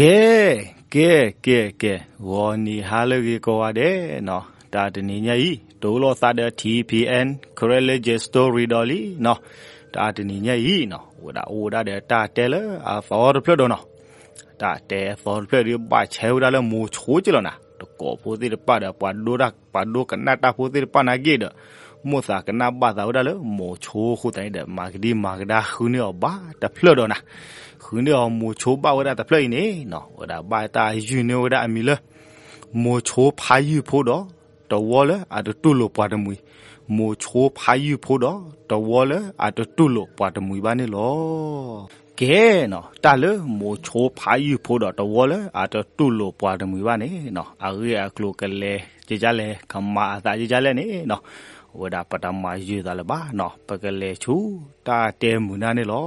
ကဲကဲကဲကဲဝေါ်နီဟာလေကိုဝါဒဲနော်တာတနေညာဤဒိုလောသတဲ့ TPN Correlage Story တော်လီနော်တာတနေညာဤနော်ဝဒဝဒတဲ့တာတဲလအဖော်ဖလတော်နော်တာတဲဖော်ဖလရဘာချဲဝဒလမူချိုးကြလနာတကောဖိုသေးပါတဲ့ပါဒိုရပါဒိုကနာတာဖိုသေးပါနာကြီးတဲ့မောစာကနာဘာသာဝဒလမူချိုးခုတိုင်းတဲ့မာဂဒီမာဂဒါခုနေဘာတဖလတော်နာခွင်းတော့မူချိုးပါဝရတဖလိုက်နေနော်ဝဒဘာတာယူနေဝဒအမီလမူချိုးဖာယူဖို့တော့တော်ဝလအတူလို့ပွားတယ်မူမူချိုးဖာယူဖို့တော့တော်ဝလအတူလို့ပွားတယ်မူပါနေလောကဲနော်တလမိုချိုးဖာယူဖို့တော့တော်လဲအတတူလို့ပွားတယ်မူပါနေနော်အရေအကလိုကလေးကြကြလဲခမအသာကြကြလဲနေနော်ဝဒပတမယူသလပါနော်ပကလေးချူတာတဲမူနာနေလော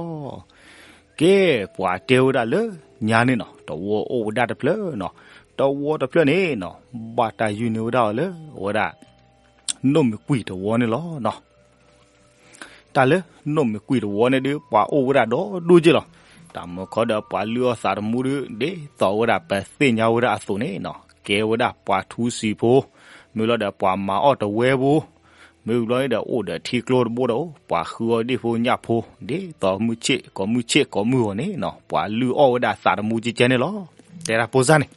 ကဲပွာတေဝဒါလေညာနေနော်တဝအိုဝဒါတဖလနော်တဝတဖလနေနော်ဘာတာယူနေဝဒါလေဝဒါနုံမကွီတဝနေလောနော်တာလေနုံမကွီတဝနေဒီပွာအိုဝဒါတော့ဒူးကြလောတမခဒပွာလျောစာမူရဒေသောဝဒါပသိညာဝဒါအစုံနေနော်ကဲဝဒါပွာထူးစီဖိုးမြို့လဒပွာမာအော့တဝဲဖို့มือลอยเดาโอเดทีโกรธบ่เดาปวาคือดิฟูญาโพเดต่อมือเชก็มือเชก็มือเนี่ยเนาะปวาลือออดาสารมูจิเจเนลอเดราโพซานี่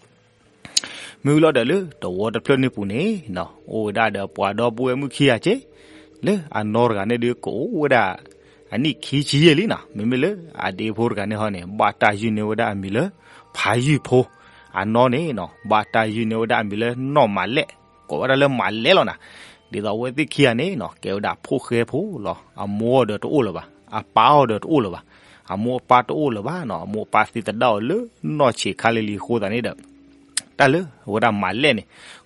มือลอยเดลือตวอดเพลนี่ปูนี่เนาะโอดาเดปวาดอปวยมือขี้อาเจလေအနော်ကနေဒီကိုဝဒအနိခီချီရလီနာမမေလေအဒီဖို့ကနေဟောနေဘာတာယူနေဝဒအမီလေဖာယူဖို့အနော်နေနော်ဘာတာယူနေဝဒအမီလေနော်မလဲကိုရလေမလဲလောနာဒီတော့ဝဲသိခီရနေနော်ကေဒါဖိုခဲဖိုလောအမောဒတ်အိုလပါအပါဒတ်အိုလပါအမောပါတိုးလပါနော်အမောပါစီတတော်လနော်ချေခါလီလီခိုးတာနေတော့တလဝဒမလဲနေ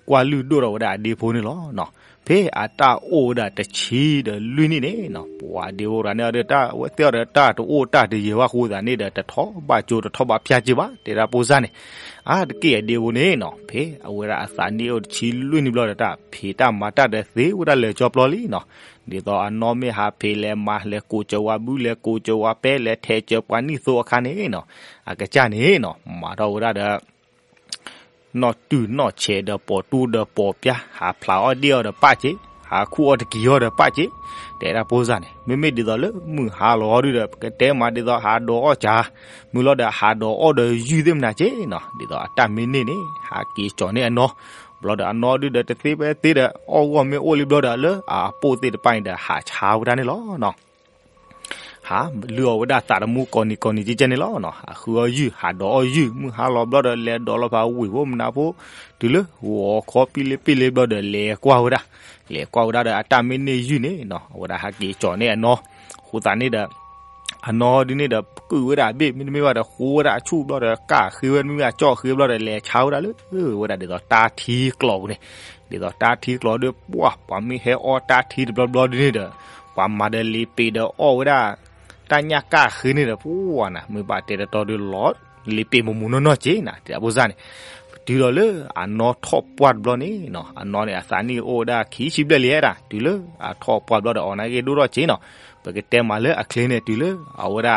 ကွာလူတို့တော့ဝဒဒီဖိုးနေလောနော်ဖေးအတာအိုဒါတချီတလွင်းနေနေနော်ပွာဒီဝရနေတဲ့တာဝတဲ့တာတိုးတာဒီရဝခိုးတာနေတဲ့တထောပါကြိုးတထောပါဖျားကြည့်ပါတေရာပူဇာနေအာတကေဒီဝနေနော်ဖေအဝရအစာနီအိုချီလွင်းနီဘလော့တာဖေတာမာတာတဲ့သေးဝရလေကြောပလော်လီနော်ဒီတော့အနော်မေဟာဖေလေမာလေကိုချဝဘူးလေကိုချဝပဲလေထဲချပနီဆိုအခါနေနော်အကကြနေနော်မာတော့ဝရတဲ့ not to not share the por to the por pya ha flower dear the pache ဟာခုအတကီရောတဲ့ပကြည့်တဲ့ရာပိုးစားနေမိမိဒီတော့လေမူဟာလောရီတဲ့ကတဲမာဒီတော့ဟာတော့ချာမူလို့တဲ့ဟာတော့အော်တဲ့ယူသိမနာချေနော်ဒီတော့အတမင်းနေနေဟာကီချော်နေအနော်ဘလော့ဒါအနော်ဒီတဲ့တေးပဲတေးတဲ့အော်ကောမေအိုလီဘလော့ဒါလေအာပိုးတေးတဲ့ပိုင်းတဲ့ဟာချာဝတာနေလောနော်ฮะเรือว่าตัมูกนกนิจเนลอนะคือยืหาดอยืมึงหาลอบลอดเลดอลอบาวุ้ยว่ามนาพูดูเลยวัวคอปิเลปิเลบลอดเลกว่าวด้เลกว่าวด้เดอะตามินเนยืเนเนาะว่าได้หักเกจอเนี่ยเนาะคูตานี่เดอะอนอดีเนี่ยเดอะกือว่าได้เบ็ดไม่ไม่ว่าเดอะคูว่าได้ชูบลอดเดอกาคือว่าไม่ว่าจ่อคือบลอดเลเช้าได้เลยว่าวด้เดอะตาทีกลอบเนี่เดตาทีกลอบด้วยวควมีเฮอตาทีบลอดบลอดดนีเดความมาเดลีปีเดอโอ้ได้တညာကခင်းနေတယ်ပူဝါနာမေပါတေတော်ဒီလော့လေပေမမှုနော်ချေနာတဘူဇာနေဒီလိုလေအနော်ထော့ပွားဘလနေနော်အနော်နေအစာနီအိုဒါခီရှိပလေရတာဒီလိုအထော့ပွားဘလတော့အနာကေဒူတော့ချေနော်ပကတဲမလေအခလင်းနေဒီလိုအဝရာ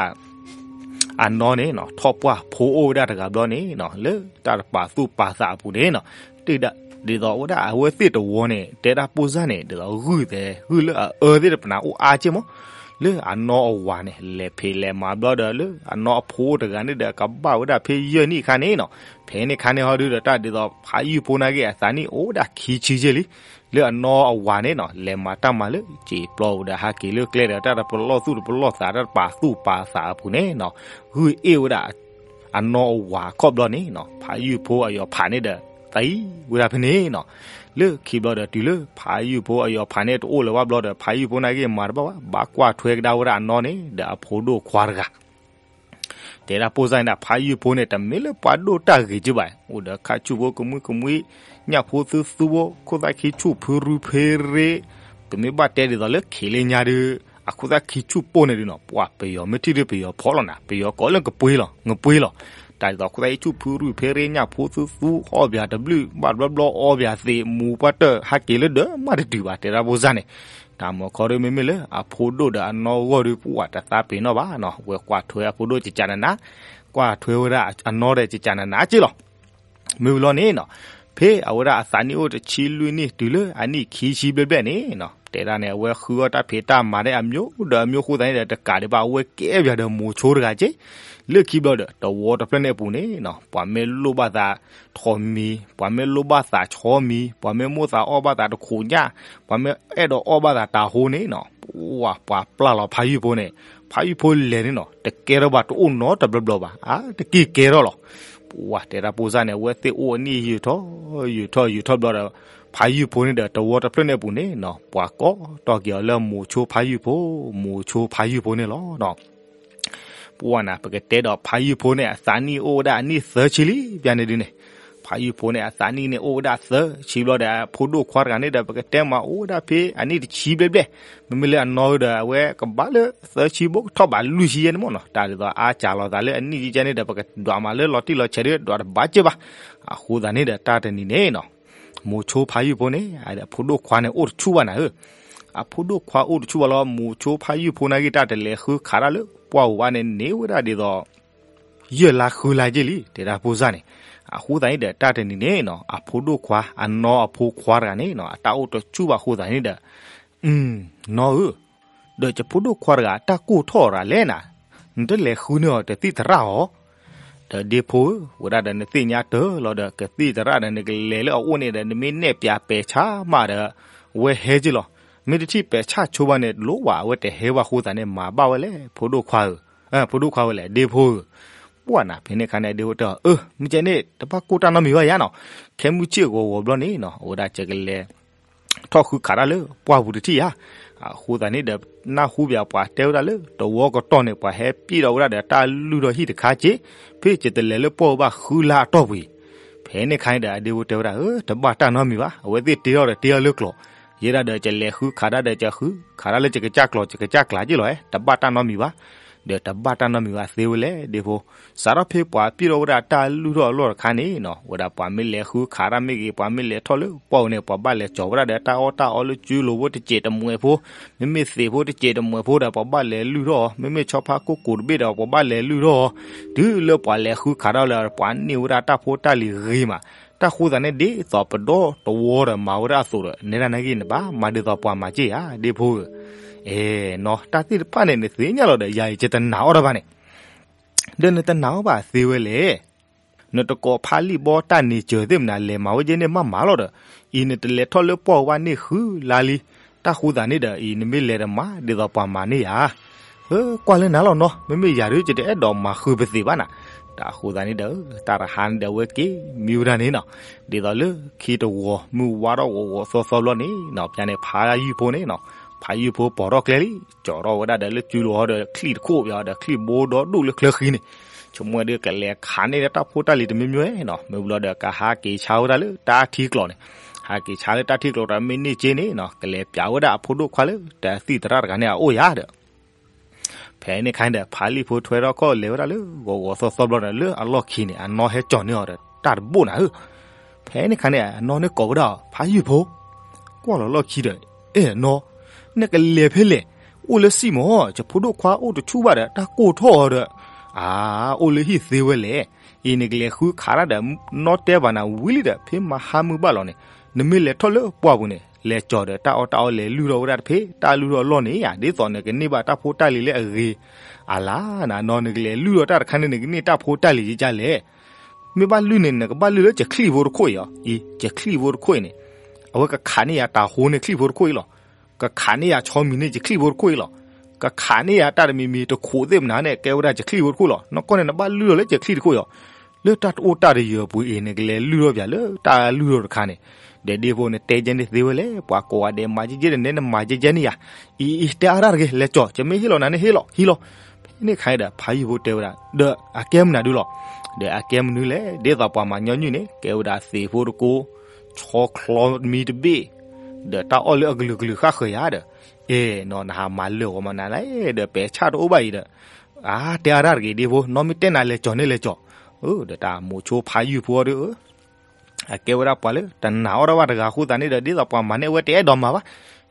အနော်နေနော်ထော့ပွားဖိုးအိုဒါတကဘလနေနော်လေတာပါစုပါစာဘူးနေနော်တိဒဒီတော့ဝဒအဝဲစစ်တော်နဲ့ဒေတာပူဇာနဲ့ဒီတော့ဟူတယ်ဟူလအအဲဒီပနာအိုအာချေမောလေအနော်အဝါနဲ့လေဖေလေမာဘလဒလေအနော်အဖိုးတကန်တဲ့ကဘာဝဒဖေယနီခါနေနော်ဖေနေခါနေဟောဒီတော့တတ်တော့ဖာယူပိုနာကေအစာနီအိုဒါခီချီချေလီလေအနော်အဝါနဲ့နော်လေမာတမလေဂျေပလောဒဟာကေလေကလေတာပလောသူပလောစာတာပါသူပါစာဘူးနေနော်ဟူအေဝဒအနော်အဝါကော့ဘလနေနော်ဖာယူပိုးအယောဖာနေတဲ့တိုင်ဝဒဖနေနော်လေခိဘလာဒီလေဖိုင်ယူပိုအယောဖိုင်နေတိုလဝဘလာဖိုင်ယူပိုနိုင်ကေမာဘဝဘာကွာထွေကဒါဝရနော်နေဒါဖိုဒိုခွာရကတေရာပိုဆိုင်နာဖိုင်ယူပိုနေတမေလပဒိုတာကေဂျပိုင်ဥဒခါချူဘောကမွေကမွေညဖိုသုသုဘောခိုဒါခိချူဖရူဖေရေတမေဘတဲဒီဒါလေခေလေညာရီအခုသာခိချူပိုနေတယ်နော်ပွားပေရောမတိရပေရောဖောလနာပေရောကောလကပွေးလောငပွေးလောတိုင်သောခရိုင်ချူဖူရူဖေရညာဖိုးဆူဆူဟောဗျာဝဘတ်ဘလောအောဗျာစီမူပတ်ဟာကေလဒမရတူပါတရာဘောဇာနေဒါမခေါ်ရမေမေလေအဖိုးတို့ဒါနော်ဝရီပူဝတသပင်တော့ပါနော်ဝဲကွာထွေးအဖိုးတို့ကြည်ကြနနာကွာထွေးဝရအနော်တဲ့ကြည်ကြနနာကြည်လောမြူလောနေနော်ဖေးအဝရအစာနီအိုတချီလူနေတူလေအနိခီရှိပြပြနေနော်တဲရနဲ့ဝဲခူရတာဖေတာမာတဲ့အမျိုးဒါမျိုးခုတိုင်းတဲ့တကာတွေပါဝဲကဲပြတဲ့မူချိုးတကကြည်လေခိဘဒတဝတ်ဖလနေပူနေနော်ပွာမဲလိုဘာသာထောမီပွာမဲလိုဘာသာချောမီပွာမဲမောသာအောဘာသာတခုညာပွာမဲအဲ့တော့အောဘာသာတာဟိုနေနော်ဝါပွာပလာလာဖာယူပိုးနေဖာယူပိုးလဲနေနော်တကယ်တော့ဘာတူနော်တဘလဘလပါအာတကယ်ကဲတော့လောဝါတရာပူဇာနေဝဲသေးအိုနီယူထောယူထောယူထောဘလာဖာယူဖိုးနေတဲ့တဝတပြည့်နေပူနေနော်ပွာကောတော်ကြော်လဲမူချိုးဖာယူဖိုးမူချိုးဖာယူဖိုးနေလောနော်ပူဝနာပကတဲတော့ဖာယူဖိုးနဲ့အစာနီအိုဒါနီဆာချီလီပြန်နေဒီနေဖာယူဖိုးနဲ့အစာနီနဲ့အိုဒါဆာချီလို့ဒါဖိုးတို့ခွာရကနေဒါပကတဲမှာအိုဒါဖေးအနီချီဘဲဘဲမမလဲနော်ဒါဝဲကဘာလဲဆာချီဘုတ်တော့ဘာလူရှိရနေမနော်ဒါလည်းတော့အားချလာတာလေအနီကြီးချနေတဲ့ပကဒွာမလဲလော်တီလော်ချယ်ရဒွာဘာချပါအခုဒါနေတဲ့တာတနီနေနော်မိုချိုးဖာယူဖိုးနဲ့အဲ့ဒါဖိုးတို့ခွာနေအိုချူပါနာဟဲ့အဖိုးတို့ခွာအိုချူပါလောမိုချိုးဖာယူဖိုးနာကြီးတာတယ်လေခါရလို့ပွားဝါနဲ့နေဝရဒီတော့ယေလာခူလာကြလီတေရာပူဇာနေအခုတိုင်းတတနေနေနော်အဖိုးတို့ခွာအနော်အဖိုးခွာရနေနော်အတောက်တော့ချူပါခိုးတိုင်းတဲ့အင်းနော်ဒေချပုဒုခွာရတကူထော်ရလဲနာဒလေခုနောတတိတရာဟောတဒီဖိုဝရဒနတိညာတလောဒကတိတရာဒနကလေလောဦးနေတဲ့မင်းနဲ့ပြပဲချာမာတဲ့ဝဲဟဲကြီးလောမေတ္တိပဲချချိုးပါနဲ့လိုဝါဝတ်တဲ့ဟဲဝါခိုးတာနဲ့မာပါဝလေဖိုးတို့ခွာအဲဖိုးတို့ခွာဝလေဒေဖိုးပွာနာဖင်းနေခနဲ့ဒေတော့အမြကျနေတပတ်ကိုတာနမီဝရနော်ခဲမှုချေကိုဝဘလနေနော်ဟိုဒါချက်ကလေးထောက်ခုခါရလေပွာဘူးတိယာဟိုတနေ့နာဟူပြပွာတဲရလေတဝကတော့နေပွာဟဲပြီတော့ရတဲ့တာလူတော်ဟိတခါချေဖေးချတလေလေပေါ်ပါခူလာတော့ဝီဖဲနေခိုင်းတဲ့အဒီဝတဲရဟတပတ်တာနော်မီပါအဝဲသိတေရတဲ့တေရလေကလော့ရေရတဲ့ကျလေခုခါရတဲ့ကျခုခါရလေကျကကြကလောကျကကြကလာကြည့်လောတပတ်တနော်မီပါဒေတဘတာနမီဝါသေးဝလေဒီဖိုစာရဖေပွားပြတော်ဝတာတာလူတော်လော်ခါနေနော်ဝတာပွားမီလေခူခါရမီကြီးပွားမီလေထော်လူပေါ့နေပွားပါလေကြော်ဝရတဲ့တာအော်တာအော်လူကျူးလိုဝတကြေတမွေဖိုမမစ်စေဖိုတကြေတမွေဖိုတာပွားပါလေလူတော်မမစ်ချောဖာကိုကိုဘေတော်ပွားပါလေလူတော်ဒီလောပွားလေခူခါရလောပွားနေဝတာတာဖိုတာလီရီမာတာခုဇာနဲ့ဒီသောပဒေါတဝရမာဝရဆိုရနေရနေကိနပါမာဒီသောပွားမာကြည်ဟာဒီဖို့အဲနော်တာတိပနဲ့နေသေးညလို့တဲ့ယာယီချေတနာအော်ရပါနဲ့ဒနေတနာပါသေးဝဲလေနတကောဖာလီဘောတန်နေကျေသိမနာလေမဝဂျင်းနေမမာလို့တဲ့အင်းတလေထော်လပေါ်ဝါနေဟူလာလီတာခုဇာနေတဲ့အင်းမေလေရမာဒီသောပွားမာနေဟာဟဲကွာလဲနားလို့နော်မမေယာရွေးချတဲ့အဲ့တော်မှာခူပစီပါနာတာဟိုဒန်နီတော့တာရဟန်ဒဝဲကီမြူရန်နီနော်ဒီတော့လေခီတဝမူဝါတော့ဝဆောဆောလောနီနော်ပြန်နေဖာယူဖို့နီနော်ဖာယူဖို့ပေါ်တော့ကလေးကြော်တော့ဝဒတယ်လေကျူလို့ဟောတယ်ခလီတခုပြတယ်ခလီဘိုးတော့ဒုလေခလခီနီချုံမွေးတဲ့ကလေးခါနေတဲ့တာဖိုတာလီတမျိုးမျိုးနော်မြူလို့တဲ့ကဟာကီချောက်တာလေတာထီကလော်နီဟာကီချာလေတာထီကလော်တာမင်းနေချင်းနီနော်ကလေးပြဝဒအဖို့တို့ခွာလေတသိတရကနဲ့အိုရတဲ့ဖဲနေခိုင်းတဲ့ဖာလီဖိုထွဲတော့ကောလေရလူဝဝဆောဆောဘလလူအလော့ခီနေအနော်ဟဲကြော်နေရတာဘုနာဟဖဲနေခိုင်းတဲ့အနော်နဲ့ကောကတော့ဖာယူဖိုကောလော်လော့ခီတဲ့အဲနော်နက်ကလေဖဲလေအိုလစီမောချဖိုတို့ခွာအိုတချူပါတဲ့ဒါကိုထော့တဲ့အာအိုလဟီသေးဝဲလေအင်းကလေခူခါရတဲ့နော်တဲဘာနာဝီလီတဲ့ဖေမဟာမူဘလော်နေနမေလေထော်လို့ပွားဘူးနေလေကြော်တယ်တာအော်တာအော်လေလူတော်ရတ်ဖေတာလူတော်လော့နေရဒေစော်နေကနေပါတာဖိုးတိုက်လေလေအေအလာနာနော်နေလေလူတော်တာခန်းနေကနေတာဖိုးတိုက်လေကြလေမေပါလူနေနေကပါလူလေချက်ခလီဘောခွေရအေချက်ခလီဘောခွေနေအဝကခါနေရတာဟိုးနေခလီဘောခွေလောကခါနေရချောမီနေချက်ခလီဘောခွေလောကခါနေရတာမီမီတခိုးသိမနာနဲ့ကဲဝရချက်ခလီဘောခွေလောနော်ကောနေနပါလူတော်လေချက်ခလီခွေရလေတတ်အိုတာရရပွေးနေကလေလူတော်ဗျာလေတာလူတော်ခါနေ de dede vone tejende thiwele pwa ko de maji jere ne maji ya i iste arar ge le cho chemi hilo nane hilo hilo ne khai da phai te tewra de akem na dulo de akem nu le de da pa ma nyonyu ne keuda si fur ko cho klo mi de be de ta ole aglu glu kha khaya de e non ha mal le o mana e de pe cha do bai de a te arar ge de vo no mi te na le cho ne le cho ừ ta mua chỗ ကေဝရာပွာလေတန်နာဝရဝတကခုတန်နေတဲ့ဒီတော့ပွာမနေဝတဲတော်မှာပါ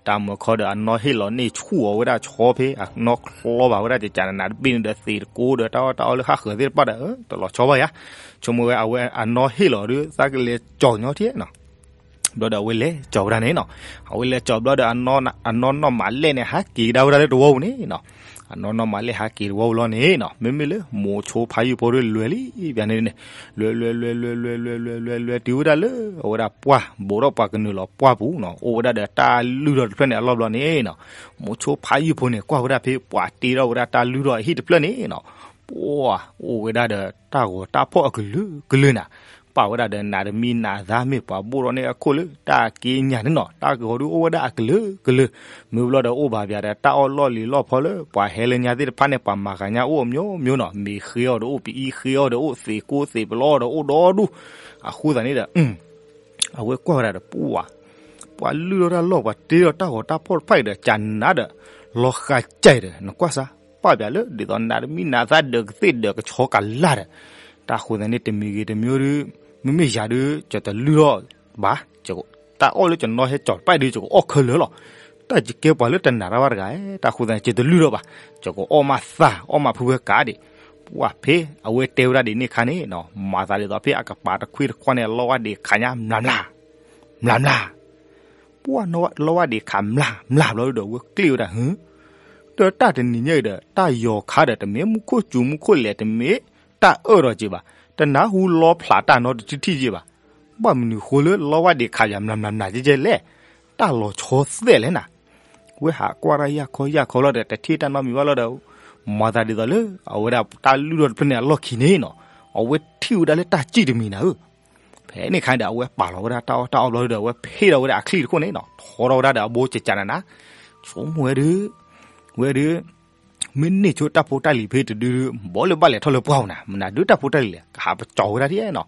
တာမခေါ်တာနော်ဟီလောနေချူဝရာချောဖေအနော်ခလောပါဝရာကြာနာပင်းတဲ့စီကိုတော့တော်လခခသေးပါတော့တော်ချောပါရချုံမဝဲအဝဲအနော်ဟီလောရစကလေကြော်ညောတိနော်ဘလော့ဒါဝဲလေကြော်ရနေနော်အဝဲလေကြော်ဘလော့ဒါအနော်အနော်နော်မလဲနေဟာကီဒါဝရာလေတော်ဝနေနော်နော်နော်မလေးဟာကီဝေါလောနေနော်မင်းမလေးမိုချိုဖိုင်ပေါ်လွယ်လီပြန်နေနေလွယ်လွယ်လွယ်လွယ်လွယ်လွယ်လွယ်လွယ်လွယ်တူဒါလေဟိုဒါပွားဘောတော့ပါကနူလောပွားဘူးနော်ဟိုဒါတာလူတော့တစ်ဖက်နဲ့အလော့လောနေနော်မိုချိုဖိုင်ပေါ်နေကွာဟိုဒါဖေးပွားတီတော့ဟိုဒါတာလူတော့ဟိတစ်ဖက်နေနော်ပွားဟိုဒါတာကိုတာဖို့အကလူကလူနာပါဝဒဒနာမီနာသာမေပါဘူရနေအခုလေတာကေညာနော်တာကိုရူဝဒအကလေကလေမြူလတော့အိုပါဗျာတာအော်လော်လီလော်ဖော်လေပွာဟဲလညာတိဖာနေပါမာကညာအိုမျိုးမျိုးနော်မီခရောတော့ပီခရောတော့စေကိုစေဘလောတော့အိုတော်ဒူအခုသာနေတဲ့အင်းအဝဲကွာရတဲ့ပူဝါပွာလူရလော်ပါတေရတာဟောတာဖော်ဖိုက်တဲ့ဂျန်နာတဲ့လော်ခါကြိုက်တယ်နော်ကွာစားပါဗျာလေဒီတော့နာမီနာသာဒက်စစ်ဒက်ချောကလာတာခုသာနေတဲ့မီကြီးတမျိုးတွေမမေရာဒူကျတလူရောဘာကျကိုတာအော်လေကျွန်တော်ဟဲ့ကြော်ပိုက်ဒီကျကိုအော်ခလောတာကြကေပါလေတန်နာရပါကဲတာခုတန်ကျတလူရောပါကျကိုအော်မသာအော်မဖူကားဒီဝါဖေအဝဲတေဝရဒီနေခါနေနော်မာသာလေတော့ဖေအကပါတခွေခွနဲ့လောဝဒီခါညာမလာမလာမလာပူနော်လောဝဒီခါမလာမလာလို့တော့ကလီရဟင်တော့တတနေညိတ်တာယောခါတဲ့တမေမခုကျူမခုလေတမေတာအော်ရကြပါแต่น้าหูล้อพลาดานอดจิตที่จีบบ่มีหูเลยลรอว่าเด็กขายำนำนำนาจิเจเล่แต่ล้อชอสเดเลยนะเวหากวาไรยาคอยยาคอยเราเด็ดแต่ที่ตันมามีว่าเราเดามาได้ดีเลยเอาเวลาตาลูดดเป็นเนี่ยล้อขี้เนี่ยเนาะเอาเวที่อยู่ได้เลยตาจีดมีนะเออแผลในขาเดาเวป่าเราได้าตาตาเอเราได้เวเพี้เราได้คลีดคนนี้เนาะพอเราได้เดาโบจิจันนะชมเวดื้อเวดื้อမင်းနေချိုတပ်ဖို့တိုက်လီဖေးတူဘောလဘလေထလပေါ့နာမနာဒူတပ်ဖို့တိုက်လေဟာပကြောရတဲ့နော်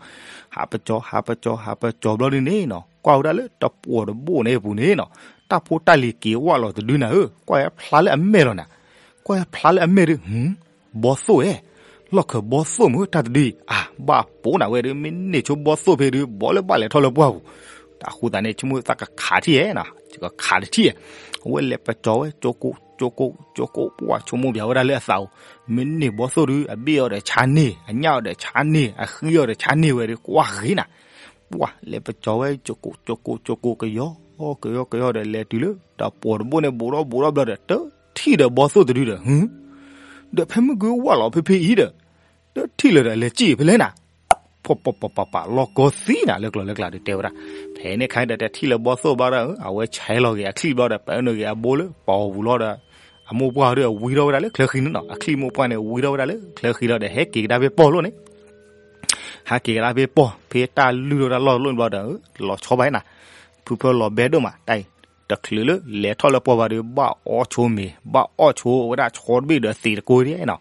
ဟာပကြောဟာပကြောဟာပကြောဘလို့နေနော်ကွာရလေတပ်ဖို့ဘိုးနေဘူးနေနော်တပ်ဖို့တိုက်လီကေဝါလို့တူနာဟကွာဖလာလေအမေရောနာကွာဖလာလေအမေရဟင်ဘောဆိုရဲ့လောက်ခဘောဆိုမှုတတ်ဒီအာဘာပိုးနာဝဲရမင်းနေချိုဘောဆိုဖေးရဘောလဘလေထလပေါ့ဘူးအခုတန်နေချမှုသကခါတီရဲ့နာဒီကခါတီရဲ့ဝဲလေပကြောဝဲချိုကို choko choko wa chomo bia ora le sao min ni bo so ru a bi ora cha ni a nya ora cha ni a khi ora cha ni we ri kwa gi na wa le pa cho we choko choko choko ke yo o ke yo ke yo de le ti le ta por bo ne bo ro bo ro bla de to thi de bo so de ru de hm de phem gu wa lo phe phe yi de de thi le de le ji phe le na พปปปปลอกสีนะเลิกเลิกลาเตวระเพนใครแต่ที่เราบอสบาระเอาไว้ใช้เราแกคลีบเราแต่เป็นเราแกโบลปอบุลอดအမောပွားရဝီရောရလေခလခိနနော်အခလီမောပွားနေဝီရောရလေခလခိရတဲ့ဟဲကေဒါပဲပေါ်လို့နေဟာကေဒါပဲပေါ်ဖေးတာလူရောလောလွန်ပါတော့လောချောပိုင်းနာဖူဖောလောဘဲတော့မတိုင်တခလီလေလေထော်လပေါ်ပါရဘာအောချိုမီဘာအောချိုဝဒါချောဘီဒစီကိုရဲနော်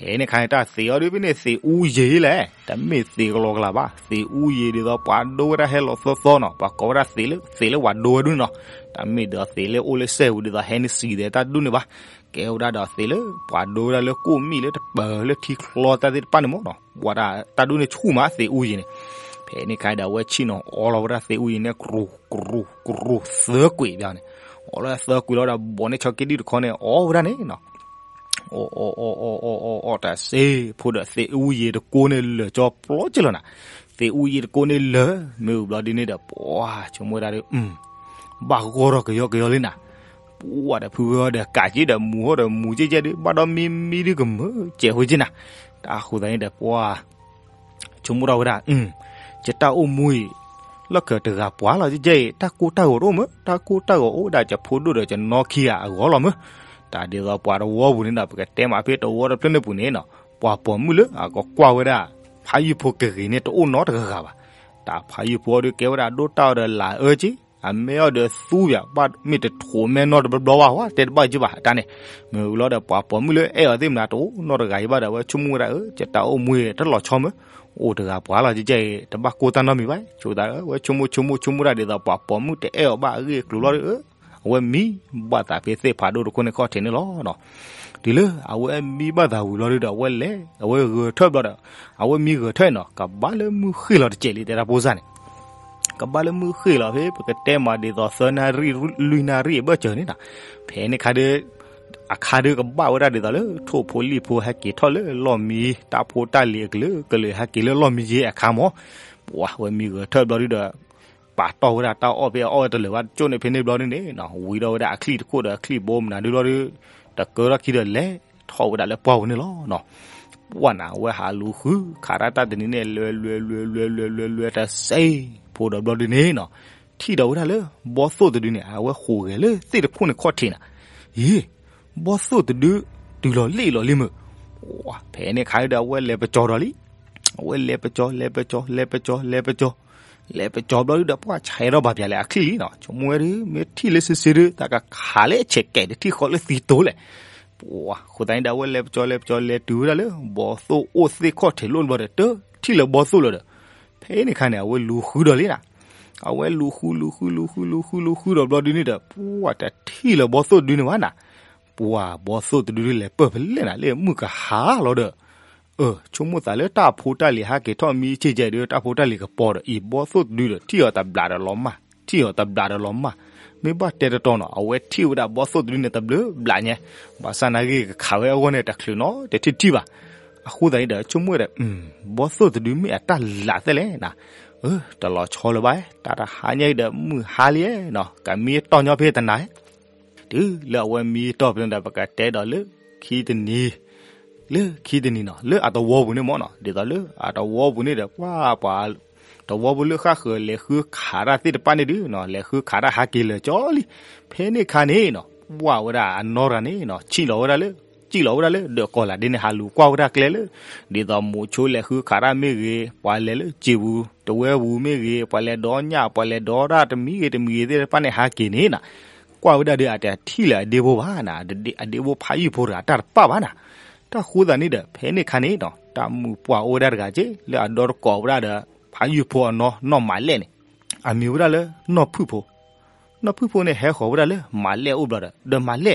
ဖေနေခိုင်တာစီအော်ဒီပိနေစီဦးရေးလေတမေစီကလောကလာပါစီဦးရေးဒီတော့ပွားဒိုရဟဲလောဆောဆောနော်ပွားကောရာစီလေစီလေဝါဒိုဒူနော်တမေဒါစီလေအိုလေဆဲဦးဒီတော့ဟဲနေစီတဲ့တာဒူနေပါကဲဦးဒါတော့စီလေပွားဒိုရလေကိုမီလေတပလေတီကလောတာဒီပန်မောနော်ဝါဒါတာဒူနေချူမာစီဦးရေးနေဖေနေခိုင်တာဝဲချီနော်အော်လောရာစီဦးရေးနေကရူကရူကရူသေကွေပြန်နေအော်လောသေကွေလောတာဘောနေချော်ကီဒီခေါ်နေအော်ဒါနေနော်โอโอโอโอโอโอโอแต่เซพูดเซอูยีตะโกนเลยจอปลอจิลนะเซอูยีตะโกนเลยมือบลอดินี่ดะปอชมวยดาดิอืม บากโกรอกยอกยอลินะปวดะพูดะกาจิดะมูดะมูเจเจดิบาดอมีมีดิกมเจโฮจินะตาคูดะนี่ดะปอชมวยดาดะอืมจะตาอุมุยล้วเกิดถึงอาปวาเราจะเจตากูตาโอรู้มั้ยตากูตาโอได้จะพูดด้วยจะนอเคียอ๋อหรอมั้ยတာဒီကပွာရဝဘူးနေတာပကတဲမဖေတော်ဝရပြနေပူနေနော်ပွာပေါ်မှုလေအကကွာဝရဖာယူဖို့ကရင်းနဲ့တော့နော်တကကပါတာဖာယူဖို့ရကေဝရဒိုတာရလာအကြီးအမေရတဲ့သူ့ပြပတ်မိတထိုမဲနော်ဘလောဝါဟွာတဲ့ဘကြီးပါတန်းငူလောတဲ့ပွာပေါ်မှုလေအဲ့ရသိမလားတော့နော်တကကြီးပါတော့ချုံမှုရအချက်တာအမွေတလောချောမโอ้ตกาปวาละจิเจตะบะโกตันนอมีไปโจดาเวชุมุชุมุชุมุระเดตาปวาปอมุเตเออบะเอกลุลอเอအဝဲမီဘာတာဖေးစေဖာဒိုရခုနေခေါ်တင်နော်နော်ဒီလေအဝဲမီဘာတာဝူလော်ရတာဝဲလေအဝဲရထပ်တော့အဝဲမီရထဲနော်ကဘာလမှုခီလော်ချေလီတဲ့ရာပိုးစားနေကဘာလမှုခီလော်ဖေးပကတဲမာဒီတော့ဆနာရီလူနာရီဘချေနေတာဖဲနေခါတဲ့အခါရကဘာဝရတဲ့လေထိုဖိုလီဖိုဟက်ကီထော်လေလော်မီတာဖိုတာလီကလေကလေဟက်ကီလေလော်မီကြီးအခါမောဝါဝဲမီရထပ်တော့ရတဲ့ป่าตอกระตาออเปียออตะเลยว่าจนในเพนเนบลอนี่เนาะวีดอดาคลีโคดาคลีบอมนะดูดอตะเกระคิดแลทอดาแลปอนี่ลอเนาะဝနာဝဟာလူခုခါရတာဒင်းနဲ့လွယ်လွယ်လွယ်လွယ်လွယ်လွယ်လွယ်တဆေးဖို့တော့ဒီနေနော်ထီတော်ရလေဘောဆိုတူနေအဝခိုရလေစိတ်ခုနဲ့ခေါ်ထင်းယေဘောဆိုတူတူလော်လေလော်လေမဝါဖဲနေခိုင်တာဝဲလေပကြော်တော်လीဝဲလေပကြော်လေပကြော်လေပကြော်လေပကြော်လေပကြောဘလူဒပွားခြိုင်တော့ဗာပြလေအခလီနော်ချမွေရီမေထီလေစစ်စစ်တကခါလေချက်ကဲတီခေါ်လေစီတိုးလေပွားခုတိုင်းတဝဲလေပကြောလေပကြောလေတူရလေဘောဆိုအိုစီခေါ်ထေလွန်ဘရတထီလေဘောဆိုလို့ဖဲနေခါနေဝဲလူခူတော်လေလားအဝဲလူခူလူခူလူခူလူခူလူခူတော့ဘလဒီနေတာပွားတထီလေဘောဆိုဒီနဝနာပွားဘောဆိုတူတူလေပပလေနာလေမူကဟာလို့တော့เออชุมุตาเลตาพูตาลิฮาเกทอมีเจเจเดตาพูตาลิกปอดอีบอสุดดูที่อตาบลาดลอมมาที่อตาบลาดลอมมาမေဘတဲတတော်နော်အဝဲတီဝဒဘောဆုဒရင်းတဘလဘလာညဘာစနာကြီးခါဝဲဝနဲ့တခလူနော်တတိတီပါအခုတိုင်းတချုံမွဲတဲ့ဘောဆုဒရင်းမအတလာတယ်လေနာเออตลอดชอลบายตาตาหาใหญ่เดมือหาเลยเนาะกะมีตอนยอเพตนายดื้อละวะมีตอบเป็นดะปะกะแต่ดอลึขี้ตะนี้လေခီဒနီနော်လေအတဝဘူးနေမောနော်ဒေတာလေအတဝဘူးနေတယ်ကွာပါတော့ဝဘလူခါခဲလေခူခါရတိတပနေဒီနော်လေခူခါရဟာကီလေကြောလီဖဲနေခါနေနော်ဘွာဝရအနော်ရနေနော်ချီလောရလေကြည့်လို့ရလေဒေကောလာဒင်းဟာလူကွာဝရကလေလေဒီတော့မူချိုလေခူခါရမေကြီးပါလေလေကြည်ဘူးတဝဲဘူးမေကြီးပါလေတော့ညပါလေတော့ရတမီတမီတဲ့ပနေဟာကီနေနာကွာဝရတဲ့အတထီလာဒေဘောဘာနာဒေအဒေဘောဖာယီဘောရတာပါဘာနာ ta khuda ni da phene khane no ta mu pwa order ga je la dor ko bra da phan yu pho no no ma le ne a mi bra le no phu pho no phu pho ne he kho bra le ma le u bra da ma le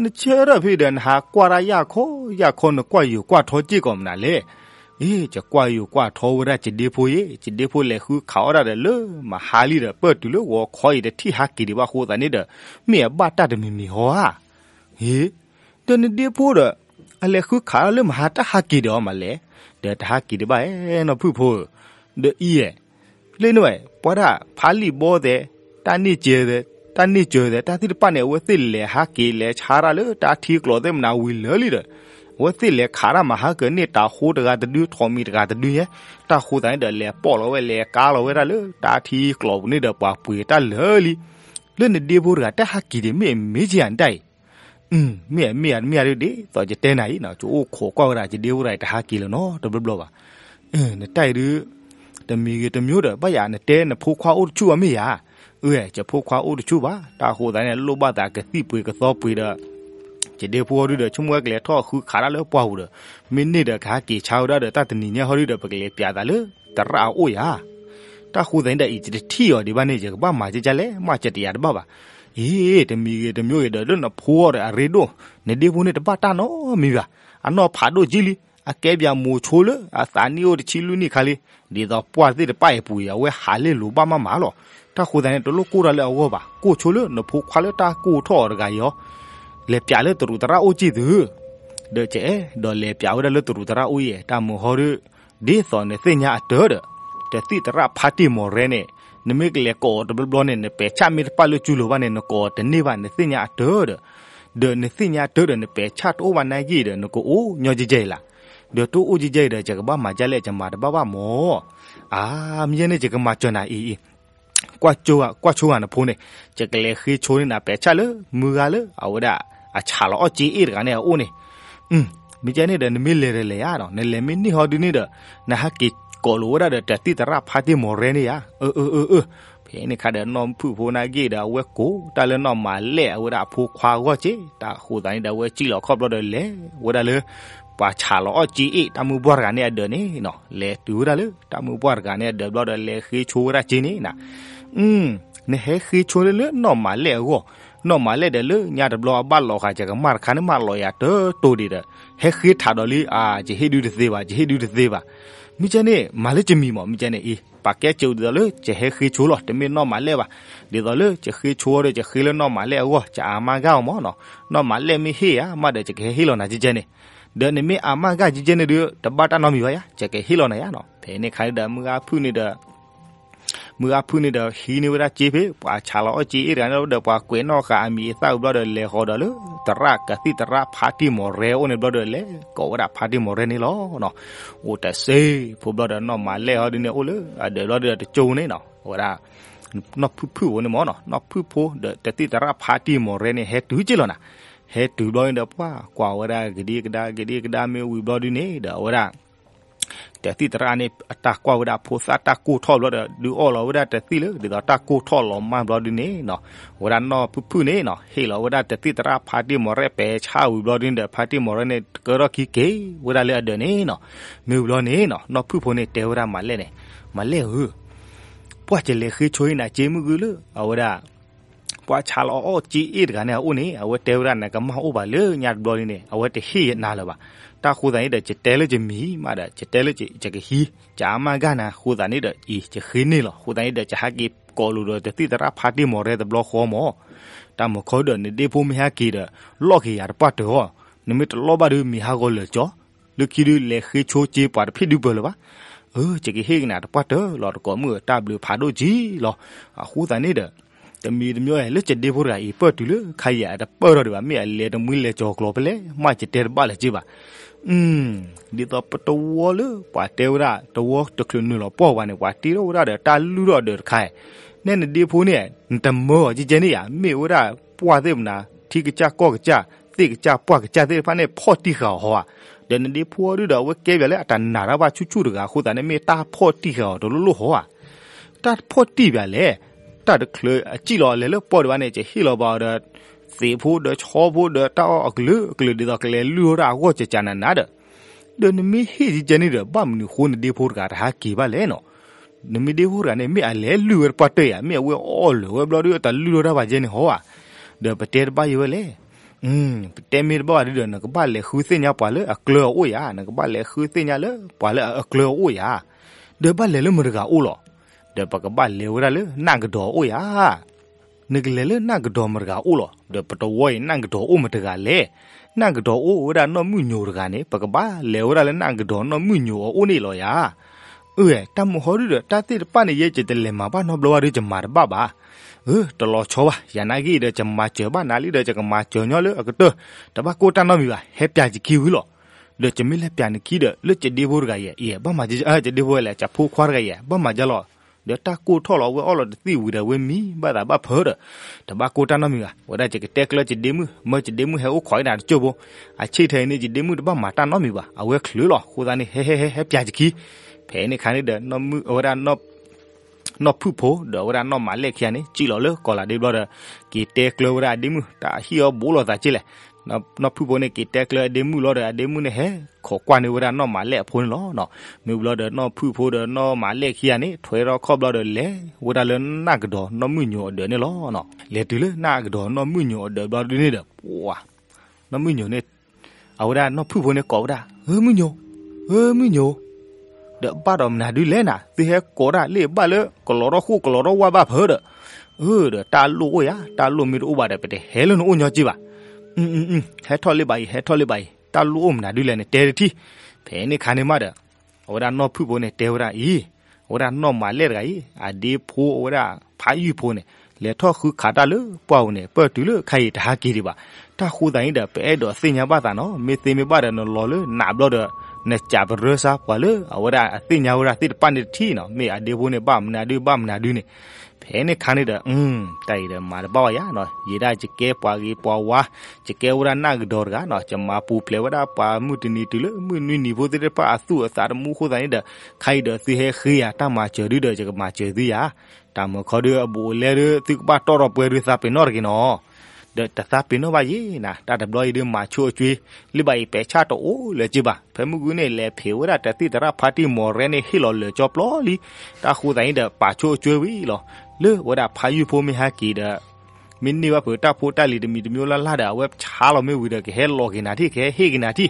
ne che ra phi den ha kwa ra ya kho ya kho no kwa yu kwa tho ji ko na le เอ๊จะกว่าอยู่กว่าทอวราจิเดพูเยจิเดพูเลคือเขาอะไรเด้อมาหาลีเด้อเปิดดูเลยวอคอยเด้อที่ฮักกี่ดีว่าโคตรนี่เด้อเมียบ้าตาเด้อมีมีหัวเฮ้เดินเดพูเด้อအလေခုခါလမဟာတဟာကီတော့မလဲဒတဟာကီတပါရဲ့နော်ဖုဖို့ဒဤရဲ့လေနွယ်ပွားတာဖာလီဘောတဲ့တာနိကျေတဲ့တာနိကျေတဲ့တာတိပနဲ့ဝသစ်လေဟာကီလေခြာရလေတာထီကလောတဲ့မနာဝီလေလီတဲ့ဝသစ်လေခါရမဟာကနေတာဟိုတကတဒူးထော်မီတကတဒူးရဲ့တာဟိုတိုင်းတယ်လေပေါ်လောဝဲလေကားလောဝဲရလေတာထီကလောနေတဲ့ပွားပွေတာလေလီလွန်းနေဒီဘူရတာဟာကီဒီမေမေဂျီန်တိုင်嗯，咩咩咩的的，到就带那伊呢，就我考过来就留来他给了喏，都不不吧。嗯，那带的，的米的米的，不呀，那带那破夸我住啊咩呀？哎，就破夸我住吧，大伙咱那老把咱个地背个早背的。จะเดี๋ยวพอดูเดี๋ยวชั่วโมงเกลี่ยท่อคือขาดแล้วพอหูเด้อมินนี่เด้อขาเกี่ยชาวได้เด้อตาตนีเนี่ยเขาดูเด้อไปเกลี่ยพิจารณาเลยแต่เราโอ้ยฮะถ้าคุณเห็นได้อีกจะที่อ๋อดีบ้านนี่จะบ้ามาจะจะเล่มาจะตีอะไรบ้าบ้าအေးတမီကေတမျိုးကေတလွနဖိုးရအရေတို့နေဒီဘူးနေတပတ်တာနော်မိဗျာအနော်ဖာတို့ကြီးလီအကဲပြမူချိုးလအစာနီယိုတချီလူနီခါလီဒီတော့ပွားသေးတပိုက်ပူရဝဲဟာလေလူပါမမာလောတာခိုတဲ့တလို့ကိုရလဲအောပါကိုချိုးလနဖိုးခွာလတာကိုထော်ရကရောလေပြလဲတူတရာအိုကြည့်သူဒေချေဒေါ်လေပြဝရလတူတရာအိုရဲ့တာမဟောရဒီသောနေစညာအတော်တဲ့တိတရာဖာတိမော်ရဲနဲ့နမိကလေကောဒဘလဘလနဲ့နပေချာမီပလူကျူလိုဘာနဲ့နကောတနေပါနေစညာဒေါ်ဒေနေစညာဒေါ်နေပေချတ်အိုဝနိုင်ကြီးတဲ့နကိုအိုညောကြည့်ကြလားဒေါ်တူအိုကြည့်ကြတဲ့ကြကဘာမကြလဲကြမှာတဘာဘာမောအာမြင်းနဲ့ကြကမှာကျွန်တာအီအီကွာချိုကကွာချိုကနဖုန်းနေကြကလေခေချိုနေနာပေချလေမူကလေအဝဒအချာလောအချီအီရကနေအိုနေอืมမိကျနေတဲ့နမိလေလေရတော့နေလေမင်းနိဟောဒီနေတော့နဟကေကောလိုရတဲ့တိတရာဖာတိမော်ရဲနေရအအအအဖဲနေခါတဲ့နော်ဖူဖိုနာကြီးတာဝဲကိုတာလဲနော်မာလဲဝဒဖိုခွာကောချေတာဟိုတိုင်းတဲ့ဝဲကြည့်လောက်ခေါပလို့တယ်လေဝဒလဲပါချာလောជីအီတမူဘွားကနေဒနေနော်လေတူရလေတမူဘွားကနေဒဘလောလေခေချိုရာချင်းနေနာอืมနေဟေခေချိုလေလေနော်မာလေကောနော်မာလေတယ်လေညာဒဘလောဘတ်လောခါချက်ကမာခါနေမာလောရတတိုဒီတဲ့ဟေခေထာတော်လီအာဂျေဟီဒူတသေးပါဂျေဟီဒူတသေးပါမိချန်နေမလေးချမီမမိချန်နေအေးပါကဲကျုပ်တယ်လေချေဟခေချိုးလို့တမင်းတော့မလဲပါဒီတော့လေချေခေချိုးတယ်ချေခေလို့တော့မလဲအောချာမကောင်းမောနော်တော့မလဲမီဟေးရမတဲ့ချေခေဟီလို့နာချေချန်နေဒန်မီအမကချေချန်နေတပတ်တာနော်မီပါရချေခေဟီလို့နာရနော်ဖဲနေခိုင်တယ်မကဖူးနေတယ်มืออาพูนี่เดอฮีนี่เวลาเจ็บป่าชาลอจีเรียนเราเดอป่าเกวนอกามีเศร้าบลอเดอเลหอเดอลตรากะสิตราพาติมอเรโอเนี่ยบลอเดอเลก็ว่าพาติมอเรนี่ลอเนาะโอ้แต่เซพบลอเดอนอมาเลหอดิเนี่ยโอ้เลยเดอลอเดอจะจูนี่เนาะว่า nó phu phu ôn mỏ nó nó phu phu để để tí ra party mỏ re này hết túi chứ lo nè hết túi đôi đó qua qua ora cái đi cái da cái đi cái da mi ui body này đó ora แต่ที่ตรานี่ตากว่าดาพูสตากูทอลดดูออลวดาแต่ที่เลยเดี๋ยวตากูทอลมาบลอดินี่เนาะวดานอพื้นนี่เนาะเฮลวดาแต่ที่ตราพาร์ตี้มอร์เรเปชาวบลอดินเดพาร์ตี้มอร์เรเนี่ยก็รอคิเกวดาเลยเดี๋ยวนี้เนาะมิวบลอนี่เนาะนอพื้นพนี่เตวดามาเลยเนี่ยมาเลยเออพวกจะเลยคือช่วยนะเจมือกูเลยเอาวดาပွာချလာအော်ကြည်အစ်ကနေဦးနေအဝတဲရနကမဟုတ်ပါလေညတ်ဘလိုနေအဝတဲဟိရနာလပါတာခုဒိုင်ဒချက်တဲလကျမီမာဒချက်တဲလကျချက်ဟီဂျာမာဂနာခုဒိုင်ဒဤချက်ခင်းနီလခုဒိုင်ဒချဟာကိကောလူဒတတိတရာဖာတီမော်ရဲဒဘလခောမောတာမခောဒနေဒီဖူမီဟာကိဒလော့ခီယာပတ်တောနမစ်လောဘဒူမီဟာကောလကျော်လူကီဒူလေခေချိုချေပါဖိဒူဘလပါเออจะกี่เฮงนะตะปัดเด้อหลอดก็มือตาบลือผาโดจีหลอหูตานี่เด้อတမီတမျိုးရဲ့လက်ချက်တေးဖို့ရာဤပတ်တူလေခိုင်ရတဲ့ပတ်တော့ဒီပါမြေလေတမွေးလေကြော်ကလောပလေမချတဲ့ပါလေကြည့်ပါอืมဒီတော့ပတဝလပတေဝရတဝတကလနလပေါ်ဝနဝတီရောရတဲ့တာလူရတဲ့ခိုင်နဲ့ဒီဖိုးနဲ့တမောကြည်ကျနေရမေဝရပွားသေးမနာထီကကြကော့ကကြသိကကြပွားကကြသေးဖာနဲ့ဖော်တီခါဟောဒန်ဒီဖိုးရတော့ဝကဲပြလေအတနာရပါချူချူတကခုတာနဲ့မေတာဖော်တီခါတော့လို့လို့ဟောတာဖော်တီပြလေတာတကလအကြည့်လော်လေလို့ပေါ်တယ်ဗာနဲ့ချီဟီလော်ပါတော့สีพูดเดชอบพูดเดต้าอกลือกลือดีตอกเลลือรากวจะจานานาเดเดินมีฮีจีเจันิเดบ้ามีคนดีพูดกัรหากีบาเลนอนมีดีพูดกันเนี่ยมีอะไรลือปัตเตยมีเอวอโอลเวบลอดูแตดลือราบาเจนหัวเดปเตบ้าอยู่เลยอืมเตมีบ้าเดินนักบ้าเลยคือเสียนยาปลาเลยเกลืออุยอ่ะนักบ้าเลยคือเสียนยาเลยปลาเลยเกลืออุยอ่ะเดบ้าเลยเลยมือกาอุลอเดปกับบ้าเลวระเลยนั่งกระโดดอุยอ่ะနကလေလနာကတော်မကအိုလောဒပတဝိုင်နာကတော်အိုမတကလေနာကတော်အိုဝရနမှုညိုရကနေပကပါလေဝရလနာကတော်နမှုညိုအိုနေလောယာအဲတမဟောရတတိပနေရဲ့ကျတလေမှာပါနော်ဘလဝရကျမာဘပါเออตลอชอวะยานากีเดจะมาเจอบ้านนาลีเดจะมาเจอเนาะเลยอกเตอตะบะโกตันนอมีบะเฮปยาจิคิวิลอလေချမီလေပြန်ခိဒလေချဒီဘောရကရဲ့အေဘမဂျာဂျဒီဘောလေချဖူခွာရကရဲ့ဘမဂျာလော de ta ko tholo we all the ti wi da we mi ba da ba phơ da ta ba ko ta na mi ga wa da che ke tek la che de mu mo che de mu he o khoi na cho bo a che the ni che de mu da ba ma ta na mi ba a we khlu lo ko da ni he he he he pya ji ki phe ni khan ni da no mu o da no နော်ဖူဖိုဒေါ်ရာနော်မလေးခရနေကြည်လော်လကောလာဒီဘလော်ကီတဲကလောရာဒီမူတာဟီယောဘူလောသာကြည်လေနော်နော်ဖူပေါ်နေကတက်လေဒေမှုလော်ဒေမှုနေဟဲခေါ်ကွာနေဝရနော်မလဲဖုန်းလောနော်မြူလော်ဒနော်ဖူဖိုးဒနော်မလဲခီရနေထွေရောခေါ်ဘလော်ဒလေဝရလနာကဒေါ်နော်မြညော်ဒနေလောနော်လေတူလေနာကဒေါ်နော်မြညော်ဒဘလော်ဒနေဒပွာနော်မြညော်နေအဝရနော်ဖူဖိုးနေကောဒါဟဲမြညော်ဟဲမြညော်ဒဘတော်မနာဒူလဲနာသေဟဲကောဒါလေဘလေကလော်ရခုကလော်ရဝါဘဖဲဒเออตาลูโอยาตาลูมีโอบาดะเปเตเฮลนโอญอจิบา heto le bai heto le bai ta lu om na du le ne te ti phe ne khane ma da ora no phu bo ne te ora i ora no ma le ga i a de pho ora pha yu pho ne le tho khu kha ta lu pwa ne pa tu lu khai da ki ri ba ta khu dai da pe do sin nya ba ta no me te me ba da no lo lu na blo da ne cha ba ro sa pwa lu ora a tin nya ora ti pa ne ti no me a de bo ne ba ma na du ba ma na du ne ဖဲနေခါနေတာอืมတိုင်ရမာဘွားရနော်ရေဒါချကေပွားကြီးပွားဝါချကေဝရနာကဒေါ်ကနော်ချမပူပလေဝဒါပါမှုတနီတူလမှုနီနီဘိုတဲ့ပါအသူအစာမှုခိုးတိုင်းတဲ့ခိုင်တဲ့သီဟဲခေရတမချရီတဲ့ချကမချရီယာတမခေါ်ရဘူလေရသူကပါတော်ရပွဲရသပင်နော်ကနော် de ta ta pino ba ye na ta da bloi de ma chu chue li ba i pe cha to o le ji ba phe mu gu ne le phe wa da ta ti da ra pha ti mo re ne hi lo le cho plo li ta khu dai de pa chu chue wi lo le wa da pha yu pho mi ha ki da မင်းနေဝပေါ်တာဖိုတာလီတမီတမျိုးလာလာတာဝက်ချာလို့မေဝီတကဟဲလော်ကင်နာတိခဲဟေကင်နာတိ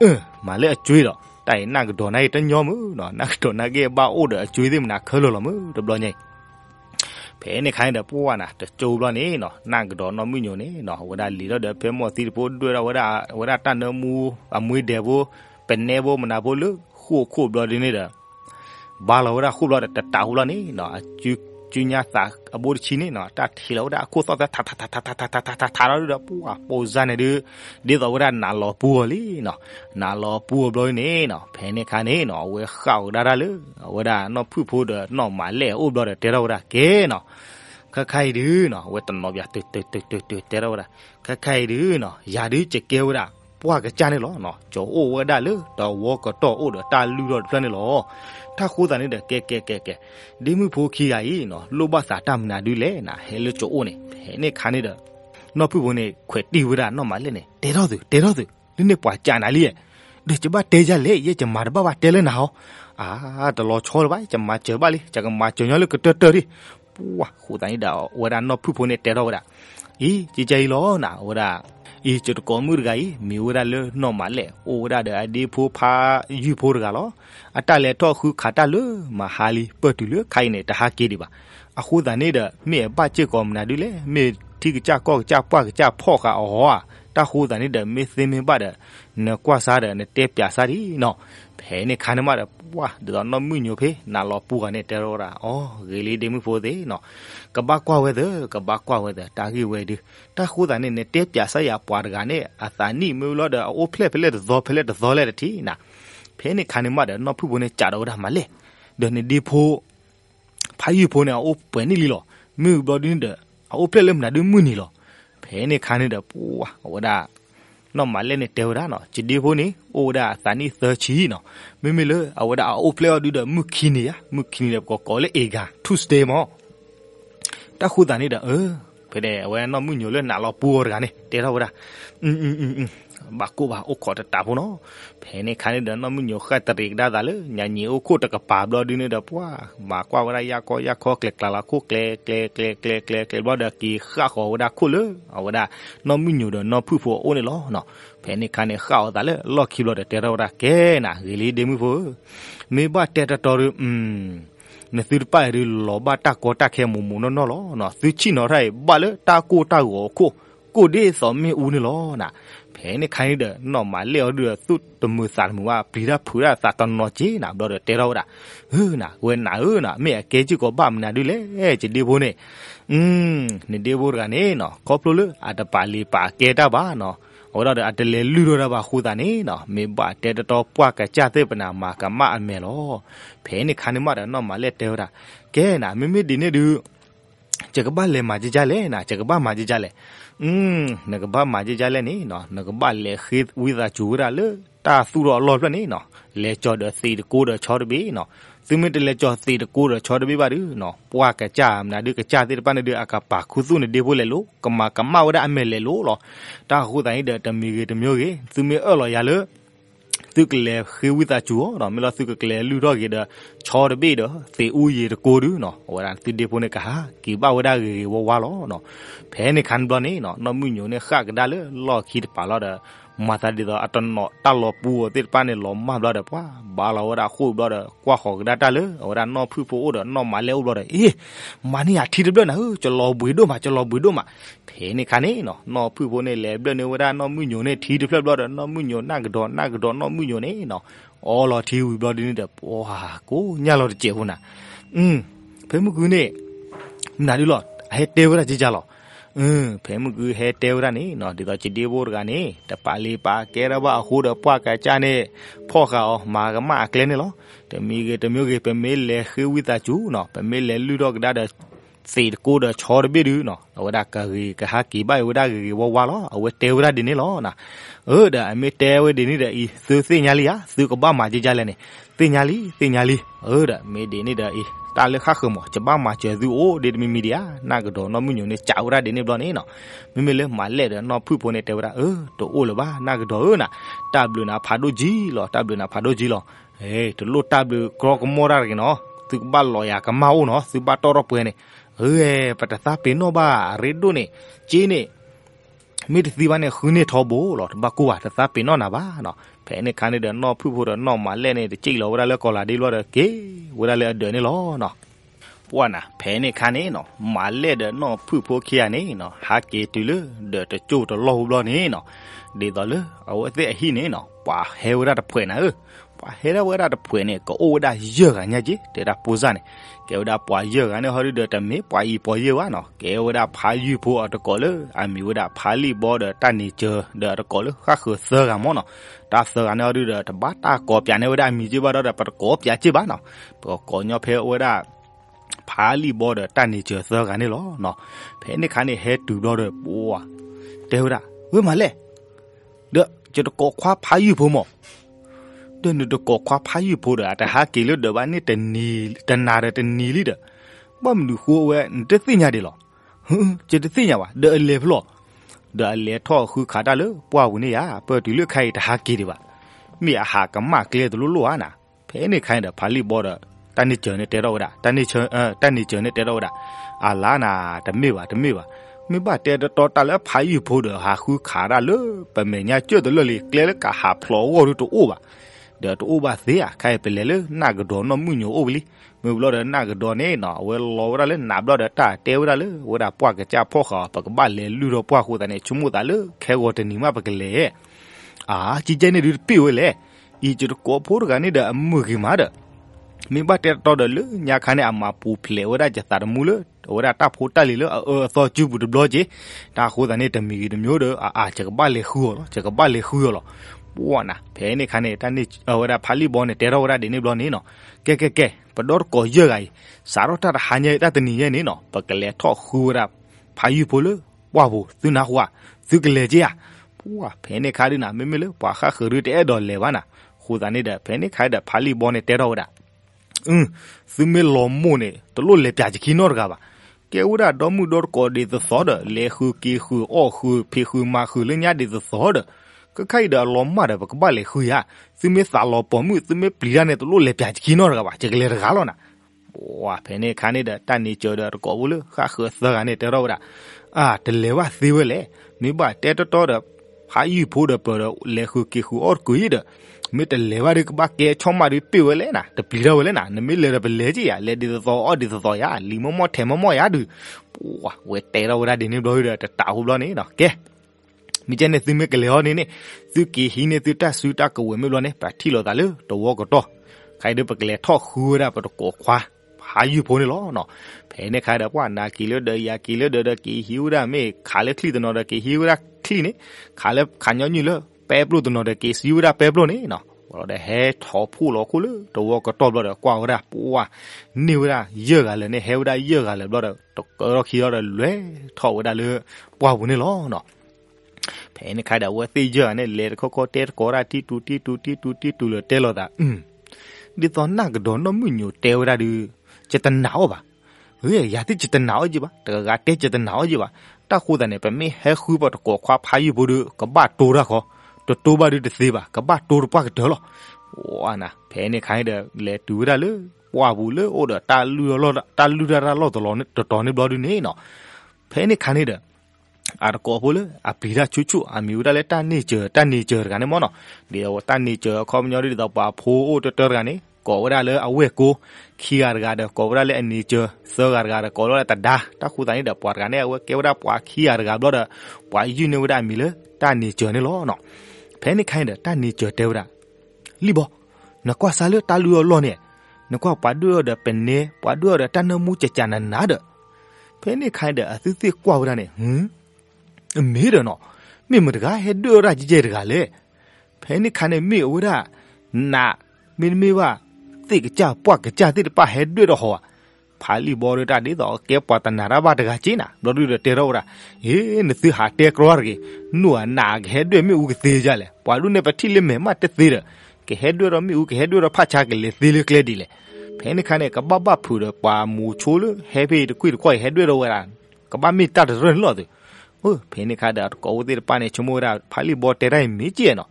အင်းမလဲအကျွေးတော့တိုင်နာကဒေါ်နိုင်တညောမှုနော်နာကဒေါ်နာကေဘာအိုဒအကျွေးသိမနာခဲလို့လို့မှုတဘလို့ညိုင်ဖဲနေခိုင်းတဲ့ပိုးဝနာတကြုံလို့နေနော်နာကတော့နော်မိညိုနေနော်ဝဒလီတော့တဲ့ဖဲမော်စီပိုးတွေ့တော့ဝဒဝဒတန်နမူအမွေတဲ့ဘောပနေဘောမနာဘောလို့ခုခုဘလို့နေတယ်ဘာလို့ရခုလို့တတားလို့နေနော်အကျူ junya ta abur chini no ta thilo da ko ta ta ta ta ta ta ta ta ta ta ta ro da pu a po za ne de de do ra na lo pu li no na lo pu do ne no phe ne kha ne no we khao da da le we da no phu phu de no ma le u do de de ro da ke no ခခိုင်ရူးနော်ဝတ်တနော်ဗျာတွတ်တွတ်တွတ်တွတ်တဲရောရာခခိုင်ရူးနော်ယာရူးချက်ကေဝရာပွားကကြနေလောနော်ကျော်အိုဝဒါလေတော်ဝကတော့အိုတာလူတော့တွန်းနေလောထခိုးတာနေတဲ့ကဲကဲကဲကဲဒီမှုဖိုခီယာကြီးနော်လိုပါစာတမနာဒူးလေနာဟဲလို့ကျော်အိုနေဟဲနေခါနေတော့နော်ဖူဘုန်နေခွဲတီဝရနော်မလဲနေတဲတော့သူတဲတော့သူဒီနေ့ပွားကြနာလေးရဲ့ဒီချဘတဲကြလေရဲ့ချမာဘဘတဲလဲနာဟောအာတလောချောဘိုင်ချမာချဘလေးချကမာချညောလေကတတရီပွားခိုးတိုင်းတော့ဝရနော်ဖူဘုန်နေတဲတော့ဝရဤကြည်ကြည်လောနာဝရอีจุดกอมือไกมีอุระเลนอมาเลโอระเดอดีโพพายูโพรกาลออัตเลทอคือขาตาเลมาฮาลีเปิดตุเลไคเนตะฮาเกดิบาอะคูดาเนเดเมบะเจกอมนาดุเลเมทีกจากอกจาปวกจาพ่อกาอ๋อตะคูดาเนเดเมเซเมบะเดเนกวาซาเดเนเตปยาซาดีเนาะဟဲနေခါနမရပွာဒါနမွညိုဖေနာလောပူကနေတေရောရာအော်ဂေလီဒီမီဖိုသေးနော်ကဘကွာဝဲဒကဘကွာဝဲဒတာဂီဝဲဒီတာခူဒါနေနေတေပြဆရာပွာဒကနေအသာနီမူလောဒအိုဖလက်ဖလက်ဇောဖလက်ဇောလက်တီနာဖေနေခါနမရနော်ဖူဘုန်နေချာတော့ဒါမလေဒနေဒီဖိုဖာယူဖိုနေအိုပွနေလီလောမူဘဒင်းဒအိုဖလက်လမနာဒူမူနီလောဖေနေခါနေဒပူဝါဝဒါနော်မလဲနေတေရာနော်ချဒီဖိုနီအိုဒါသနီသချီနော်မိမိလေအဝဒါအိုပလေဒူဒမုခီနီယာမုခီနီလကောကောလေအေဂါသူစဒေမောတခုတန်နေတာအဲဖဲတယ်ဝဲနော်မုညိုလဲနာလောပူရကနေတေရာဝဒါအင်းအင်းအင်း bako ba okko ta tabu no phene khane da namu nyo kha ta rek da da le nya ni okko ta ka pablo dine da pwa ma kwa wala ya ko ya ko kle kla la ko kle kle kle kle kle kle ba da ki kha ko da ko le awada namu nyo da na phu pho o ne lo no phene khane kha da le lo ki lo da te ra da ke na ge li de mu pho me ba te ta to ru um နသရပိုင်ရလောဘတာကောတာခဲမူမူနော်နော်လောနော်သီချိနော်ထိုင်ဘာလဲတာကိုတာကိုကိုကိုဒေးစောမင်းဦးနော်လောနာဟဲနေခိုင်းတဲ့နော်မလေရတဲ့သူတမှုစာမှုကပြရဖူရစာတနော်ကြီးနာတော့တဲတော့တာဟឺနာဝဲနာဟឺနာမေကဲကြည့်ကိုပါမနာဒီလေအဲချဒီဘိုးနေอืมနေဒီဘိုးကနေနော်ကောပလိုလအတပါလီပါကဲတာပါနော်ဟောတော့အတလေလူတော့ပါခူတာနေနော်မေပါတဲတော်ပွားကကြတဲ့ပနာမှာကမအမဲလောဖဲနေခဏမတော့နော်မလဲတဲတော့တာကဲနာမိမိဒီနေဒီချက်ကပါလေမာကြကြလေနာချက်ကပါမာကြကြလေ Mm, naga ba maje jale ni no, naga ba le khit wida chura le, ta su ro lo lo ni no, le cho de si de ko de cho de bi no, si mi de le cho si de ko de cho de bi ba du no, pwa ka cha am na de ka cha de pa ne de aka pa khu su ne de bo le lo, ka ma ka ma wa da ame le lo lo, ta khu dai de de mi ge de myo ge, si mi a lo ya le, သူကလေခေဝိတာချူနော်မလာသူကလေလူတော့ကေဒါချော်တပေတော့သေဦးရေတကိုဒူးနော်ဝရန်သူဒီဖိုနေကဟာကေပါဝဒါကေဝဝါလောနော်ဖဲနေခန်ဘလနေနော်နော်မြညိုနေခါကဒါလေလော်ခိတပါလာဒါ mata di do atan no talo puo tir pane lo ma bla da pa ba la ora khu bla da kwa ho da ta le ora no phu po ora no ma le bla da e ma ni a thi de bla na cho lo bui do ma cho lo bui do ma phe ni kha ni no no phu po ne le bla ne ora no mu nyo ne thi de bla da no mu nyo na ga do na ga do no mu nyo ne no all lo thi u bla ni da wa ko nya lo de che hu na um phe mu ku ne na di lo ဟဲ့တေဝရကြည်ကြလောအင်းဖဲမကူဟဲတဲဝရနေနော်ဒီတော့ချစ်ဒီဘောကနေတပါလီပါကဲရဘအခုတော့ပွားကကြနေဖော့ခါအောင်မာကမအကလဲနေလောတမီကတမျိုးကပမဲလေခွေဝိတာချူနော်ပမဲလေလူတော့ကဒါစေကိုဒချော်ဘီရူနော်ဝဒကရီကဟာကီဘိုင်ဝဒကရီဝဝါလောအဝတဲဝဒဒီနေလောနာအဒအမေတဲဝဒီနေတဲ့အီစုစညာလီယာစုကဘာမာကြကြလဲနေတင်ညာလီတင်ညာလီအဒမေဒီနေတဲ့အီတာလခခမချဘာမာချေဇူအိုဒီမီမီဒီယာနာကဒေါ်နော်မြညုံနေချာဝရဒီနေဘလနေနော်မိမိလဲမလဲတဲ့နော်ဖုဖို့နေတဲဝရအတိုအိုလဘာနာကဒေါ်နာတာဘလနာဖာဒိုဂျီလောတာဘလနာဖာဒိုဂျီလောဟေးတလို့တာဘလကရောကမောရာကေနော်သူဘလော်ယာကမအိုနော်သူဘတော်ရပွဲနေဟဲပတသပင်နောဘာရေဒိုနေဂျေနေမိတသီဘာနေခုနေထောဘိုလောဘကူဝါတသပင်နောနာဘာနော်ဖဲနေခါနေတော့နော်ဖုဖို့တော့နော်မှာလဲနေတကြိတ်လောဝရလဲကော်လာဒီလောတော့ကေဝရလဲအဒနေလောနော်ပွာနာဖဲနေခါနေနော်မာလဲတဲ့နော်ဖုဖို့ခရနေနော်ဟာကေတူလဒတချို့တော့လောဘလောနေနော်ဒီတော့လေအဝတ်အဟိနေနော်ပါဟဲဝရတဖွဲ့နာအဲပွာဟဲရဝဲရတဖွေနေကိုအိုဒါယေကညာကြီးတေဒါပူဇာနေကေဝဒါပွာယေကနေဟရီဒတမေပွာဤပွာယေဝါနော်ကေဝဒါဖာယူဖို့အတကောလေအမီဝဒါဖာလီဘောဒတန်နီချေဒတကောလေခါခုဆရာမောနော်တာဆရာနေဟရီဒတဘာတာကောပြနေဝဒါမီကြီးဘာတော့ပတကောပြချေပါနော်ဘောကောညောဖဲဝဒါဖာလီဘောဒတန်နီချေဆရာကနေလောနော်ဖဲနေခါနေဟဲတူတော့တော့ပိုးဝါတေဝဒါဝဲမလဲဒကျတကောခွာဖာယူဖို့မော်တန်ဒကောခွာဖိုင်ပိုရာတဟာကေလဒဝနိတနီတနာရတနီလိဒဘမ်ဒူခိုဝဲတသိညာဒီလောဟွကျတသိညာဝဒလေဖလောဒလေထောခုခါတလပွားဝနေရပေါ်ဒီလခိုင်တဟာကေဒီပါမိအဟာကမကလေဒလူလောနာဖဲနေခိုင်တာဖာလီဘောဒတန်နီချေနေတဲရောဒတန်နီချေတန်နီချေနေတဲရောဒအာလာနာတမေပါတမေပါမိဘတဲတော်တလည်းဖိုင်ယူဖို့တော့ဟာခုခါရလို့ပမေညာကျွတ်တယ်လို့လေကလေကဟာဖလောဝရတူအိုပါ de to ba thea kai pelele na gdo no munyo obli me blo de na gdo ne na we lo ra le na blo de ta te ra le wo da pwa ka cha pho kha pa ka ba le lu ro pwa ko da ne chumu da le khe go de ni ma pa ka le a chi jai ne ri pi we le i chu ko phor ga ne da mu gi ma da mi ba te to de le nya kha ne ama pu phle wo da ja ta mu le ဝရတာဖိုတက်လီလောအသောကျူဘူးဘလောကြီးဒါခိုးတဲ့နေတမီတမျိုးတော့အာချက်ကပါလေခူရောချက်ကပါလေခူရော buona phene khane ta ni ora phali bone tera ora deni blo ni no ke ke ke pador ko ye gai sarota ra hanye ta tani ye ni no pakale tho khura phayu polo wa bu tu na wa tu kle je ya wa phene khari na me me le pa kha khuri te do le wa na khu da ni da phene khai da phali bone tera ora um tu me lo mo ne to lo le pya ji ki nor ga ba ကေဝရဒမှုဒေါ်ကိုဒီသသောဒလေခုကီခုအိုခုဖီခုမာခုလညာဒီသသောဒကခိုက်ဒါလောမာရဘကဘလေခူရစမေစာလောပမှုစမေပလီရနဲ့တလို့လေပြချကင်းတော့ကပါချကလေရကားလောနာဝါဖဲနေခါနေတာတန်နေကြော်တော့ကောဘူးလို့ခါခောစကနေတရောဗရာအာတလေဝသေးဝလေမိဘတဲတော်တော်တော့ဟာယူဖို့တော့ပေါ်တော့လေခူကေခူအော်ကူရဒမေတလေဝရကဘကေချောမာရီပြေဝလေနာတပလီရဝလေနာနမေလေရပလေကြီးရလေဒီသောအော်ဒီသောရလီမမောထဲမမောရဒူဝါဝဲတဲရောဗရာဒီနေဘလို့ရတတာဟုတ်လို့နေနော်ကဲမိကျန်နဲ့သူမကလေဟောနေနဲ့သူကီဟီနေသူတဆူတကဝဲမလို့နဲ့ပါထီလောတာလေတော့ကတော့ခိုင်တဲ့ပကလေထော့ခူရပါတော့ကိုခွာဟာယူဖို့နေလောနော်ဖဲနဲ့ခိုင်တဲ့ပွားနာကီလို့ဒရာကီလို့ဒကီဟီူရမေခါလေခလီတနော်ဒကီဟီူရခလီနေခါလေခါညောညူလို့ပဲပလို့တနော်ဒကီစီူရပဲပလို့နေနော်ဘောတဲ့ဟဲထော်ဖို့လောခုလေတော့ကတော့ဘောတဲ့ကွာရပွားနေရယေကလည်းနဲ့ဟဲဝဒယေကလည်းဘောတဲ့တော့ခီရလွဲထော်ဝဒလေပွားဝင်နေလောနော် એને ખાડા વતી જ અને લેરખો કોટેર કોરાટી તૂટી તૂટી તૂટી ટૂલો ટેલો તા đi to nang cái đó nó mới nhiều treo ra đi chết tần não bà hứa giá thì chết tần não gì bà tớ gạt tết chết tần gì bà ta khu đàn này phải mấy hai khu bà có khoa phái bù được có ba tù ra khó tớ tù ba đi được gì bà có ba tù được qua cái đó lo wow na phải này khai được lệ tù ra lứ wow bù lứ ô đó ta lừa lo ta lừa ra lo tớ lo nè tớ tớ nè lo đi nè nó phải này khai được arkopul apira cucu amiura le tan nature tan nature gane mono dia tan nature kom nyori da pa pho o teter gane ko wara le awe ko khiar ga da ko wara le nature so gar ga ko lo ta da ta khu ta ni da par gane awe ke wara pa khiar ga blo da pa yu ne wara mi le tan nature ne lo no phe ni khain da tan nature te wara li bo na kwa sa le ta lu lo ne na kwa pa du da pen ne pa du da tan mu che cha na na da phe ni khain da asu si kwa wara ne hm မေရနော်မေမတကဟဲ့ဒိုရာကြီးကြဲတကလေဖဲနိခါနေမေဝရနာမင်းမေဝတိကကြပွားကကြတိတပဟဲ့ဒိုရဟောဖာလီဘော်ရတာဒီတော့ကဲပွားတနာရပါတကချင်းနာဘလူတေရောရာဟေးနသိဟာတဲကရောရေနူနာဟဲ့ဒိုမေဦးကသေးကြလေပွာလူနေပတိလိမေမတသေးရကဟဲ့ဒိုရမေဦးကဟဲ့ဒိုရဖချကလေသေးလေကလေဒီလေဖဲနိခါနေကပပဖူရပွာမူချိုးလဟဲ့ဖေးတကွိတကွိဟဲ့ဒိုရဝရာကပမီတတ်ရလော်တယ်ဟုတ်ဖေနေခါဒါကောဝတိပနေချမိုရာဖာလီဘောတေရိုင်မီကျဲနော်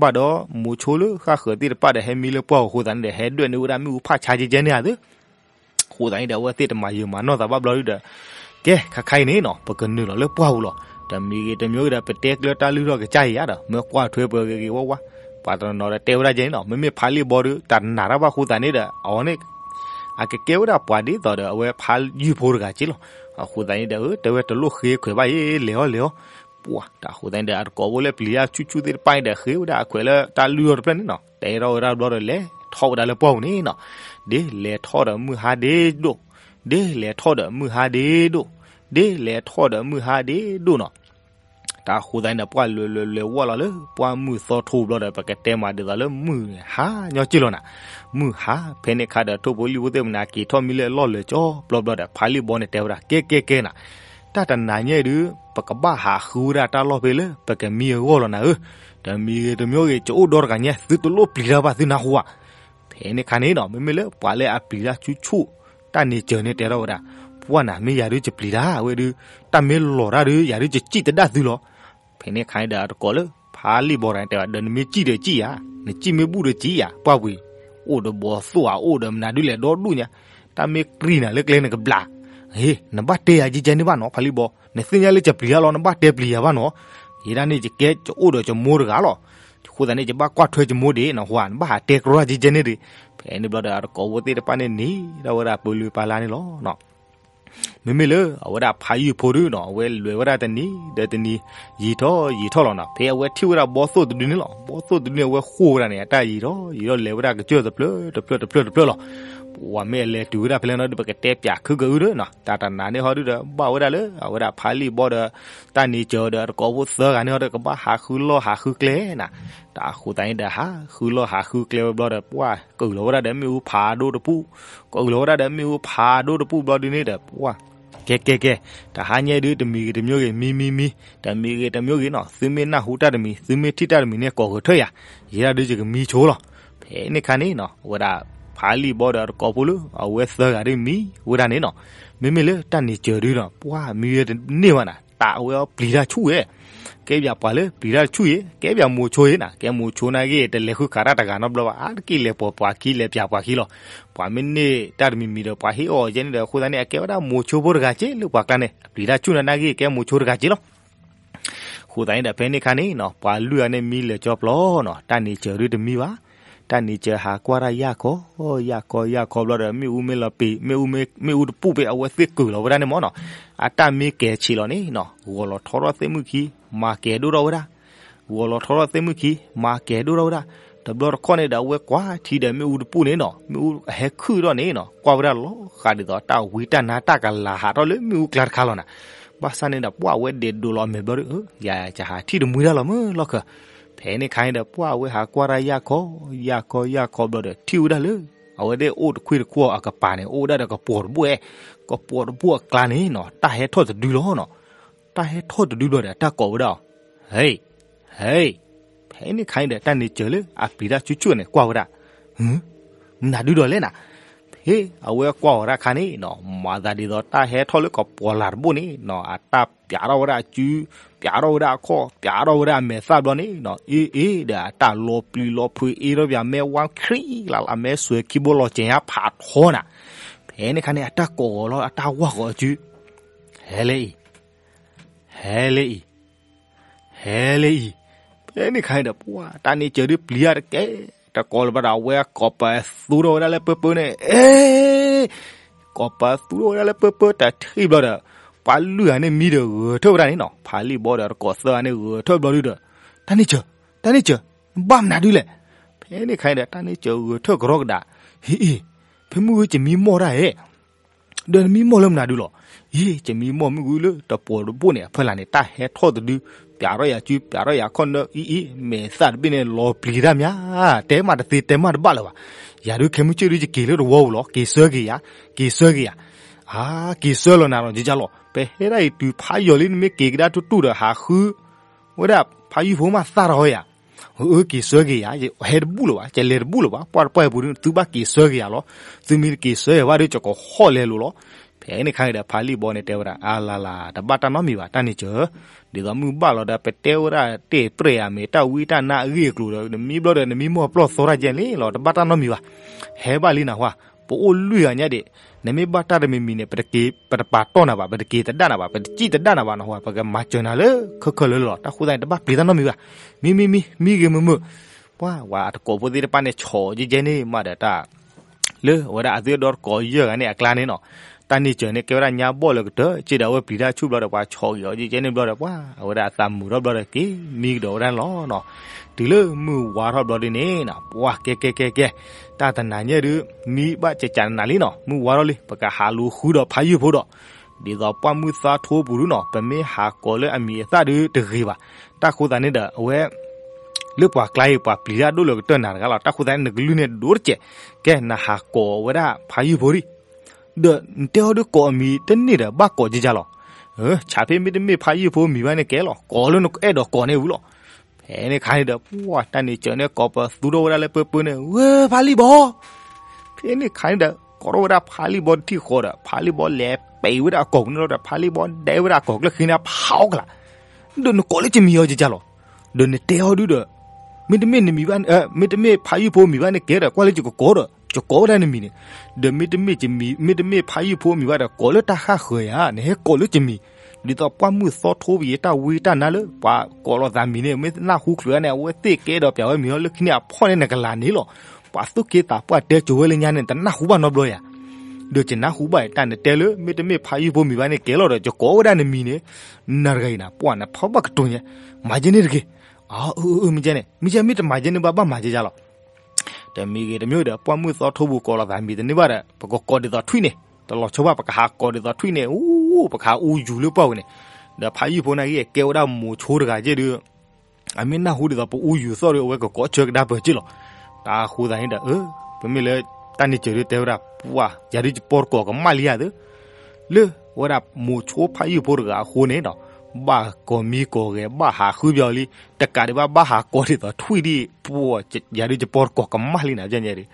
ဘာတော့မူချိုလခါခတိပဒဟဲမီလပေါ်ဟိုတန်တဲ့ဟဲဒွဲ့နူရာမီဖာချာကြည့်ကြနေရတယ်ဟိုတိုင်းတော့ဝတိတမယူမနော်ဒါဘာဘလို့ဒါကဲခခိုင်နေနော်ပကနူလောလေပွားဘူးလောတမီကတမျိုးကပတက်ကလတာလူတော့ကြိုက်ရတာမကွာထွေးပေါ်ကေဝဝပါတော့တော့တေဝရာကျင်းတော့မမေဖာလီဘောတာနာရဘာဟိုတန်နေတာအော်နေအကကေဝရာပွားဒီတော်အဝဲဖာယူဖို့ကချီလို့ခုတိုင်းတဲ့တဝဲတလို့ခေခွေပါရေလေဟောလေဟောပွာတာခုတိုင်းတဲ့အကောဘလေပလီယာချူချူတဲ့ပိုင်တဲ့ခေဝရာအခွေလေတာလူရပလန်နော်တဲရောရာတော့လေထောက်တာလေပေါ့နေနော်ဒီလေထောတဲ့မူဟာဒီတို့ဒီလေထောတဲ့မူဟာဒီတို့ဒီလေထောတဲ့မူဟာဒီတို့နော်တာခိုးတိုင်းနဲ့ပွားလွယ်လွယ်လွယ်ဝလာလေပွားမှုသောထိုးဘလို့တဲ့ပကတဲမှာတည်းသာလေမှုဟာညောကြည့်လို့နာမှုဟာဖဲနေခါတဲ့ထိုးပိုလီဝတ်တဲ့မနာကီထော်မီလေလော်လေကြောဘလို့ဘလို့တဲ့ဖာလီဘောနဲ့တဲဝတာကဲကဲကဲနာတတနာညဲ့ရပကဘာဟာခူရာတာလော်ဖေလေပကမီရောလနာတမီတမျိုးကြီးချိုးဒေါ်ကညဲ့သစ်တလို့ပလီလာပါသနာဟွာဖဲနေခါနေတော့မမေလေပွာလေအပလီလာချူချူတနေကြနေတဲတော့တာပွားနာမေရရချပလီလာဝဲရတမေလော်ရရရချကြည့်တတ်သူလောဖိနေခိုင်းတာတကောလေဖာလီဘောရိုင်းတဲ့ဒန်မီကြည့်တယ်ကြည့်ဟာနကြည့်မဘူးတယ်ကြည့်ဟာပွားဝီအိုဒဘောဆိုဟာအိုဒမနာဒူလေဒေါ်ဒူညာတာမေကရီနာလက်လဲနကဘလာဟေးနဘတ်တေယာကြီးဂျန်နေပါနော်ဖာလီဘောနေစင်ရလေးချပလီယာလောနဘတ်တေပလီယာပါနော်ဒီရနေကြကဲအိုဒချမိုးတကားလောခုတန်နေကြပါကွာထွေးချမိုးတယ်နော်ဟွာဘာတေကရောကြီးဂျန်နေတယ်ဖဲနေဘလာတာကောဝတိတပနေနီတော့ဝရပူလူပါလာနေလောနော်မမေလအဝဒဖာယူဖိုရူနော်ဝဲလွယ်ဝဒတနီဒတနီရီထောရီထောလောနော်ဖေဝဲထိဝရဘောဆုဒူနီလောဘောဆုဒူနီဝဲခိုးရနေတာရီတော့ရီတော့လေဝဒကကြွတ်တပလတပလတပလတပလလောဝမဲလေတူရာဖလန်တော့ပကတဲ့ပြခုကူရနော်တာတာနာနေဟောတူတော့ဘာဝဒါလေအဝဒါဖာလီဘောဒတာနီကျော်တော့ကောဘုသကနေဟောတော့ကဘာဟာခုလောဟာခုကလေနာတာခုတိုင်းတဟာခုလောဟာခုကလေဘောဒပွာကုလောရတဲ့မျိုးဖာတို့တပူကုလောရတဲ့မျိုးဖာတို့တပူဘောဒီနေတဲ့ပွာကဲကဲကဲဒါဟာညဲဒီတမီတမျိုးကြီးမီမီမီတမီကြီးတမျိုးကြီးနော်စင်မေနာဟူတာတမီစင်မေထိတာတမီနဲ့ကော်ကိုထွက်ရရေရဒီကြီးကမီချိုးလောဖဲနေခါနေနော်ဝဒါဖာလီဘော်ဒါကောပူလအဝဲဆာဂရီမီဝရနေနော်မေမေလေတန်နေကြရီတော့ပွာမီရနေဝနာတာဝဲပလီရာချူရဲ့ကဲပြပါလေပလီရာချူရဲ့ကဲပြမိုချိုရဲ့နာကဲမိုချိုနာကြီးတလေခုကာရတကနော်ဘလဝအာကီလေပေါ်ပွာကီလေပြပွာကီလောပွာမင်းနေတာမီမီတော့ပွာဟီအော်ဂျန်တဲ့ခုသားနေအကဲဝဒါမိုချိုဘော်ကချေလို့ပွာကနဲ့ပလီရာချူနာနာကြီးကဲမိုချိုရကချေလောခုတိုင်းတဲ့ဘဲနေခါနေနော်ပွာလူရနဲ့မီလေကြော့ဘလောနော်တန်နေကြရီတမီပါတာနေချဟာကွာရယာကိုဟောယာကိုယာကိုဘလာမေဦးမေလာပေမေဦးမေမေဦးပူပေအဝဲစစ်ကူလောဗဒနေမောနော်အတမေကဲချီလောနေနော်ဝော်လောထောရသိမှုခီမာကဲဒူရောဝဒဝော်လောထောရသိမှုခီမာကဲဒူရောဝဒတဘလခေါနေတာဝဲကွာထီတယ်မေဦးပူနေနော်မေဦးဟဲခူတော့နေနော်ကွာဗဒလောခါဒီတော့တာဝီတနာတကလာဟာတော့လေမေဦးကလတ်ခါလောနာဘာစနေတာပွားဝဲဒေဒူလောမေဘရယာချဟာထီတယ်မူရလောမလောခါဖဲနေခိုင်းတဲ့ပွားဝဲဟာကွာရရခေါ်ရခေါ်ရခေါ်ဘလို့ထီဝဒါလေအဝဲတဲ့အိုတခွေကွာအကပါနေအိုဒါကပေါ်ဘွဲကပေါ်ဘွဲကလာနေနော်တာဟဲထော့ဒူလောနော်တာဟဲထော့ဒူလောတဲ့တာကော်ဝဒါဟေးဟေးဖဲနေခိုင်းတဲ့တန်နေကြလေအပိဒါချွချွနဲ့ကွာဝဒါဟမ်နာဒူတော်လဲနာဟေးအဝဲကွာရခါနေနော်မာသာဒီတော့တာဟဲထော်လကပေါ်လာဘူးနေနော်အတာပြာတော်ရကျူးပြာတော့ဒါခေါ်ပြာတော့ဒါမဲစပ်တော့နေနော်အေးအေးဒါတလောပလီလောဖွေအေးတော့ပြမဲဝါခရီလာလာမဲဆွေကီဘောလောကျင်ရဖာခေါ်နာဖဲနေခနဲ့အတက်ကောလောအတာဝါကောကျူးဟဲလေဟဲလေဟဲလေဖဲနေခိုင်းတော့ပွာတာနေကျရပလီရကဲตะกอลบดาเวกอปะสูโรได้แล้วเปิ้ๆเนี่ยเอ๊กอปะสูโรได้แล้วเปิ้ๆแต่ที่บ่ได้ပါလူရနဲ့မိတော့ကိုထုတ်တာနေနော်ဖာလီဘောတော့ကောဆာနေကိုထုတ်ဘလို့တော့တနေ့ချောတနေ့ချောဘာမနာဒူးလေဖဲနေခိုင်းတယ်တနေ့ချောကိုထုတ်ကြော့တာဟီးဟီးဖမှုကိုချမီမော်ရရဲ့ဒန်မီမော်လုံးနာဒူးလို့ဟီးချမီမော်မှုကိုလို့တပေါ်လို့ပို့နေဖလာနေတာဟဲထော့တူပြာရရကျူပြာရရခွန်တော့အီအီမေသတ်ပြင်းလော်ပလီရမြာတဲမတတိတဲမတပါလောပါယာတို့ခဲမှုချူကြီးကေလို့ဝော်လို့ကေဆွဲကေရကေဆွဲကေရအာကေဆွဲလို့နာတော့ကြကြလို့ปเฮได้ดูพายอลินไม่เก่ได้ทุตุรเหาคือว่าด้พายุผมมาซารราอ่ะโอ้กิสวยกียอ่ะเฮดบุลวะเจเลือบุลวะปอดปอยบุนตัวบ้ากิสวยกียอ่ะล้อตัวมีกีสวยว่าด้จะก็ขอเลลุล้อเพลงนี่ใารเดาพาลีบอลเนีเทาอาลาลาแต่บัตรน้องมีว้าตานี่เจอเดี๋ยวมือบ้านเราเดาไปเทวราเตะเปรียเมตาวิตานาเรียกรู้เดีมีบล็อดเดนมีมัวปลอดโซราเจลีลเราแต่บัตรน้องมีว้าเฮบ้าลีนะวะပအိုလွေရညတဲ့နမေပါတာမီမီနဲ့ပတကေပတပါတော့နာပါပတကေတတနာပါပတကြည်တတနာပါနော်ဟောပကမချွန်နာလေခခလလတခုတိုင်းတပါပြေတနော်မီပါမီမီမီမိကမမပွာဝါတကောပဒီပနဲ့ချောကြီးကျနေမဒတာလေဝရအသေးတော့ကောရကနေအကလာနေနော်တန်နေကျနေကေရညာဘောလကတော့ခြေတော်ဝပြတာချုပ်လာတော့ကွာချော်ရောကြီးကျနေတော့ကွာဝရအသမှုတော့တော့ကေမိတော့ရန်လောနော်ဒီလိုမှုဝါတော့ဘလို့ဒီနေနာပွားကဲကဲကဲကဲတာတနာညေရနီဘကြကြနာလီနော်မှုဝါတော့လေပကဟာလူခုတော့ဖာယူဖို့တော့ဒီတော့ပမှုစာထိုးဘူးနော်ပမေဟာကောလေအမီသတူတကြီးပါတခုတန်နေတဲ့အဝဲလေပွားကလိုက်ပွားပြရတို့လို့တနာကလာတခုတန်ငကလူနေဒိုးချေကဲနာဟာကောဝရဖာယူဖို့ရီဒတေဟိုဒကောမီတနေရဘကောကြကြလောဟဲ့ချာဖေမီတမေဖာယူဖို့မိဘနဲ့ကဲလောကောလို့အဲ့တော့ကောနေဘူးလောเอ็นี่ขายเด้อปวดแต่นี่เจอเนี่ยกบสุดูได้เลยปุ๊บปุ๊บเนี่ยเว้ยพาลีบอพี่เอ็นี่ขายเด้อกรวดาพาลีบอที่โคตรพาลีบอแหลบไปเวลากงนี่เราพาลีบอได้เวลากกแล้ขึ้นมาเผาละเดินกอลิจะมีอะไรจะจ้าหรอเดินเตียวดูเด้อมิต่เมียนมีบ้านเออมิตรเมียพายุพูมีบ้านเนี่ยเกิดอะไรกว่าเลยจะก่อเะจะก่อได้ในมีเนี่ยเดินยวมิตรเมียจะมีมิตรเมียพายุพูมีบ้านอะไรก่อเลยตาข้าเขยอ่ะเนี่ยก่อเลยจะมีဒီတော့ပွားမှုစောထိုးပြီးတာဝီတာနာလေပွားကောလောဇာမီနေမနာဟုခလွနဲ့ဝဲတိကဲတော့ပြောမြေလခင်းဖောနေကလာနေလို့ပွားသူကေတာပွားတဲကျွေးလညာနေတနာဟုပါနော်ဘလို့ရဒိုချနာဟုပါတန်တဲလေမေတမေဖာယူဖို့မိပါနဲ့ကဲလို့တော့ကောဝဒနေမီနေနာဂိုင်နာပွားနာဖောဘကတွညာမာဂျနေရကေအာအူမကြနဲ့မကြမိတမာဂျနေဘာဘာမာဂျကြလောတမီကေတမျိုးတော့ပွားမှုစောထိုးဖို့ကောလောဇာမီတနေပါတဲ့ဘကောကောဒီတော့ထွိနေตลอดชาวบ้านปะกหากอดตอทุยเนี่ยอู้ปะกหาอูอยู่หรือเปล่าเนี่ยเดี๋ยวพายุพวกนั้นเกี่ยวได้หมู่ชูดกันเยอะดื้อအမင်းနာဟူဒါပူယူဆော်ရဝဲကကောချေဒါပချီလောတာဟူတိုင်းဒါအပမေလေတန်နီချေရတဲရာပူဝါယာရီပေါ်ကောကမလီယာဒလေဝရမူချိုဖာယူပေါ်ကဟိုနေတော့ဘာကောမီကောကေဘာဟာခူပြောလီတက္ကရီဘာဘာဟာကောရီတော့ထွီဒီပူဝါယာရီပေါ်ကောကမလီနာဂျန်ရီ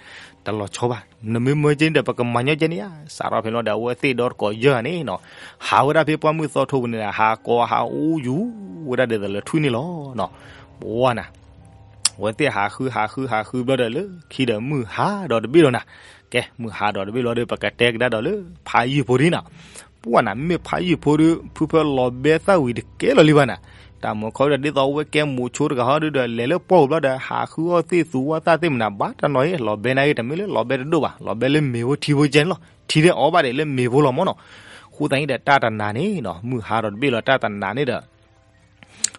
ตลอดชอบะนมือมือจินเดปกมันยจนี่สารพินเดวตีดอร์ก็เยอะนี่เนาะหาวดาพี่ปอมือสอทุนี่นหาก็หาอูยูวดาเดเลทุนี่ลอเนาะบัวนะวันที่หาคือหาคือหาคือบลอดเลยขีดมือหาดอดบิลนะแกมือหาดอดบิลอดปกแตกได้ดอเลยพายุพูดีนะบัวนะมีพายุพูดผู้เป็นลอเบต้าวิดเกลอลิบานะတာမခေါ်တဲ့တော့ဝဲကဲမူချိုးကဟာဒလဲလပေါ်ဘလာဟာခူအသိစုဝသသိမနာဘာတနော်ရလော်ဘဲနိုင်တမီလော်ဘဲတို့ပါလော်ဘဲလေမေဝထီဖို့ကျန်လောထီတဲ့အောပါတယ်လေမေဖို့လောမနော်ခုတိုင်းတဲ့တာတနာနေနော်မူဟာတော့ပြီလောတာတနာနေတဲ့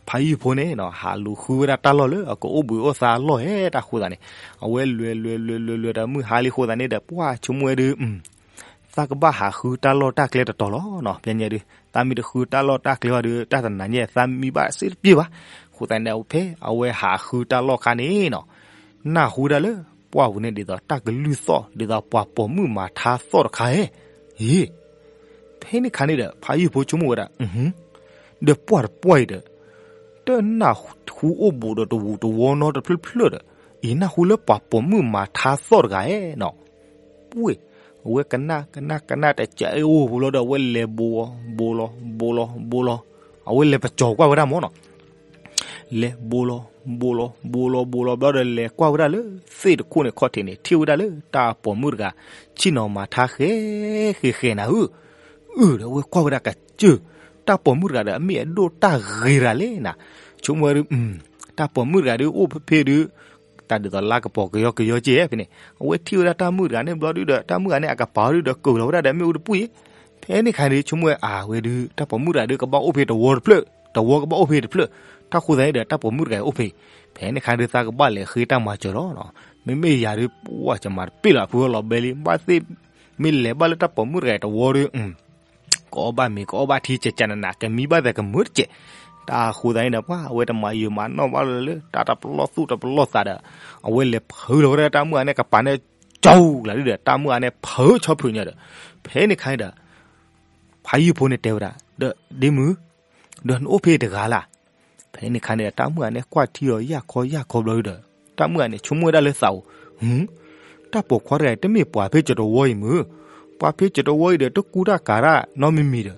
ဖိုင်ဖိုနေနော်ဟာလူခူရတာလော်လေအကိုအဘူအစာလော်ဟဲတာခူတာနေအဝဲလွယ်လွယ်လွယ်လွယ်တာမူဟာလီခူတာနေတဲ့ပွားချွမွဲဒူตากบ้าหาคือตาลอตาเกลตตอลอเนาะเปลี่ยนเนี่ยดิตามีตคือตาลอตาเกลว่าดิตาตันนันเนี่ยตามีบ้าสิปีวะခုတန်တဲ့ဖေအဝဲဟာခူတာလော့ခနေနော်နာဟူတယ်လေပွားဝင်နေတော့တကလူစောဒီတော့ပွားပေါ်မှုမှာထားစော့ခါရဲ့ဟေးဖေနေခနေတယ်ဖာယူဖို့ချုံမရအင်းဒပွားပွိုက်တယ်တနာခူအဘူတော့တူတူဝနော်တဖလဖလတယ်ဤနာဟူလပွားပေါ်မှုမှာထားစော့ခါရဲ့နော်ပွေးเวกันนากันนากันนาแต่เจ้าอู้บุลอดเวลเลบัวบุลอบุลอบุลอเอาเวลเลปโจอกว่าเวลาหมดเนาะเลบุลอบุลอบุลอบุลอบลอดเลกว่าเวลาเลยสิ่งคุณคดี่นี้ที่เวลาเลยตาปมุรกาชินอมาทักเฮเฮเฮนะอู้อู้แล้วเวกว่าเวลากัดจื้อตาปมุรกาเดอมีดูตาเกราเลยนะชุ่มวันอืมตาปมุรกาดูอู้เพื่อတတ်တော့လာကပေါ်ကရောကရောကျဲဖနေဝဲထီရတာမှုကနေဘလော်ဒူတာမှုကနေအကပါရူတော့ကိုလောရတဲ့မြို့ပူရဖဲနေခိုင်ရချုံဝဲအာဝဲဒူတပေါ်မှုရတဲ့ကပောက်အဖေတဝေါ်ဖလတဝေါ်ကပောက်အဖေတဖလတခုဆိုင်တဲ့တပေါ်မှုကအဖေဖဲနေခိုင်ရသာကပါလေခေတာမှာကြော်တော့မေမေရရပူဝါချမာပိလာဖူလောဘဲလီဘာသိမိလေဘလတပေါ်မှုရတဲ့ဝေါ်ရကောဘာမီကောဘာထီချေချနနာကမိဘတဲ့ကမွတ်ချေตาคูได้นะว่าเวทมาอยู่มันนอว่าเลยตาตาปลอสู้ตาปลอสาดเอาเวเล็บเผือเลย ตาเมื่อเนี่ยกับปานเนี่ยเจ้าเลยเดือดตาเมื่อเนี่ยเผือชอบผือเนี่ยเด้อเพนี่ใครเด้อพายุพูนเตวระเด้อเดมือเดินโอเพเดกาลาะเพนี่ใครเนี่ตาเมื่อเนี่ยกวาาเที่ยวยากคอยากคอเลยเด้อตาเมื่อเนี่ยชุ่มมือได้เลยเสาหืมตาปกควายรงตไม่ปล่อยเพจะโดวยมือปล่อยเพจะโดวยเด้อตะกูดาการะนองมิมีเด้อ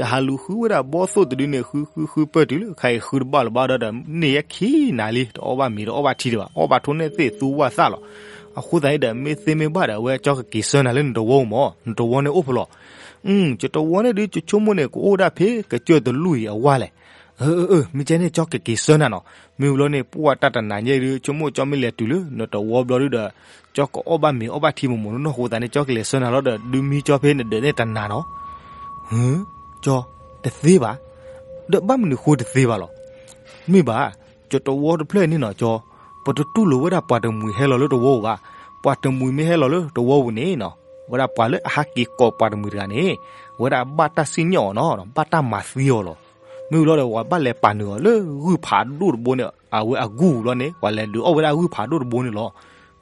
จะฮาลูฮูระบอสุดดินเนี่ยคือคือคือเปิดดิลใครคือบอลบอดะเนี่ยขี้นาลีออบามีออบาทีดะออบาทุนเนี่ยเตตูวาซะหรอအခုတိုင်းတမေသိမေပါတော့ဝဲကြောက်ကီဆန်လည်းတော့ဝုံမောတော့ဝနေဥဖလောอืมจะตัวเนี่ยดิจะชมเนี่ยกูโอดาเพกะจ่อตะลุยเอาวะแหละเออเออมีเจเนี่ยจอกเกเกซ้อนน่ะเนาะมีโลเนี่ยปูอ่ะตัดตะนาเนี่ยดิชมจอมิเลตุลุเนาะตะวอบลอดิดะจอกออบะมีออบะทีมุมุเนาะโหตาเนี่ยจอกเลซ้อนน่ะลอดะดูมีจอเพเนี่ยเดเนี่ยตะนาเนาะหึ cho để gì bà đợi bắt mình khu để gì bà lo mi bà cho tàu water play nên nó cho bắt tàu tu lúa đã bắt được mùi hay là lúa tàu wow bà bắt được mùi mi hay là lúa tàu wow nè nó và đã bắt được hạt kỳ cọ bắt được mùi ra nè và đã bắt ta xin nhỏ nó nó bắt ta mà xí lo mi lo là bắt lại bắt nữa lỡ gù phá đủ bố nữa à với à gù lo nè và lại được ở với à gù phá đủ bố nữa lo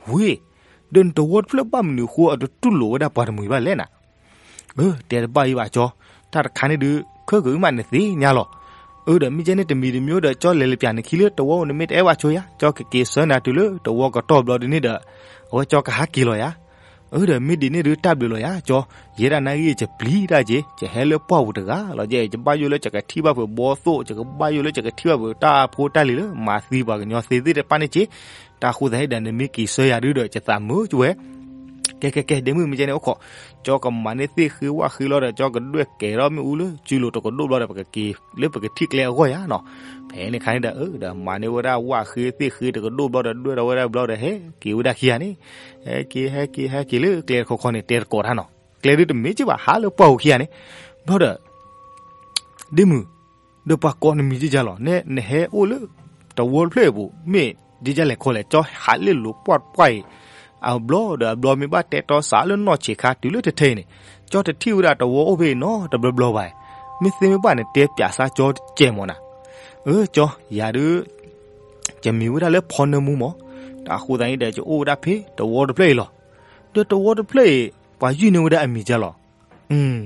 hui đơn tàu water play bắt mình khu ở tàu tu lúa đã bắt được mùi bà lên à เออเดี๋ยวไปว่าจอတာခါနေဒူခေကူမနသိညာလောဥဒမီကျနေတမီဒီမျိုးတော့ကြောလဲလဲပြန်နေခီလတဝုံနမစ်အဲဝါချိုယာကြောကကေဆနာတူလတဝကတော့ဘလဒီနေဒဝကြောကဟာကီလောယာဥဒမီဒီနေရတပ်လောယာကြောရေရနာကြီးချပလီရာကြီးချဟဲလပေါ့ဝတကလောကြေချပါယိုလဲချကထိပါဖို့ဘောဆို့ချကပါယိုလဲချကထိပါဖို့တာဖိုတက်လီလမာစီပါကညောစီသေးတဲ့ပနေချတာခုတဲ့ဒန်နမီကီဆွေရဒူတော့ချတာမူကျွဲแกแกแกเดี๋ยวมือมันจะเนี่ยขอจอกับมันเนี่ยทีคือว่าคือเราได้จอกันด้วยแกเราไม่อู้เลยจูโร่ตะกดูเราได้ปกกีหรือปกติ่แล้วก็ย่าเนาะแผลในครั้นี้เดอเออเด้อมาเนี่ยว่าว่าคือที่คือตะกดูเราได้ด้วยเราได้เราได้เฮ้กี่ว่าได้เฮีนี่เฮ้กี่เฮ้กี่เฮ้กี่เลือกเกลียดคนนี่ยเตียดกอดฮะเนาะเกลียดดิมิจิว่าหาเลูเป่าเฮียนี่เราได้เดี๋ยวมือเดี๋ยวปากกอนมิจิจ้าหรอเนี่ยเนี่ยเฮ้โอ้เลยแต่วอลเพลย์บุไม่จิจ้าเลยคนเลยจอหาเลือยลูกปอดไปเอาบลอดบลอมีบ้าเตตอสาลุนนอชิคาติลุเตเทนจอตทิวดาตวอเวเนาะตบลบลอไปมิสิมีบ้าเนี่ยเตปยาซาจอเจมอนะเออจอยาดูจะมีวดาเลพอนมูมอตาคูไดเดจโอดาเพตวอดเพลย์ลอตตวอดเพลย์ปายูเนวดาอมีจาลออืม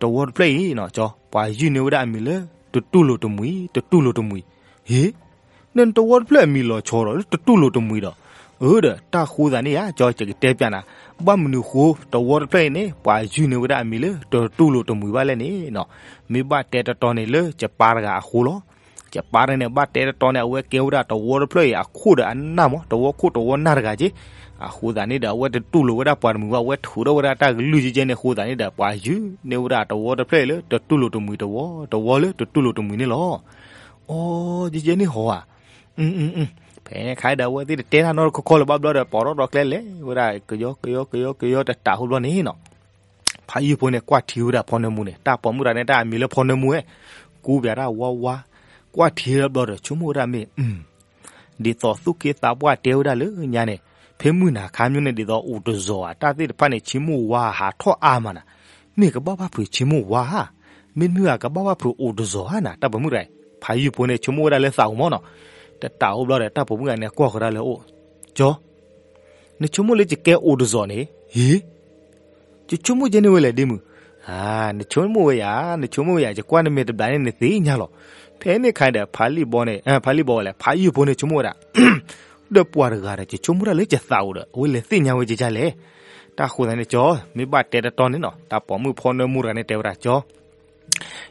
ตวอดเพลย์เนาะจอปายูเนวดาอมีเลตตุโลตมุยตตุโลตมุยเฮนันตวอดเพลย์มีลอชอรอตตุโลตมุยดอเออเดတာခူဇာနေရကြောချေတဲပြန်လာပမနူခိုတော်ဝတ်ပဲနေပါယူနေဝဒအမီလေတော်တူလို့တမူပါလဲနေနော်မိဘတဲတတော်နေလေချပါရကအခုလို့ချပါရနေဘတဲတတော်နေအဝဲကေဝဒတော်ဝတ်ပဲအခုဒအနာမတော်ဝခုတော်ဝနာရကကြီးအခုဒါနေတာဝတ်တူလို့ဝဒပါမူဝတ်ထူတော့ဝဒတာလူကြီးချင်းနေခိုးတာနေတာပါယူနေဝဒတော်ဝတ်ပဲလေတော်တူလို့တမူတော်တော်ဝလေတော်တူလို့တမူနေလောအော်ဒီချင်းနေဟောอ่ะอืมๆๆအဲခိုင်ဒါဝဲတိတဲနာနော်ခေါ်လဘဘလောပေါ်တော့ကလဲလေဟိုဒါကယောကယောကယောကယောတတာဟုလောနေနော်ဖာယူဖုန်နဲ့ကွာထီဟိုဒါဖုန်နမူနေတာပေါ်မူတာနဲ့တာမီလဖုန်နမူရဲ့ကူပြတာဝါဝါကွာထီရဘလောချူမူဒါမေอืมဒီတော့သူကေတာဘွားတဲဟိုဒါလေညာနေဖေမှုနာခါမျိုးနဲ့ဒီတော့ဥဒဇောတာတိဖာနဲ့ချီမူဝါဟာထော့အာမနာမေကဘဘဖူချီမူဝါဟာမင်းမြကဘဘဖူဥဒဇောဟာနာတပမှုတိုင်းဖာယူဖုန်နဲ့ချူမူဒါလဲစောင်းမောနော်တတာဟုတ်လားတာပုံငိုင်နေကွာခရလဲအိုကျော်နေချုံမလေးကြကဲအိုဒဇော်နေဟေးကျချုံမကျနေဝဲလေဒီမူဟာနေချုံမဝဲရနေချုံမဝဲရကျကွာနေမေတပိုင်းနေသေးညာလောဖဲနေခိုင်တဲ့ဖာလီဘောနေအဲဖာလီဘောလဲဖာယူဘောနေချုံမရဒပွာရကားကျချုံမရလေကျသာဦးဝဲလေသိညာဝဲကြကြလဲတာခုတိုင်းကြောမိဘတဲတော်နေနော်တာပေါ်မှုဖုန်းနမှုရနေတဲဝရာကြော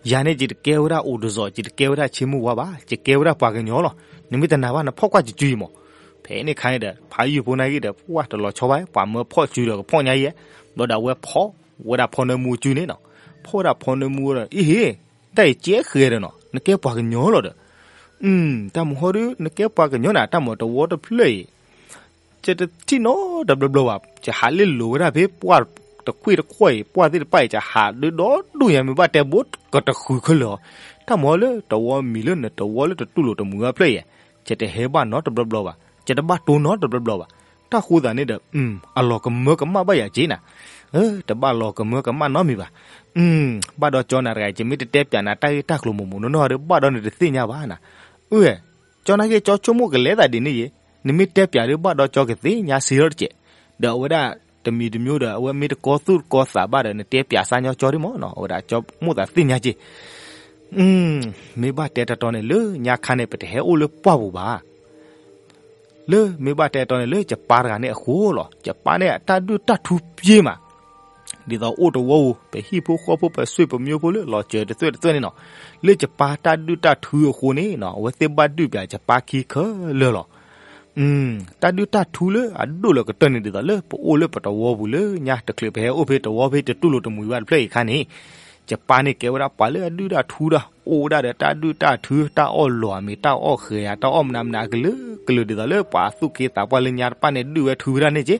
ယာနေจิตကေဝရာဥဒဇောจิตကေဝရာချင်းမှုဝါပါจิตကေဝရာပွားကညောလော nimi na wana phokwa ji ju mo phe ni khai da phai yu bo nai da puwa da lo cho bai pa mo pho ju lo pho nya ye lo da we pho we da pho no mu ju ni no pho da pho no mu ra i he dai che khue da no ne ke pa ga nyo lo da um ta mo ho ru ne ke pa ga nyo na ta mo to wo to play che te ti no da bla bla che ha le lo ra be puwa ตะคุยตะคุยปวดที่ไปจะหาดูดอดูยังมีว่าแต่บุตรก็ตะคุยเขาเหรอถ้ามอเลยตัวมีเรื่องนะตัวเลยตัวตุลุตัวมือเพลย์จะแต่เฮบ้านเนาะตบลบๆอ่ะจะตบ้าตูเนาะตบลบๆอ่ะถ้าคูดานี่เด้ออืมอลอกเมือกมาบ่อยาจีน่ะเออตบ้าลอกเมือกมาเนาะมีบ่าอืมบ้าดอจอนาไรจะมีแต่เตปจานาไตตักลุมุมุเนาะเด้อบ้าดอนี่ติญาบ้าน่ะเอ้ยจอนาเกจอชุมุกะเลดาดินี่เยนิมิตเตปจาเด้อบ้าดอจอเกติญาซีรเจเด้อวะดาတမီတမျိုးတော့အဝဲမေတကောသုကောစာပါတယ်နဲ့တဲပြစာညောကြော်ဒီမောနော်ဟိုဒါကြောမှုတာသိညာကြီးอืมမေဘတဲတတော်နဲ့လေညာခါနဲ့ပတဲဟဲအိုလေပွားဘူးပါလေမေဘတဲတော်နဲ့လေချပါရကနေအခုလောချပါနဲ့တတ်တူတတ်ထူပြေးမှာဒီတော့အိုတော်ဝပဲဟိဖို့ခေါ်ဖို့ပဲဆွေပမျိုးဖို့လေလောကျဲတွဲတွဲနေနော်လေချပါတတ်တူတတ်ထူခိုနေနော်ဝသေဘတ်တူပြချပါခီခလေလောอืมตาดูตาทูเลยอะดูแล้วก็ตันนี่ดิตาเลยโอเลยปะตะวอบุเลยญาตะคลิปเฮโอเพ่ตะวอเพ่ตะตุโลตะมุยว่าเพลย์คันนี่ဂျပန်နေကေဝရာပါလေအဒူရာထူရာအိုဒါရတာဒူတာထူတာအော်လောမီတာအော်ခေယာတာအော်မနာမနာဂလဂလဒီဒါလေပါစုကေတာပါလညာပနေဒူဝထူရာနေချေ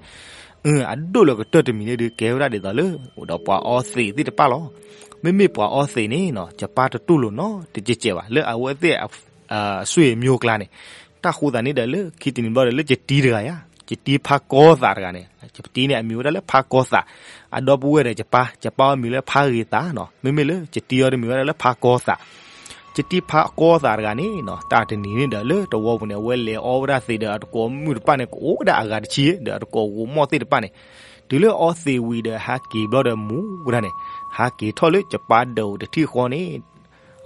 အင်းအဒိုလကတတ်တမီနေဒီကေဝရာဒီဒါလေဟိုတော့ပါအော်စီတိတပါလောမိမိပါအော်စီနေနော်ဂျပန်တတူလို့နော်တကြကြပါလေအဝဲတဲ့အာဆွေမျိုးကလာနေတာခူဒနေတယ်လေခီတင်ဘော်လေဂျတီးတကရဂျတီးဖာကောသာတကနဲ့ဂျတီးနဲ့အမျိုးတည်းလေဖာကောသာအတော့ပွေရကြပါကြပါမီလဲဖာရီတာနော်မေမေလဲချတီရမီလဲဖာကောစာချတီဖာကောစာကနေနော်တာတနီနေတယ်လေတဝဘနဲ့ဝဲလေအော်ဒါစီဒါတကောမူပနဲ့ကိုဒါအဂါချီဒါတကောဝမောတိတပနဲ့ဒီလိုအော်စီဝီဒါဟာကီဘလော့ဒမူဂရနဲ့ဟာကီထော်လေကြပါဒေါ်တတိခေါ်နေ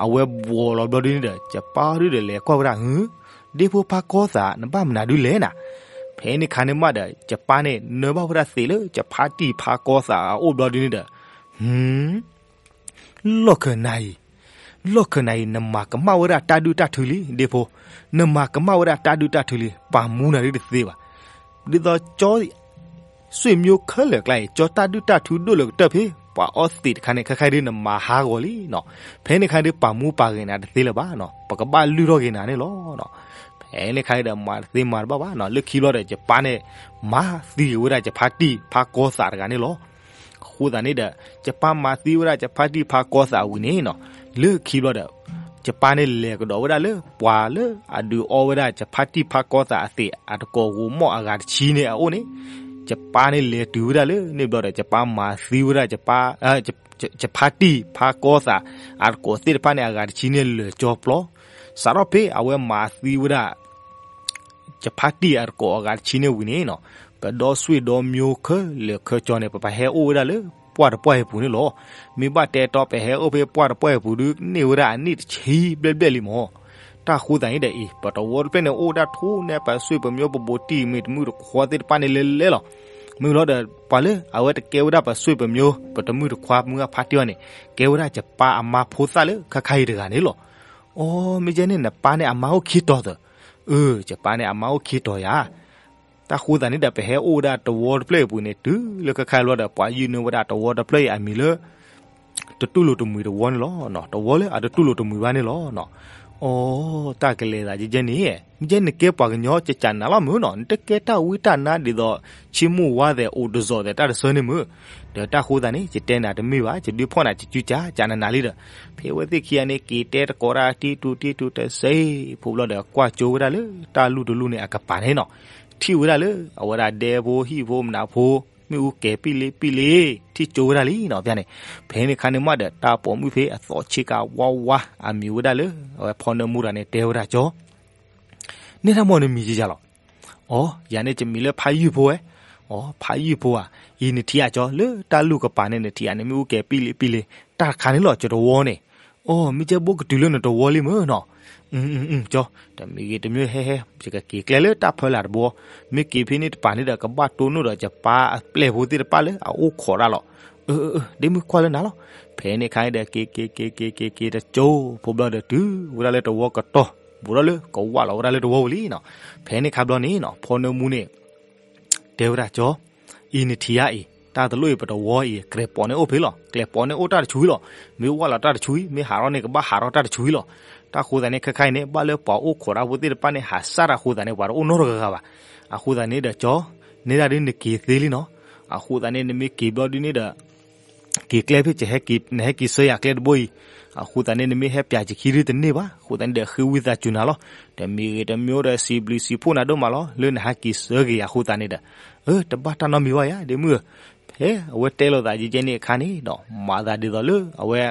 အဝဲဘောလော်ဘလော့ဒင်းဒါကြပါရီလေကောကရာဟင်းဒီဖိုဖာကောစာနဘာမနာဒူလဲနာဖဲနေခါနေမတာဂျပန်နဲ့နေဘာဖရာစီလေဂျပန်တီဖာကောစာအိုဘလဒီနေတာဟမ်လောကနိုင်လောကနိုင်နမကမဝရတာဒူတာထူလီဒီဖိုနမကမဝရတာဒူတာထူလီပါမူနာရီသေးပါဒီတော့ကြောဆွေမျိုးခဲလကလိုက်ကြောတာဒူတာထူဒိုလကတဖေပါအော့စတီခါနေခခိုင်ရနမဟာကိုလီနော်ဖဲနေခိုင်ရပါမူပါခင်နာသေးလပါနော်ပကပလူရောခင်နာနေလောနော်အဲလေခိုင်တဲ့မာသိမာဘာဘာနော်လေခီလောတဲ့ဂျပန်နဲ့မာသီဝရဂျပါတီဖာကောစာရကနေလောခုဒါနေတဲ့ဂျပန်မာသီဝရဂျပါတီဖာကောစာဝင်နေနော်လေခီလောတဲ့ဂျပန်နဲ့လေကတော့ဝရလေပွာလေအဒူအိုဝရဂျပါတီဖာကောစာအသိအတကောဝမော့အဂါချီနေအိုနေဂျပန်နဲ့လေတူရလေနေတော့ဂျပန်မာသီဝရဂျပါအဲဂျပါတီဖာကောစာအတကောသီပန်နဲ့အဂါချီနေလေဂျောပလောสารเพอเวมาซีวระจะพักดีอาร์กอการชินวินเนาะปดอสวีดอมิวเคเลเคจอนเนปะเฮโอดาเลပွားတပွားပူနေလောမိဘတဲတော့ပဲဟဲအိုပဲပွားတပွားပူဒုနေဝရအနိချီဘလက်ဘလက်လီမောတာခူတိုင်းတဲ့အေးပတော်ဝတ်ပဲနေအိုဒါထူနေပါဆွေပမျိုးပပတီမိတမှုခွာတဲ့ပနေလေလေလောမြူလို့တဲ့ပါလေအဝတ်ကေဝဒပါဆွေပမျိုးပတမှုခွာမှုကဖာတိရနေကေဝဒချပါအမဖိုးသလေခခိုင်တကနေလော哦，没见你那爸呢阿妈好气多的，呃，这爸呢阿妈好气多呀。တာခုဒန်ဒပဟေအိုဒတ်ဝေါ်ပလေပူနေတူလကခိုင်လောဒပွာယူနဝဒတ်ဝေါ်ဒပလေအမီလတတူလိုတမူတဝန်လောနော်တဝေါ်လေအတတူလိုတမူပါနေလောနော်အော်တာကလေးလာကြည်ကျနေရဲ့မြဲနေကဲပွားကညောချချန်နာမမူနော်တကဲတာဝိတနာဒီတော့ချီမူဝါတဲ့အိုဒဇော်တဲ့တာဆွနေမူတာခိုးတာနေကျတဲနာတမေပါကျဒီဖွန်နာကျကျချာဂျာနာနာလေးတော့ဖေဝဲသိခီယာနေကေတဲတကောရာတီတူတီတူတဆေဖူလော့တဲ့ကွာကျိုးရလေတာလူဒလူနေအကပါနေနော်ထီဝရလေအဝရဒေဘိုဟီဘိုမနာဖိုမြူကေပီလီပီလီထီကျိုးရလီနော်ဗျာနေဖဲနေခါနေမတ်တာပေါ်မှုဖေအသောချေကဝါဝါအမီဝဒါလေဖော်နမူရနေတဲဝရကြောနေတာမော်နေမီကြီးကြလောဩယာနေချမီလေဖာယူဖိုအဲอ๋อพายีบัวยีนี่ที่อาจอเลตาลูกกับปานี่นี่ที่อันนี้มีโอเคปีเลยปีเลยตาขานี่หล่อจะตัวเนี่ยอ๋อมีเจ้าบุกดูเรื่องตัวเลยมั้งเนาะอืมอืมอืมจ้ะแต่มีแต่มีเฮ้เฮ้จะก็เกี่ยเลยตาพลาดบัวมีกี่พินิจปานี่เด็กกับบ้าตัวนู้นจะปาเปลบุตรปาเลยเอาโอ้ขอละหรอเออเออเดี๋ยวมึงควายแล้วนะหรอเพนี่ใครเด็กเกเกเกเกเกเกจะโจ้ผมเราเด็กดื้อเวลาเลยตัวก็โตบุรเลยก็ว่าเราเวลาเลยตัววลีเนาะเพนี่ครับเรานี้เนาะพอนมูเนี่ย devra jo ini thia e ta de loi pa de wo e kre pone o phe lo kre pone o ta de chui lo me wa la ta de chui me haro ne ka ba haro ta de chui lo ta khu da ne kha khai ne ba le pa o khora wo de pa ne ha sa ra khu da ne war o no ga ba a khu da ne de jo ne da de ne ke the li no a khu da ne ne me ke ba de ne da ke kle phe che he ke ne he ki so ya kle de boi အခုတနေနမေဟပြကြခိရတနေပါခုတန်တဲ့ခဝိသချူနာလောတမီတမျိုးရစီဘလီစီဖိုနာတော့မလောလွန်းဟကိစရေအခုတနေတเออတဘတနမီဝါရဒီမူဟဲအဝဲတဲလို့သာကြီးကျင်းနေခါနေတော့မာသာဒီတော်လို့အဝဲ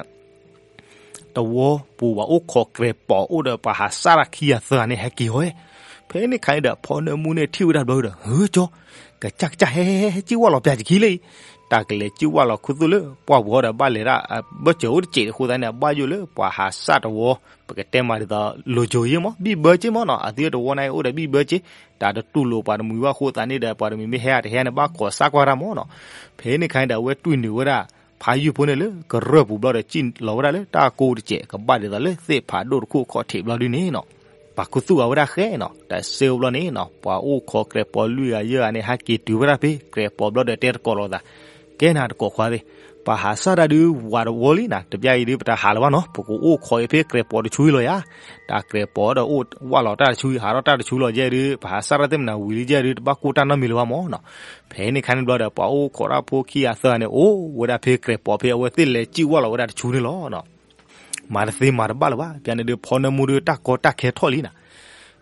တဝပူဝဥခောကရပဥဒပဟာစရခိယသနေဟကိဟဲဖဲနေခိုင်းတာဖော်နမူနေထိဝဒဘောတော့ဟောကြောကကြကြဟဲជីဝလောပြကြခိလေးတာကလေးကျွာလခုသူလပွားဘောရပါလေရာဘချိုးချေခုတိုင်းပွားယူလပွားဟာစတော်ပကတဲမာဒါလိုဂျိုယမဘီဘချေမနော်အတီတော်ဝနိုင်အိုဒဘီဘချေဒါတတူလိုပါမူဝခိုတန်နေတဲ့ပါမီမဟဲတဲ့ဟဲနပါကောစကွာရမောနော်ဖဲနေခိုင်းတဲ့ဝဲတွင်နေဝရာဖာယူဖုန်လေကရပူဘလာချင်းလောရလေတာကိုတကျကပါလေလေစေဖာဒိုခုခေါ်ထေဘလာဒီနေနော်ပါကုသူအဝရခဲနော်တဆေဘလနေနော်ပွာအိုခေါ်ကရပေါ်လူရရအနေဟာကီတူဘရာပေကရပေါ်ဘလာတဲ့ကောလောဒါကဲနာတကောခွာသေးပါဟာဆာဒါဒူဝါရဝလီနာတပြိုင်ဒီပတာဟာလဝနော်ပကူအိုခေါ်ဖေးကရပေါ်တချူလောယာတာကရပေါ်တော့အိုဝါလောတာချူဟာတော့တာချူလောကြဲဒီပါဟာဆာရတဲ့နာဝီလီကြဲဒီဘကူတာနာမီလောမောနော်ဖဲနေခန်ဘလောတာပေါ်အိုခေါ်ရာပိုခီယာဆာနေအိုဝဒါဖေးကရပေါ်ဖေးဝဲတိလေချီဝါလောဝဒါချူနေလောနော်မာရသိမာရဘလဝပြန်နေဒီဖော်နမူရတာကောတာခဲထော်လီနာ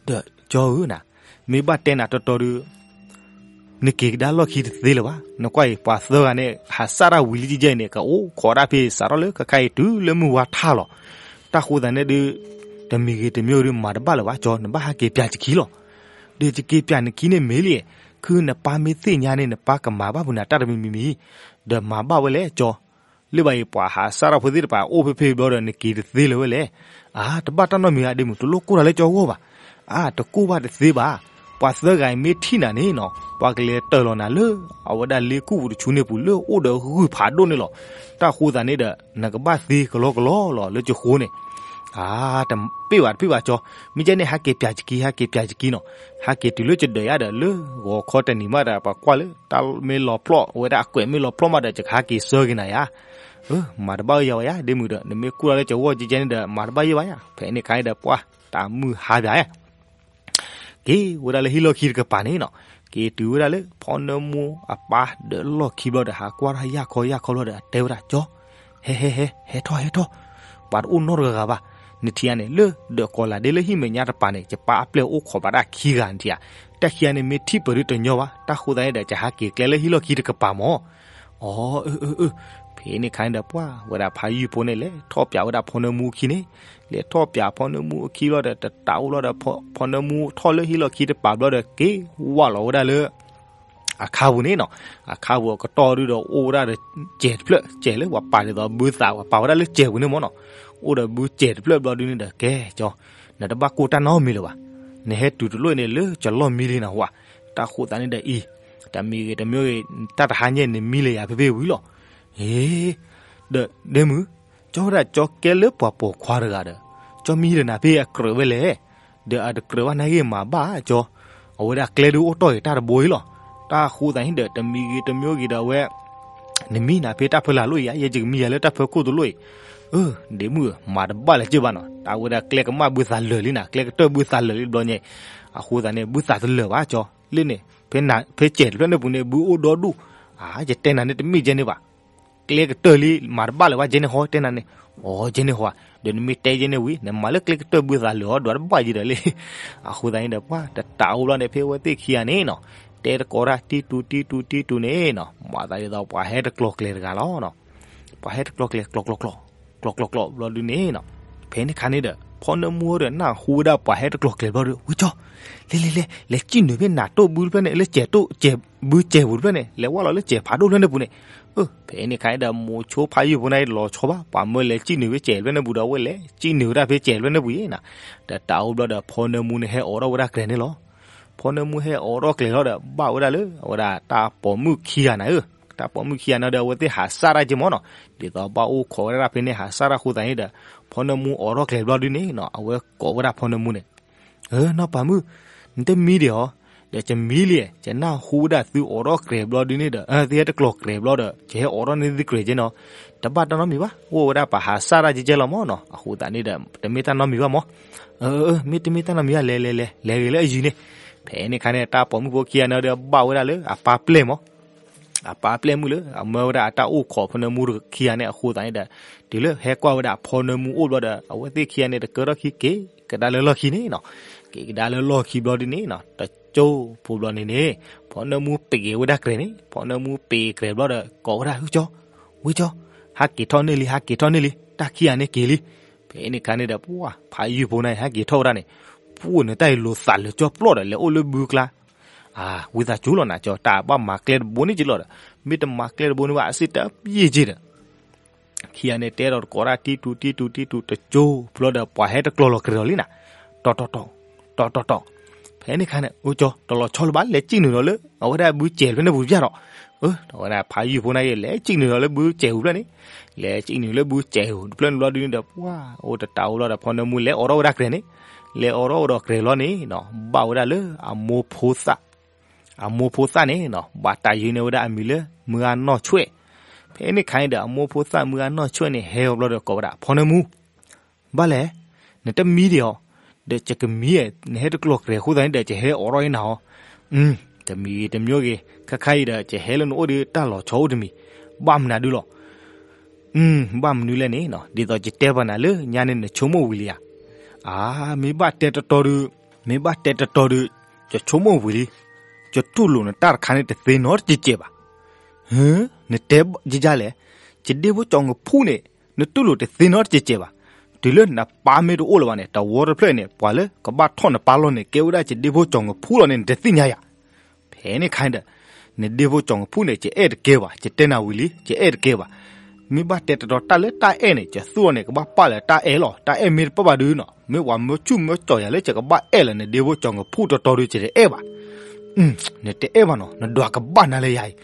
ဒါဂျောဦးနာမေဘတဲနာတော်တော်နကေဒါလော်ခီသေးလဝနကွိုင်ပါသောကနေဟာစာရဝီလီဂျဲနေကအိုခေါ်ရဖေးစာရလကကိုင်တူလမူဝါထားလောတခုဒနဲ့ဒီတမီကေတမျိုးရမာတပါလဝကျော်နဘဟာကေပြချခီလောဒီချကေပြနကီနေမေးလေခုနပါမေသိညာနေနပါကမာဘဘနာတတမီမီမီဒမာဘဝလေကျော်လေဘိုင်ပွာဟာစာရဖွေးတဲ့ပါအိုဖေဖေဘောရနကီသေးလဝလေအာတပတ်တနော်မီအဒီမူတလို့ကိုရလေကျော်ဝပါအာတကူပါသေးပါပွာစဒဂိုင်မေထိနာနေနော်ပွာကလေးတော်လနာလေအဝဒလေကူဘူးချူနေဘူးလေအိုဒဟူဖာဒိုနေလောတာခူဇာနေဒနကဘာစီကလောကလောလောလေချခိုးနေအာတပြပါပြပါကြောမိကျနေဟာကေပြချကီဟာကေပြချကီနော်ဟာကေတူလို့ချတဲ့ရတဲ့လေဝခေါ်တနီမတာပါကွာလေတာမေလောပလော့ဝဲတာအကွဲမေလောပလော့မတဲ့ချဟာကေစောကင်နာယာအမာတပါရော်ရဒေမှုတော့နမေကူရလဲချောဝကြည်ကျနေတဲ့မာတပါရော်ရဖဲနေခိုင်းတဲ့ပွာတာမှုဟာပြရဲ့ကေဝရလေဟီလိုခီကပါနေနော်ကေတူရလေဖော်နမူအပါဒလောခီဘဒဟာကွာရယခေါ်ယခေါ်လို့တဲဝရကြောဟဲဟဲဟဲဟဲထောဟဲထောပတ်ဦးနော်ရကပါနတီယန်လေဒေကောလာဒေလေဟီမညာတပါနေချပါအပလေအိုခေါ်ပါတာခီကန်တီယာတက်ခီယန်မေတီပရိတညောဝတာခုတိုင်းတဲ့ချဟာကေကလေလေဟီလိုခီကပါမောအော်အဖေနေခိုင်းတဲ့ပွာဝဒါဖာယူပိုနေလေထော့ပြဝဒါဖုန်မူခီနေလေထော့ပြဖုန်မူခီရတဲ့တောက်ရတဲ့ဖုန်မူထော့လေဟီလခီတဲ့ပါတော့တဲ့ကေဝါလောဒါလေအခါဘူးနေနော်အခါဘူးကတော်ရတော့အိုရတဲ့ကျဲဖလက်ကျဲလေဝပါလေတော့ဘူးသာဝပါရလေကျဲဝင်နေမနော်အိုရဘူးကျဲဖလက်တော့ဒီနေတယ်ကဲကျော်နတ်ဘကိုတနောမီလောပါနေဟဲတူတူလွိနေလေကျလောမီလီနာဟွာတာခိုတန်နေတဲ့အီတမီတမျိုးတတဟန်ညေနေမီလေရဖေဖေဝီလောええで、でも、ちょらちょけるぽぽこわるがる。ちょみるなぴやくるべれ。で、あるくるわなげまばあちょ。おらくれるおといたらぼいろ。ta à à à, khu dành đỡ tâm mi ghi tâm miêu ghi đâu ấy nên mi na phía ta phải là lui ya giờ mi là ta phải cố tụ lui ừ để mưa mà đập ba là chưa bàn ta vừa đã kẹt cái mà bữa sáng lười lên à kẹt cái tôi bữa sáng lười đó nhỉ à khu dành này bữa sáng lười quá cho lên này phía nào phía chết luôn này bữa này bữa ô đó đủ à giờ tên này tâm mi giờ này bà เกลิยกตัวลีมาร์บาลว่าเจเนหัวเท่านั้นเองโอ้เจเนหัวเดี๋มีเตยเจเนวีเนี่ยมาเล็กคลิกตัวบุษราลอดวาร์บาจีเรลีอาคุณได้ยินเด็กว่าแต่ตาวลันเอฟเวอร์ตีขี้อันเองเนาะเตอร์กอราทีตูทีตูทีตูเนี่ยเนาะมาได้ยินดอกพะเฮดคล็อกเลียร์กันแล้วเนาะพะเฮดคล็อกเลียร์คล็อกคล็อกคล็อกคล็อกคล็อกคล็อกบลูนี่เนาะเพนี่ขันเดอรพอน้อมัวเรื่อน่าคุณได้พะเฮดคล็อกเลียร์บลูวิจ๊อเล่เล่เล่เลจีนเดือบีน่าตัวบุรุษเนี่ยเลเจ้าตัวเจ็บบุเจ้าบุรุษเนี่ยเล่ว่าเราเลเจ้าดูเรือเนี่ปุ่นเนี่ยเออเพนี่ใครเดมูโชพายุพวกนั้นหล่อชอบะป่ามือเลยจีหนูเจ๋เลยนะบูดาเว้เลยจีหนูได้เพเจ๋เลยนะบุยนะแต่ตาวบลาดพอนมูนเฮออร์วดาเกรนี่หรอพอนมูเฮออร์เกรนเราเดบ่าวได้เลยวดาตาปอมือขี้นะเออตาปอมือขี้นะเดวเตหาสาราจิมอนอเดี๋ยวตาบ่าวขอรับเพนี่หาสาราคู่ใจเดพอนมูออร์เกรนเราดีนี่เนาะเอาไว้กอวดาพอนมูเนี่ยเออเนาะป่ามือนี่เต็มมีเดียวเดี๋ยวจะมีเลยจะน่าหูได้ซื้อออร์เกรบรอดีนี่เด้อเออเสียตะกรอกเกรบรอเด้อจะให้ออร์นี่ดิเกรจเนาะแต่บัดนั้นมีปะโอ้ได้ปะหาซาราจิเจลมอเนาะหูตานี่เด้อแต่มีตานั้นมีปะมอเออมีตมีตานั้นมีอะเลเลเลเลเลอยู่นี่แผลนี่คันเนี่ยตาผมกูเคียเนาะเดี๋ยวบ่าวได้เลยอ่ะปาเปลมอအပါပလဲမှုလေအမောဒအတအိုခေါ်ဖနမှုခီယာနဲ့အခုတိုင်းတဲ့ဒီလေဟဲကွာဝဒဖနမှုအိုလို့တဲ့အဝသိခီယာနဲ့တကရခီကေကဒါလလခီနေနော် ki dale lo ki blo ni na ta cho pu blo ni ni po na mu pe ge da kre ni po na mu pe kre blo da ko ra hu cho hu cho ha ki thon ni li ha ki thon ni li ta ki ane ya ki li pe ni ka ni da pu wa pha yu pu na ha ki tho ra ni pu ne tai lo sa le cho plo da le o le bu kla à wi da chu lo na cho ta ba ma kle bo ni ji lo da mi ta ma kle bo ni wa si ta yi ji da ya khiane teror kora ti tu ti tu ti tu ta cho plo da pa he ta klo lo kre li na to to to တော့တော့တော့ဖဲနေခါနဲ့အိုကျော်တော်တော်ချော်လပါလဲကြည့်နေတော့လေအဝဒဘူးကျဲဖဲနေဘူးပြတော့ဟိုတော့နာဖာယူဖုန်းရဲ့လဲကြည့်နေတော့လေဘူးကျဲဘူးလဲနေလဲကြည့်နေလေဘူးကျဲဘူးပလန်လော်ဒီနေတော့ပွာဟိုတတာဝလော်တာဖုန်းနမူလဲအော်ရောရက်ရနေလေအော်ရောတော့ကရလော်နေနော်ဘာဝဒါလေအမိုးဖိုးစာအမိုးဖိုးစာနေနော်ဘာတာယူနေဝဒါအမီလေမွာနော်ချွေဖဲနေခိုင်းတဲ့အမိုးဖိုးစာမွာနော်ချွေနေဟဲဟော်လော်တော့ကောဗဒါဖုန်းနမူဘာလဲနတမီတယ်ဟော de che ke mi e ne he de klo kre hu da de che he o na ho um de mi de myo ge ka kha i da che he le no ri ta lo cho de mi ba na du lo um ba m nu le ne no de do che te ba na le nya ne ne cho mo wi li ya a mi ba te to to ru mi ba te to to ru che cho mo wi li che tu lu na tar khane ne te pe no ji che ba hm ne te ji ja le ji de bo chong pu ne ne tu lu te se no ji che ba ဒီလနပါမေတို့အိုလဝနဲ့တဝရဖလဲနဲ့ပွာလေကဘာထွန်ပါလုံးနဲ့ကေဝဒချဒီဘိုကြောင့်ဖူလနဲ့ဒသိညာရဖဲနေခိုင်းတဲ့နေဒီဘိုကြောင့်ဖူနေချေအဲ့တကဲပါချေတဲနာဝီလီချေအဲ့တကဲပါမိဘတက်တော်တလဲတာအဲ့နဲ့ချေသူ့နဲ့ကဘာပါလဲတာအဲ့လောတာအဲ့မေပပဒူးနော်မေဝမချုမတော်ရလေချေကဘာအဲ့လည်းနေဒီဘိုကြောင့်ဖူတော်တော်ရချေအဲ့ပါအင်းနေတဲအဲ့ပါနော်နဒွာကဘာနာလေရိုင်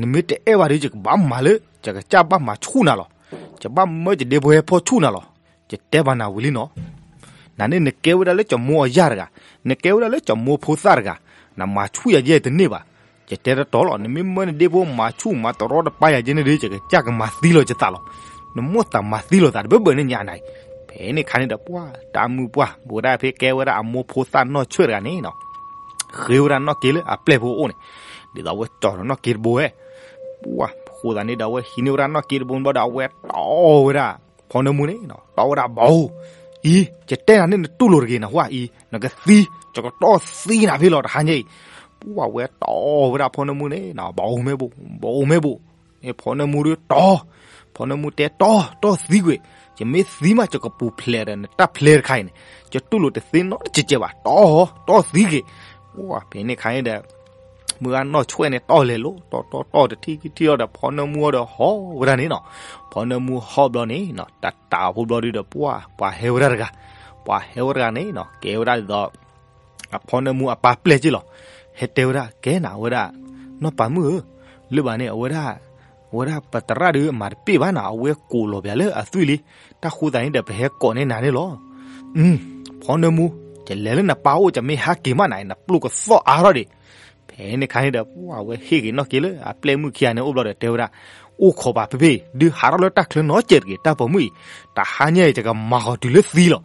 နမေတဲအဲ့ပါရချေကဘာမလဲချေကချပါမချူနာလောချေဘာမေချေဒီဘိုရဲ့ဖောချူနာလောจะเตบานาวิลินอนั่นเนี่ยเกวดาเลจะมัวยารกะเนี่ยเกวดาเลจะมัวพูซารกะนามาชูยาเยตเนบะจะเตระตอลอนี่มิมันเดบมาชูมาตรอดปายาเจเนเดจะจักมาตีโลจะตาลอนมัวตามาตีโลตาเบเบเนญาไหนဖဲနေခါနေတာပွာတမူပွာဘူဒါဖေကဲဝရအမောဖိုသနောချွေရကနေနော်ခေဝရနောကေလအပလေဘူအိုနေဒီတော့ဝတ်တော်နော်ကေဘူဟဲပွာခိုဒါနေတော့ဟိနေဝရနောကေဘူဘဒါဝဲတော်ဝရ kondomune no pawra baw i jette na ne tu lor ge na wa i na ga si cho ko to si na phi lo ta han jei pu wa we to bra kondomune na baw me bu baw me bu e kondomure to kondomute to to si gwe je me si ma cho ko pu player ne ta player khai ne je tu lo te sin no je je ba to to si ge wa pe ne khai da มืออันนอช่วยเนี่ยต่อเลยลูกต่อต่อต่อแต่ที่ที่เราแต่พอนมัวเดอฮอเวลานี้เนาะพอนมัวฮอบเรานี่เนาะตัดตาพูดเราดีเดอปัวปัวเฮวรากะปัวเฮวรานี่เนาะเกวราดอพอนมัวปาเปลจิหรอเฮเตวราแกนาเวรานอปามือหรือว่าเนี่ยเวราဝရပတရဒီမာပိဘာနာဝဲကိုလိုဗျာလေအသွီလီတခုတိုင်းတပဟဲကောနေနာနေလောอืมဖောင်းနမူကျလဲလနပါဝကျမေဟာကေမနိုင်နပလုကသောအာရဒီ ene khani da wa we hege no kele a play mu khia ne oblo de teura o kho ba bebe di haralo ta kle no cher ge ta pomui ta hanya je ga ma ho dile si lo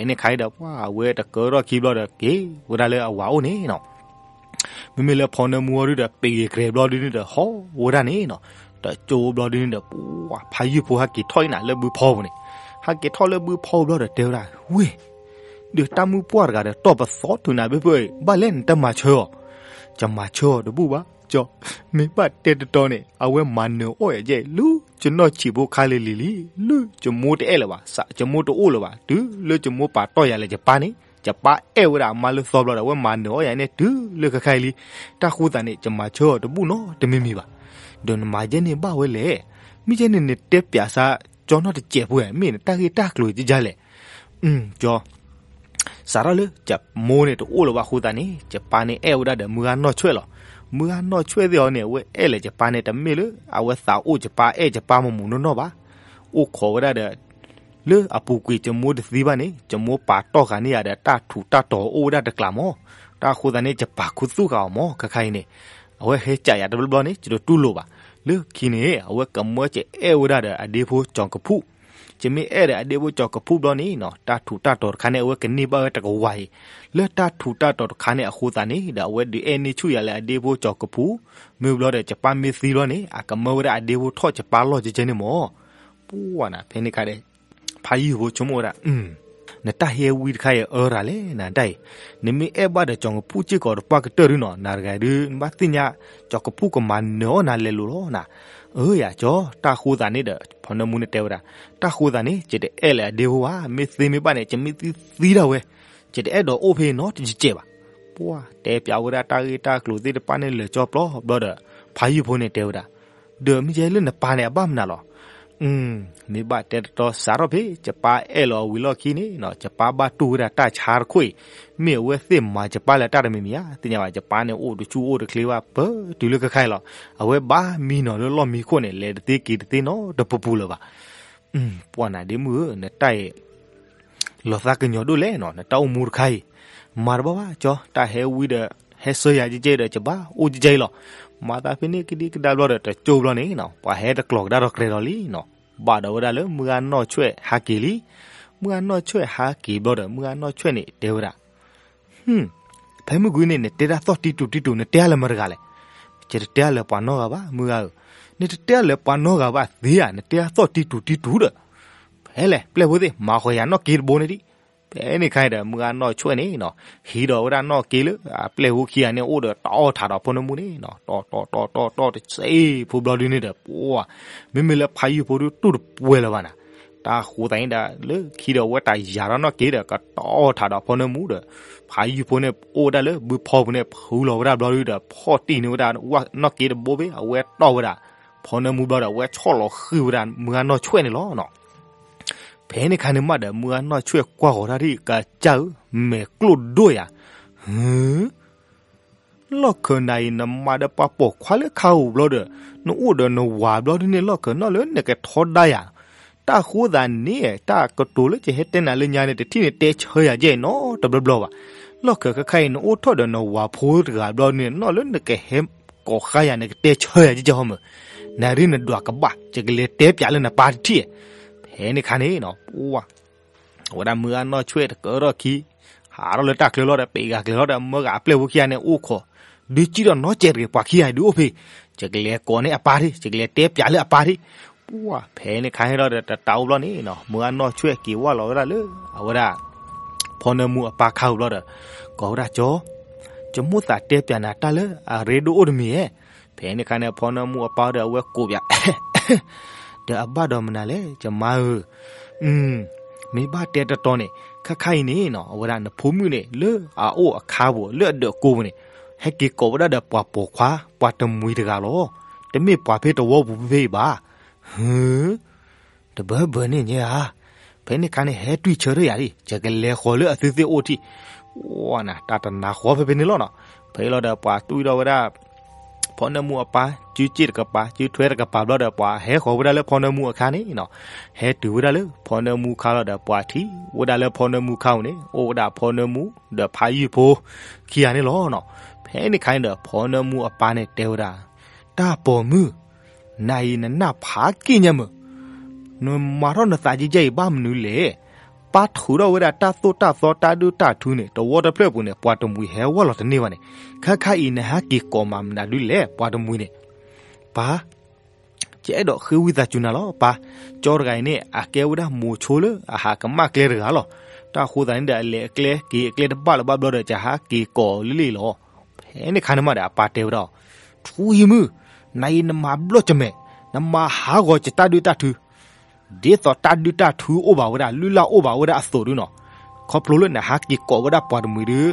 ene khani da wa we ta ko ro ki blo de ge wo da le a wa o ne no me me le phone mu ro da pe ge gre blo ni de ho wo da ne no ta cho blo ni de wa pha yi pho ha ki thoi na le bu pho ne ha ki tho le bu pho blo de teura we de ta mu puar ga de top so tu na be be ba len ta ma cho จำมาชอดูบุบะจอไม่ปัดเตตตอเนี่ยเอาไว้มันเนอโอ้ยเจลูจนนอฉีโบคาเลลิลิลูจมูเตเอลวะสะจมูตโอลวะดูลูจมูปาต่อยาเลยจะปานี่จะปาเอวรามาลูซอบลาว่ามันเนออย่างเนี่ยดูลูกใครลิตาคูตาเนี่ยจำมาชอดูบุเนาะจะไม่มีบะดนมาเจเนี่ยบ้าเว้เลยမိကျနေနဲ့တက်ပြာစာကျွန်တော်တကျဲပွဲမင်းတကီတက်လို့ကြကြလေอืมကျော်စားလေကြမိုးနေတူလိုဝခုတာနေကြပါနေအဲဝဒမူဟာနော်ချွဲလောမူဟာနော်ချွဲတယ်နေဝဲအဲလေကြပါနေတမေလေအဝဲစာအိုကြပါအဲကြပါမမူနော်ပါအိုခေါ်ဝဒလေအပူကွေကြမိုးဒီပါနေကြမိုးပါတော့ကနေရတဲ့တထူတတော်အိုဒတကလာမောတခုတာနေကြပါခုစုကောင်မောခခိုင်းနေအဝဲဟဲကြရဒဘလဘနေကျတို့တူလိုပါလေခင်းနေအဝဲကမွဲကျအဲဝဒအဒီဖိုးကြောင့်ကဖူး jemi ere ade bo cho ka pu blo ni no ta thu ta tor khane we ke ni ba ta ko wai le ta thu ta tor khane a khu ta ni da we di e ni chu ya le ade bo cho ka pu mu blo de japan mi si lo ni a ka mo re ade bo tho japan lo je je ni mo pu wa na pe ni ka de pha yi bo chu mo ra um na ta he wi kha ye ora le na dai ni mi e ba de chong pu chi ko pa ka ter no na ga ri ba ti nya cho ka pu ko ma no na le lo na เอออย่าจอตาคูตานี่เด้อพอนมูนี่เตวดาตาคูตานี่จิตเอแหละเดวาเมซีเมปะเนี่ยจิมิซีดาเวจิตเอดอโอเพเนาะจิเจบาปัวเตเปียวดาตากีตากลูติปะเนี่ยเลจอปลอบลอเด้อพายุโพเนี่ยเตวดาเดอมิเจเลนะปาเนี่ยอะปะมนะลออืมนี่บาเตตอสารพีจะปาเอลอวิลอคีนี่เนาะจะปาบาตูระตาชาร์คุยเมียเวสิมาจะปาละตาเมียติญาจะปาเนี่ยโอดจูโอดคลีว่าเปดูลกไคลอเอาเวบามีเนาะลอมีคนเนี่ยเลติกีติเนาะดปปูละบาอืมปวนาเดมือเนี่ยไตลอซากญอดูเลเนาะตามูรไคมาร์บาวาจอตาเฮวีเดเฮซอยาจิเจเดจะบาโอจิเจลอ mata fini kidi kedalwa da ta coblo ni no pa he da klok da ro kre ro li no ba da da le mu ga no chwe ha ki li mu ga no chwe ha ki blo da mu ga no chwe ni de wa hm phe mu gu ni ne te da to ti tu ti tu ne te ala mar ga le che te ala pa no ga ba mu ga ne te ala pa no ga ba de ya ne te a to ti tu ti tu da hele ple bo de ma ho ya no ki bo ne di အဲ့နေခိုင်တယ်မူကတော့ချွဲ့နေနော်ဟီတော့ဝရနော်ကေလပလေဟူခီယာနေအိုတော့တောထားတော့ဖုန်မူနေနော်တော့တော့တော့တော့တော့စေးဖူဘလော်ဒီနေတဲ့ပိုးကမင်းမလဲဖိုင်ယူဖို့တူပွဲလာပါနာတာဟူတိုင်းတာလေခီတော့ဝတ်တာယာရနော်ကေတယ်ကတောထားတော့ဖုန်မူတော့ဖိုင်ယူဖို့နေအိုတယ်လေဘူဖော်ဘူးနေဖူလော်ဝရဘလော်ဒီတာဖော်တီနေတာဝတ်နော်ကေတယ်ဘိုးဘေးအဝဲတော့ဝရဖုန်မူဘလော်ဝဲချော်လော်ခူရန်မူကတော့ချွဲ့နေလောနော်เพนคันมาเดเมือนอช่วยกว่าหอรีกะเจ้าเมกลุดด้วยอ่ะฮึลอกเคในนมาเดปะปกควาเลเข้าบลอเดนอูเดนวาบลอดนี่ลอกเคนนอเลเนี่ยแกทอดได้อ่ะตาคูดานนี่ตากระตูเลจะเฮ็ดเตนาเลยญาเนี่ยที่เนี่ยเตเชยฮียเจเนาะตบบลอว่ะลอกเนก็ใครนอูทอดนวาพูดกับลอเนี่ยนอเลเนี่ยแกเฮมก็ขยันเนี่ยเตเียเ่จิจอมนารีนดวกกับะจะเกลเตปยาเลยนะปาร์ที่ ni khani no uwa ora mua no chue ko ro ki ha ro le tak le lo de pe ga ke lo de mo ga ple wo kia ne u kho di chi ro no che re pa kia du phe che le ko ne apa ri che le te pya le apa ri uwa phe ni khani ro de ta u lo ni no mua no chue ki wa lo ra le ora phone mu apa kha u lo de ko ra jo cho mu ta te pya na ta le a re du od mi ye phe ni khani phone mu apa de we ko pya တအဘဒမနာလေကျမအอืมမေဘတဲတတော်နေခခိုင်နေနော်ဝရနဖိုးမှုနေလေအာအိုအခါဘောလေဒကိုမနေဟက်ကီကိုဝဒဒပွားပေါ်ခွာပွားတမွေးတကလောတမေပွားဖေးတဝဘူဖေးပါဟမ်တဘဘနေညာဖဲနေကနေဟဲတွေ့ချရရလေဂျကလေခေါ်လေအသစ်သစ်အိုတီဝါနာတာတနာခေါ်ဖေးနေလောနော်ဖေးလောဒပွားတူတော်ဝဒါพอนมัวปาจื้อจิตกะปาจื้อถ้วยกะปาลอดะปาแฮขอวดาเลพอนมัวคานี่เนาะแฮดูวดาเลพอนมัวคาลอดะปาทีวดาเลพอนมัวคาวนี่โอวดาพอนมัวเดพายีโพคียานี่ลอเนาะแฮนี่ไคเดพอนมัวปานี่เตวดาตาปอมือนายนะนะพากิญะมนมาร่อนตาจิใจบ้ามนูเลပါထူတော့ဝရတာသုတာသောတာဒုတာထူနေတဝတ်တပြက်ပုံနဲ့ပွားတမွေဟဲဝလော်တနေပါနဲ့ခခအီနဟာကီကောမမနာလူလေပွားတမွေနဲ့ပါကျဲတော့ခူဝီသာချူနာလောပါကြောရဂိုင်နဲ့အကဲဝဒမူချိုလအဟာကမကလေရဂါလော တာခူတိုင်းတယ်လေကလေကီကလေတပလဘဘလော်ကြဟာကီကောလီလီလောဟဲနေခါနမတာပါတေဝတော့ထူယီမူနိုင်နမဘလော့ချမဲနမဟာကိုချတာဒုတာထူดีต่อตาดูตาถูโอบาวดาลุลาโอบาวดาสโตรเนาะขอปลุเลยนะฮักกิโกวดาปอดมือดื้อ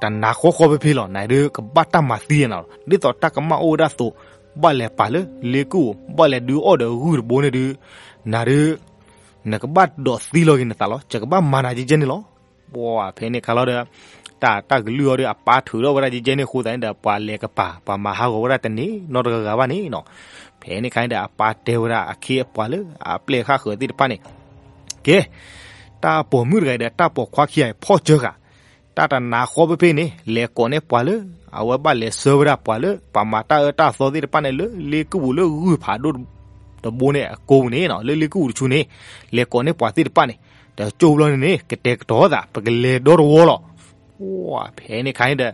แต่นาโคโคไปพี่หล่อนายดื้อกับบัตตามาซีเนาะดีต่อตากมาโอดาสโตบลเล่ปาเลเลกูบัลเล่ดูโอเดอร์ฮูร์บนเดือนาดื้อนักบัตดอสีโลกินตลอดจักบัตมานาจิเจนิลอบัวเพนิคาลอเดอตาตากลือเรื่องปาถือเราเวลาจีเจนี่คู่แต่เดาปลาเล็กปลาปามาฮาเราเวลาแต่นี้นอร์กกาวานี่เนาะเพนี่คันดาปาเทวราอคีปวาลืออาเปลคาเขติปานี่เกตาปอมือไกดาตาปอควาขี้ไอพ่อเจอกาตาตานาขอเปเนี่เลกอเนปวาลืออาวบาเลเซวราปวาลือปามาตาเอตาซอติปานี่เลเลกูบุลือกูผาดุตบูเนี่ยกูนี่เนาะเลเลกูชูนี่เลกอเนปวาติปานี่แต่จูบลอนี่กะเตกดอดาปะกะเลดอรวอลอว้าเพนี่คันดา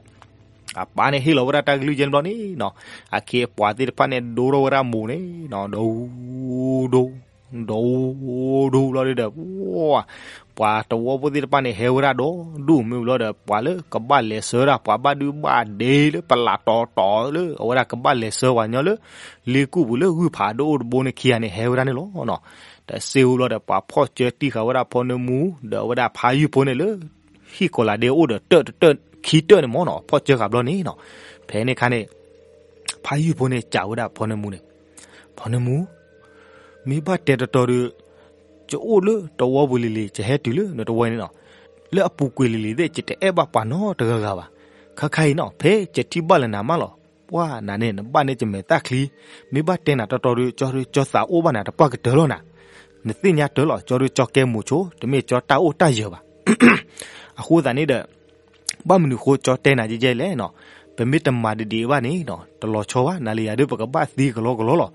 อาปานี่ฮิลโลวราตากลิจนบอลนี่นออาเคปวาที่ปานี่ดูโรวรามูนี่นอดูดูดูดูเราเดือบว้าปวาตัวปุที่ปานี่เฮวราดูดูมีวเราเดือบว่าเลยกบาลเลสเซอร์ปวาบาดูบาดีเลปลาต่อต่อเลยเอรากบาลเลสเซอร์วันนี้เลยลี้ยงกูบุเลยหูผาดูดบุเนขียนนี่เฮวราเนี่ยลาะนอแต่เซลเราเดือบว่าพ่อเจอตีเขาเว่าพ่อนมูเดือบว่าพายุพ่อเนื้อฮิโคลาเดอเดือดเดิอดเติร์ด기때는뭐노퍼져갑러니너배네칸에바유보내자우라버는무네버는무미바데더터르저올르더워불리리저해들르너더워니너 ለአፑ ኩሊሊ ደ ጭተ ኤባ ፓኖ ተጋጋባ ከካይ ነው ፔ ጭቲ ባለና ማሎ ዋ ናኔ ባኔ ጭሜ ታክሊ ሚባ ጤና ተቶሪ ጮሪ ጮሳ ኦባና ተቋክ ደሎና ንስኛ ደሎ ጮሪ ጮኬ ሙቾ ድሜ ጮታ ኦታ የባ አሁን ዛኔ ደ ba minu ko cho te na jeje le no be mi tam ma de de wa ni no to lo cho wa na le ya de ba ka ba ti ko lo ko lo lo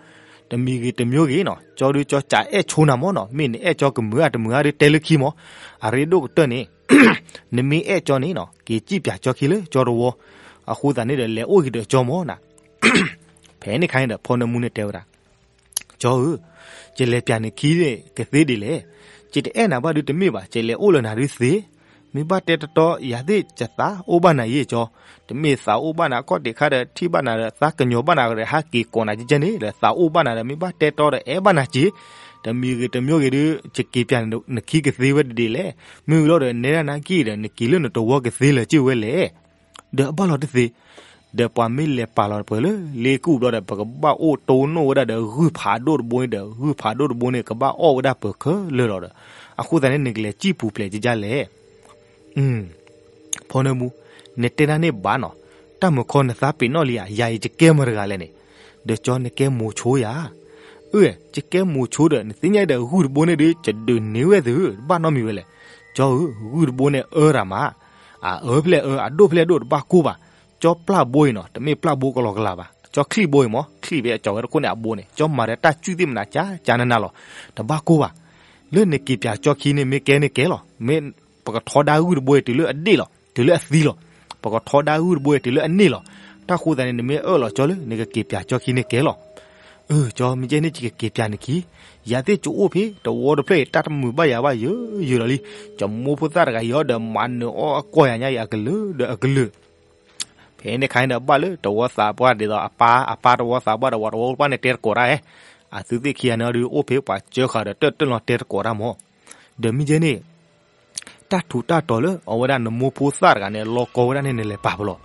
တမီကြီးတမျိုးကြီးနော်ကြော်လူကြော်ကြအဲ့ချိုးနာမောနော်မင်းအဲ့ကြော်ကမြွာတမြွာတဲလခီမောအရီဒုတ်တနေနမီအဲ့ကြော်နေနော်ကေကြည့်ပြကြော်ခီလေကြော်တော်အခုတန်နေတယ်လေအိုကြီးတော့ကြော်မောနာဖဲနေခိုင်းတဲ့ဖုန်နမူနဲ့တဲဝတာကြော်ကျေလေပြန်နေခီးတဲ့ကသေးတွေလေကျေတဲ့အဲ့နာဘာတို့တမီပါကျေလေအိုလနာရီစေးမိဘတဲ့တော်ရာသေးကြတာအိုဘနာရေကျော်တမေစာအိုဘနာကော့တေခါတဲ့ထိဘနာတဲ့သာကညောဘနာတဲ့ဟာကီကောနာကြနေလဲစာအိုဘနာတဲ့မိဘတဲ့တော်တဲ့အဲဘနာကြီးတမီကတမျိုးကလေးချကေပြန်တော့နခိကသေးဝတ်ဒီလေမြူတော့နေရနာကီတဲ့နကီလို့တော့ဝကသေးလေကျွဲလေဒဘလာတဲ့သေးဒပမီလေပါလာပလေလေကူတော့တဲ့ပကဘာအိုတိုနိုဒါတဲ့ဟူဖာဒိုဘွိုင်းတဲ့ဟူဖာဒိုဘွိုင်းကဘာအော်ဒါပခလေတော့အခုတည်းနေကလေးជីပူပလေကြကြလေ음포너무네테나네바노 tam ko na sa pin no lia ya ji ke mar ga le ne de cho ne ke mu cho ya ư ji ke mu cho de ne tin ya de hu bo ne de che de ne we de ba no mi we le cho hu bo ne ơ ra ma a ơ ple ơ a do ple do ba ku ba cho pla boy no te me pla bo ko lo ga la ba จอคลีบอยมอคลีเบจอรคนเนี่ยบเนี่ยจอมาเรตาจุดิมนาจาจานานาลอตะบาโกวาเลือนเนกีปยาจอคีเนเมเกเนเกลอเมปกทอดาหูบวยติเลอเดลอติเลอซีลอปกทอดาหูบวยติเลอเนลอถ้าคูแต่เนี่ยเมเออลอจอลเนกเกปยาจอคีเนเกลอเออจอมีเจนี่จิเกปยาเนคียาเตจูโอพีตวอดเพลตัดมือบายาบายเยยูลอลีจอมูพุตระกายอดมันออกอยายากลือเดอกลือဖဲနေခိုင်းတော့ပါလေတော်စာပွားတယ်တော့အပါအပါတော်စာပွားတော်တော်ပွားနေတဲကိုရဲအသုတိခိယနော်ဒီအိုဖေပါကျောခါတော့တက်တက်လောတဲကိုရမောဒမီဂျေနေတတ်ထူတတ်တော်လေအဝဒနမူပူသရကနေလောကောဝဒနေနေလေပါဘလော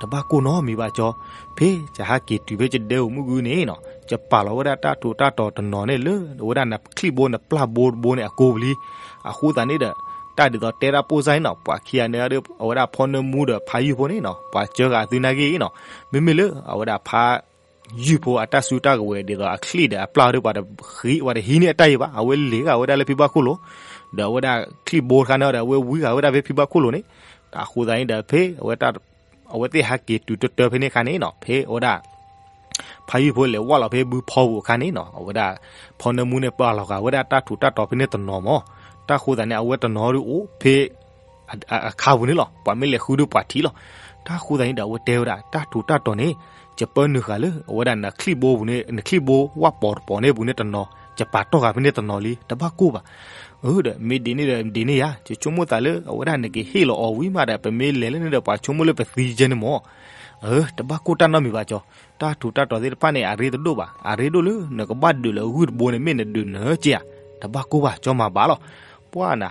တဘကိုနောမိပါကျော်ဖေးချဟာကီတူဘေချဒေမှုကူနေနော်ချပါလောဝဒတတ်ထူတတ်တော်တနော်နေလေဝဒနခလီဘိုးနပလဘိုးဘိုးနေအကိုဘလီအခုတန်နေတဲ့တတ်တော်တေရာပူဆိုင်နော်ပွာခီယနေရအဝဒဖုန်မှုဒဖာယူဖို့နေနော်ပွာကျောကသူနာကြီးနော်မိမိလေအဝဒဖာယူဖို့အတဆူတကဝဲဒီတော့အခလီဒအပလာရပါတဲ့ခီဝါတဲ့ဟီနေအတိုက်ပါအဝဲလေကဝဒလည်းပြပါခုလို့ da wada clipboard kana da we wi ga wada ve piba kulo ne ta khu dai da phe wada awate hakki tu to to phe ne kane no phe oda phai pho le wala phe bu pho bu kane no wada phon na mu ne pa la ga wada ta tu ta to phe ne to no mo ta khu da ne awate no ru o phe kha bu ne lo pa me le khu du pa thi lo ta khu dai da we te wada ta tu ta to ne japan ne ga le wada na clipboard bu ne clipboard wa por por ne bu ne to no จะปาดตกาเป็นเนตนอลีแต่บ้ากูบะဟုတ်တယ်မီဒီနေတဲ့ဒီနေရချွမတလေဝရနကေဟီလိုအဝီမာရပမေလေလေနေတဲ့ပါချွမလေပစီဂျန်မောเออตะบากูตันนอมีบาจอตาถูตะตอซิปะเนอารีตะดุบาอารีดุลือนะกะบัดดุลือหูบวนเมเนดุเนเจียตะบากูบาจอมาบาลอปวานา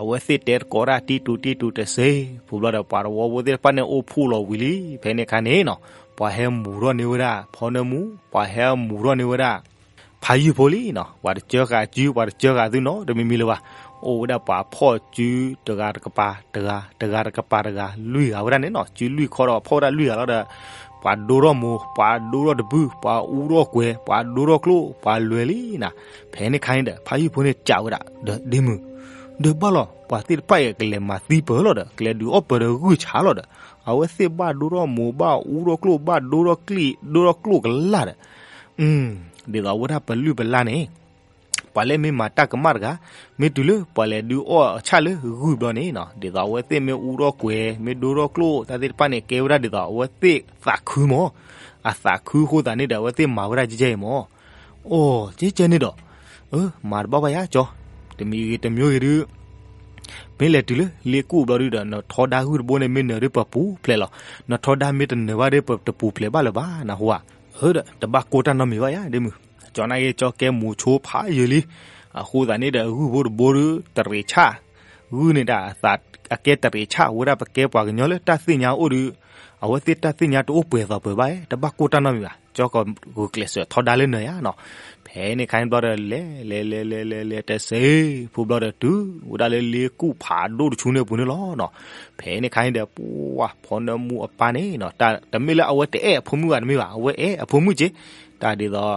အဝစီတဲကောရာတီတူတီတူတဆေဖူလာတော့ပါဝဝဒီပနဲ့အိုဖူလောဝီလီဖဲနေခါနေနော်ပွားဟဲမူရောနေဝရာဖော်နမူပွားဟဲမူရောနေဝရာဘာယူဖိုလီနော်ဝါကြောကကျူဝါကြောကသူနော်တမီမီလိုပါအိုဒါပါဖော့ကျူတကာတကပါတကာတကာတကပါတကာလူရဝရနေနော်ကျူလူခေါ်တော့ဖော့တာလူရတော့ပါဒိုရမူပါဒိုရဒဘူးပါဦးရကွယ်ပါဒိုရကလိုပါလွယ်လီနာဖဲနေခိုင်းတယ်ဖာယူဖိုနေကြောက်တာဒီမူဒဘလောပါတိပိုက်ကလေးမသိပလောကလေဒူအပရကူချာလောအဝစေပါဒိုရမူပါဦးရကလိုပါဒိုရကလီဒိုရကလိုကလာတယ်อืม de ga wora palu bala ne pale me mata kamar ga me dulu pale du o chale gu ba ne na de ga we te me uro kwe me do ro klo ta de pa ne ke ura de ga we te fa khu mo a fa khu ho da ne da we te ma ura ji je mo o je je ne do o mar ba ba ya jo te mi te myo ru မင်းလေတူလေလေကူဘရီဒနထောဒါဟူဘိုနေမင်းရပပူဖလေလနထောဒါမီတနဝရပပပူဖလေဘလဘာနဟွာဟုတ်တဘကိုတန်နမီဝါရဒီမူကျွန်နာရဲ့ကြောက်ကဲမူချိုးဖာရလီအခုဒါနေတဲ့ဟူဘောဘောတရေချာဟူနေတာသာအကဲတရေချာဝရပကဲပွားကညောလေတသိညာအိုရီအဝတိတသိညာတိုးပွဲသောပွဲပါတဘကိုတန်နမီဝါကြောက်ကဟူကလစ်ဆောထော်ဒါလေးနော်ရနော်ဟဲနေခိုင်းတော့လေလေလေလေလေလေတဆေဖူဘတော့တူဝဒါလေလေကူဖာဒို့ချုံနေပုန်လောနော်ဖဲနေခိုင်းတဲ့ပူဝါဖုန်နမူအပန်နေနော်တာတမေလာအဝတ်တဲ့ဖုန်မူကတမေပါအဝတ်အဲအဖုန်မူကြီးတာဒီတော့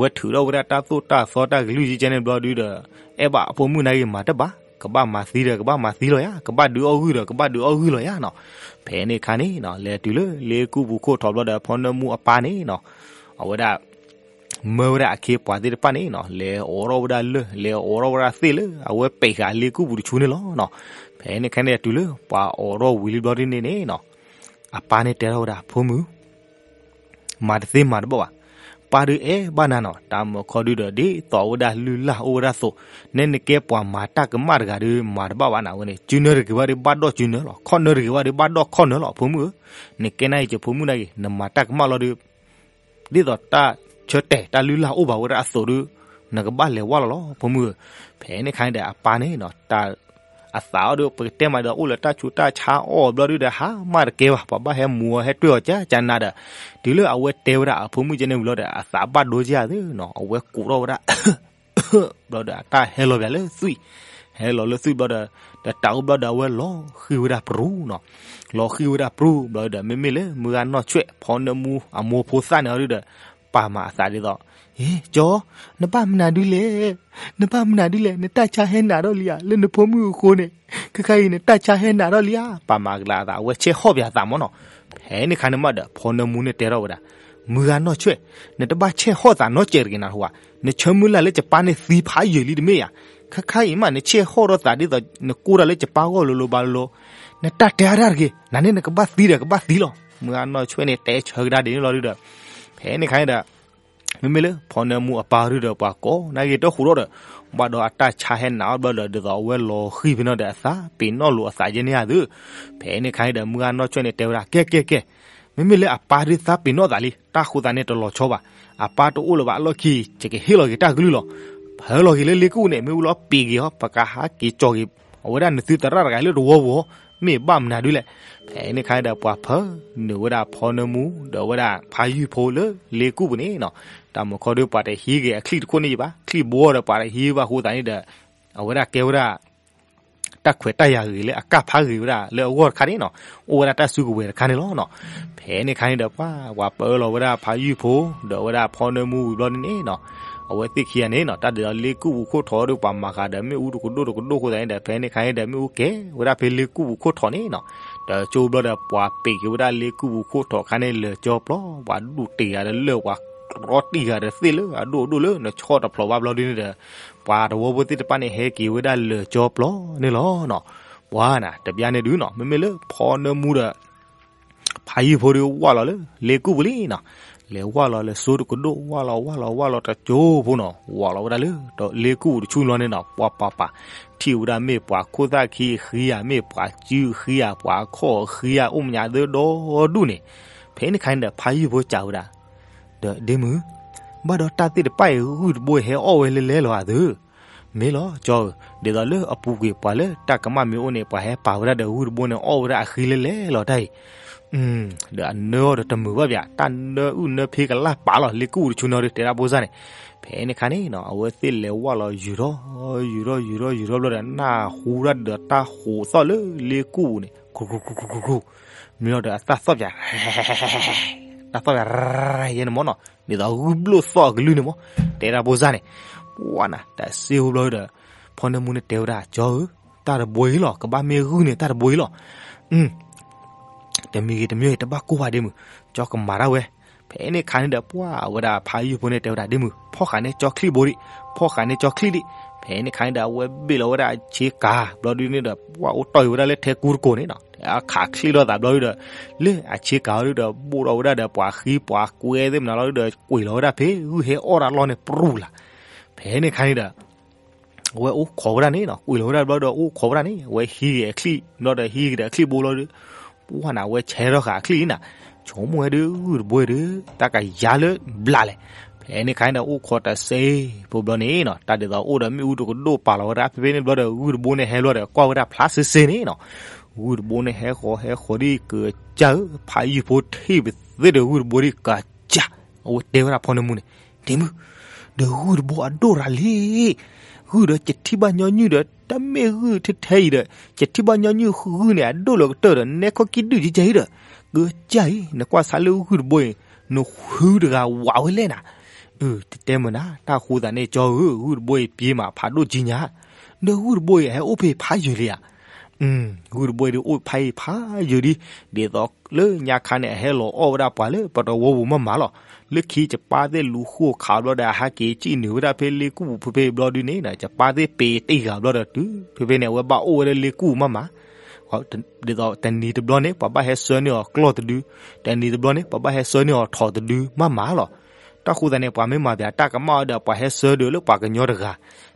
ဝတ်ထူတော့ဝဒတာသုတာသောတာဂလူကြီးချန်နေဘလော်ဒူတော့အဲပါအဖုန်မူနိုင်မှာတက်ပါကပမာသီးတယ်ကပမာသီးလို့ရကပဒူအဟုတယ်ကပဒူအဟုလို့ရနော်ဖဲနေခါနေနော်လေတူလေလေကူဘူးခို့ထော်ဘလော့တဲ့ဖုန်နမူအပန်နေနော်အဝဒါမောရာခေပွားတဲ့ပနေနော်လေအော်ရောဒါလေလေအော်ရောရာသေလေအဝဲပေခါလေကူဘူးချူနေလောနော်ဖဲနေခနဲ့တူလေပွာအော်ရောဝီလီဘော်ဒီနေနေနော်အပါနေတဲရောဒါဖုံးမှုမာတသိမာတဘောပါရီအေဘာနာနော်တာမခေါ်ဒီတော့ဒီတော်ဝဒါလူလာအိုရာဆိုနဲနကေပွာမာတကမာဂါရီမာဘဝနာဝနေဂျူနီယာကဘာရီဘတ်တော့ဂျူနီယာလောခွန်နော်ကဘာရီဘတ်တော့ခွန်နော်လောဖုံမှုနေကေနိုင်ချဖုံမှုနိုင်နမာတကမာလောဒီဒီတော့တာချွတ်တဲ့တလူလာဥပါဝရအစို့ရနကဘာလေဝါလောဘမှုဖဲနေခိုင်းတဲ့အပါနေနော်တာအသာတို့ပတဲမတော့ဥလတချူတချာအော်ဘလူဒဟာမာကေဝပပဟဲမူဟဲတွေ့ကြချန်နာဒဒီလိုအဝဲတဲဝရအဖုံမှုကျနေလို့တဲ့အသာပတ်လို့ကြသေးနော်အဝဲကိုတော့ဝရဘလူဒတာဟဲလိုပဲလေသွီဟဲလိုလေသွီဘလူဒတတောက်ဘလူဒဝဲလောခီဝရပရူနော်လောခီဝရပရူဘလူဒမေမေလေမူကနော်ချွဲဖောင်းနမူအမိုးဖိုးစန်နော်ရတဲ့ပါမာအစာလေးတော့ဟေးကျော်နပမနာဒူးလေနပမနာဒူးလေနတချဟဲနာတော့လီယာလနဖုံမှုကိုနေခခိုင်နတချဟဲနာတော့လီယာပါမာကလာတာဝဲချေဟော့ပြတာမနော်ဟဲနေခါနမတ်ဖုံနမူနေတဲတော့ဗလားမူကနော်ချွဲ့နတပချေဟော့တာနော်ကျဲကင်နာဟွာနချမူလာလေချပါနေသီဖာယေလီဒမေယာခခိုင်မနချေဟော့တော့တာဒီတော့နကူရလေချပါကောလိုလိုပါလိုနတတဲရရကေနာနေနကပတ်သီးတယ်ကပတ်သီးလောမူကနော်ချွဲ့နေတဲချေကဒါဒီနော်လို့တော့ဖဲနေခိုင်းတာမမေလဖော်နမှုအပါရတော့ပါကောနိုင်ရတော့ခုတော့ဘာတော့အတချာဟဲနောက်ဘလဒကဝဲလောခိဘနတဲ့အစာပင်တော့လိုအစာချင်းရသူဖဲနေခိုင်းတယ်မူကတော့ချွနဲ့တဲရာကဲကဲကဲမမေလအပါရသပင်တော့ဒါလီတာခုတာနဲ့တော်တော်ချောပါအပါတော့ဥလိုပါအလောခီချေကဟီလိုကတာဂလူလောဟဲလိုကီလေလေကူနဲ့မေဦးလောပီကြီးဟောပကဟာကီချောကြီးဝရနသီတရရကလေတော့ဝောမေဘမ်နာဒူလေအဲနခိုင်တာပွားဖနဝဒဖောနမူဒဝဒဖာယူဖိုလေလေကူပနေနော်တမခေါ်ရပါတဲ့ဟီကေအခလိတခုနေပါခလိဘောရပါတဲ့ဟီဘာဟိုတိုင်းတဲ့အဝဒကေဝဒတက်ခွေတက်ရရီလေအကဖာရီဝဒလေဝေါ်ခါနေနော်အိုဝဒတက်စုကဝေခါနေလောနော်ဖဲနခိုင်တာပွားဝါပေါ်လောဝဒဖာယူဖိုဒဝဒဖောနမူလောနေနော်အဝဲတိခီယနေနော်တတ်တယ်လေကူခုထော်တို့ပါမာခါတယ်မြေဦးတို့ကိုတို့ကိုတို့ကိုတိုင်းတဲ့ဖဲနေခိုင်တယ်မြေဦးကေဝဒဖဲလေကူခုထော်နေနော်တာချိုးဘလပွာပေကဝဒါလေကူခိုးတော်ခါနေလေကြောပလောဝါဒူတေရလေဝါรถตีกันสิเลยดูดูเลยนะชอตพลอว่าเราดินี่เด้อป่าตะวัวติตะปานนี่เฮกีไว้ได้เลยจอบล้อนี่ล้อเนาะว่าน่ะตะเปียนี่ดูเนาะไม่ๆเลยพอเนมูเด้อพายโพริว่าล่ะเลยเลกูบลีเนาะလေဝါလာလေဆိုးတကဒိုဝါလာဝါလာဝါလာတချိုးဘုနော်ဝါလာဝဒါလေတော့လေကူချူလွန်နေတော့ပွာပါပါထီဝဒါမေပွာကိုသခီခီယာမေပွာကျူခီယာပွာခေါ်ခီယာဥမညာဒေဒေါ်ဒူနေဖဲနခိုင်းတဲ့ဖာယူဘောကြောက်တာဒေဒေမူဘာတော့တာတိတပိုင်ဟူဘွေဟဲအော်ဝဲလေလေလောအသူမေလောကြောဒေဒါလေအပူကေပွာလေတကမမေဦးနေပွာဟဲပါဝရတဲ့ဟူဘွေနဲ့အော်ဝရအခီလေလေလောတိုင်อืมเดี๋ยวเนอตะมือบ่เปียตันเนออุเนเพกะละปาลอลิกูจุนอเตราโบซาเนဖဲနေခါနေနော်အဝဲသိလေဝါလာယူရောယူရောယူရောယူရောလို့နာဟူရဒတာဟူဆော်လေလေကူနေကူကူကူကူကူမြို့တဲ့အသက်ဆော့ပြတာတော့ရရင်မနော်မိသားဘူးဘလို့ဆော့ကလူနေမတေရာဘောဇာနေဝါနာတစီဟူလို့တဲ့ဖုန်နမူနေတေရာဂျောတာဘွေးလောကဘာမေခုနေတာဘွေးလောอืมတမီတမီတဘကိုဟာဒီမူကြောကမာရဝဲဖဲနေခါနေတဲ့ပွာဝဒါဖာယူဖုန်တဲ့တာဒီမူဖောခါနေကြောခလီဘိုရီဖောခါနေကြောခလီဒီဖဲနေခါနေတဲ့ဝဲဘီလောဝဒါချေကာဘလော်ဒီနေတဲ့ပွာအိုတော်ဝဒါလက်ထဲကူရကိုနေနော်အခါခလီတော့တာဘလော်ဒီလေအချေကာရတော့ဘူရောဝဒါတဲ့ပွာခီပွာကွဲတဲ့မနော်လို့တဲ့ကွေလောဒါဖေဟူဟေအော်ရာလောနေပရူလာဖဲနေခါနေတဲ့ဝဲအိုခေါ်ရနေနော်ကွေလောဒါဘလော်တော့အိုခေါ်ရနေဝဲဟီရဲ့ခလီတော့ဟီရဲ့ခလီဘိုလော်ูฮานาไว้เชิรอกาคลีนะชมเอรูบเอดูตากายาลบลาเลเพนี่ใครนะอูคอตเซปูบลนีเนาอตาเดี๋ยวเราอูดมีอูดกดูปาลวรับเพนี่บลาเอูดบูเนเฮลวรกว่าวรับพลัสเซนีเนาะอูดบูเนเฮโคเฮโคดีเกิดเจ้าพายุพุทธิบดีเดอูดบูริกาจ้าโอเดวราพอนมุนเดมูเดอูดบูอัดดูราลีอูดจิตที่บ้านยอนยูเดတမေဟုထထဲရချက်တိဘာညညခုနဲ့ဒိုလကတော်နေခကိဒူကြီးကြီးရကကြိုင်နကွာဆာလူခုဘွေနခုဒကဝါဝလဲနာเออติเตมนะตาคูดาเนจอหูหูบวยปีมาพาโดจิญญาเนหูบวยเฮโอเพพาอยู่เลยอ่ะอืมหูบวยดิโอไพพาอยู่ดิเดดอกเลยญาคาเนเฮโลออวดาปาเลยปะตะวอวมะมาลอลึกขี้จะปาเตลูขัวขาวเราได้ฮาเกจีหนือได้เพลกูเพเพบลอดูเนี่ยนะจะปาเตเปตีขาวเราได้ตื้อเพเพเนี่ยว่าบ้าโอ้เลยเลกูมามาဟောဒီတော့တန်နီတဘလနဲ့ပပဟဲဆွနီော်ကလော့တဒူတန်နီတဘလနဲ့ပပဟဲဆွနီော်ထော်တဒူမမာလောတခုတနဲ့ပမေမာဗျာတကမောဒပဟဲဆွဒူလပကညောရက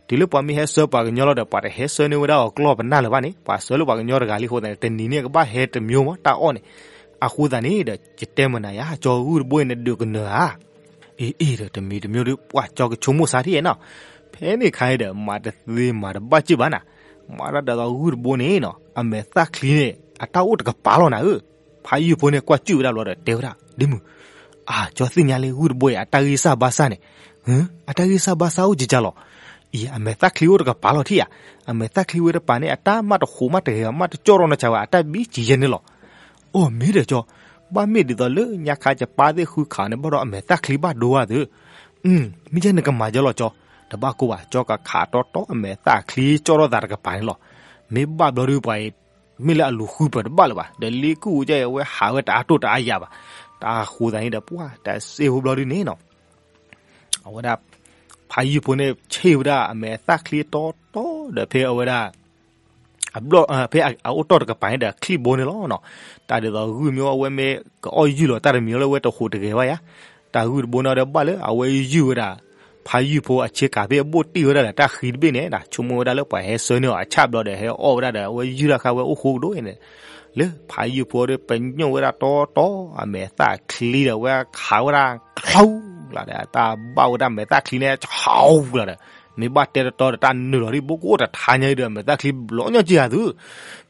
ဒီလပမေဟဲဆွပကညောလဒပဟဲဆွနီဝဒါကလော့ပနာလဘာနေပါဆွလပကညောရကလီဟိုတဲ့တန်နီနဲ့ကပဟဲတမျိုးမတာအော်နေအခုသာနေတဲ့จิตတဲမနာရကြော်ဦးပွင့်နေဒုကနာအေးအေးတမီတမျိုးတွေပွားကြော်ကချုံမစားရနော်ဖဲနေခိုင်းတယ်မာတသေးမာတပတ်ချပါနာမာရတကဦးဘုန်းနေနော်အမေသက်ကလီနေအတောက်တကပါလောနာဟဖာယူဘုန်းနေကွာကျူရလောတဲ့တေရဒီမူအာကျော်သိညာလေးဦးဘွေအတာရီစာဘာစာနေဟမ်အတာရီစာဘာစာဦးကြကြလောဤအမေသက်ကလီဦးတကပါလောထီယာအမေသက်ကလီဦးရပါနေအတာမတ်ဟူမတ်ဟေမတ်ကျော်ရနချဝအတာဘီကြီးရနေလောโอ้เมเดจอบ้านเมดิตอเลยยาคาจะปาเดคูขาเนบรอเมตาคลิบาดูว่าเด้ออืมมิเจนกมาจอลอจอတဘကူဝါကြောကခါတော်တော်အမေတာခလီကြောရတာကပိုင်လောမေဘဘလူပိုင်မိလာလူခုပတ်ဘလပါဒလီကူကြဲဝဲဟာဝဲတာတို့တာရပါတာခူတိုင်းတပွားတဆေဟူဘလူနေနော်အဝဒဖာယူပုန်ချေဝဒအမေတာခလီတော်တော်ဒဖေအဝဒအဘလဖေအော်တော်ကပိုင်ဒခလီဘိုနေလောနော်တာရတော့ဂူမျိုးအဝဲမဲအော်ယူလို့တာရမျိုးလည်းဝဲတော့ဟိုတကယ်ပါရတာဂူဘုံတော်တော့ပါလေအဝဲယူရတာဖာယူဖို့အချစ်ကပဲဘို့တီရတာတာခိဘိနေတာချုံမောတာလည်းပါဟဲဆွေးနော်အချပ်တော့တယ်ဟဲအော်ရတာဝဲယူရခါဝဲအိုဟိုတို့နေလေဖာယူဖို့ရပညိုရတော့တော့အမေတာခလီရဝဲခါဝရာခေါလာတယ်တာဘောက်တာမေတာခလီနေချောက်လာတယ်မေဘတ်တဲတော့တာနူရီဘိုကိုတာထာညိုင်တယ်မေတာခလီလောညကြည့်ရသူ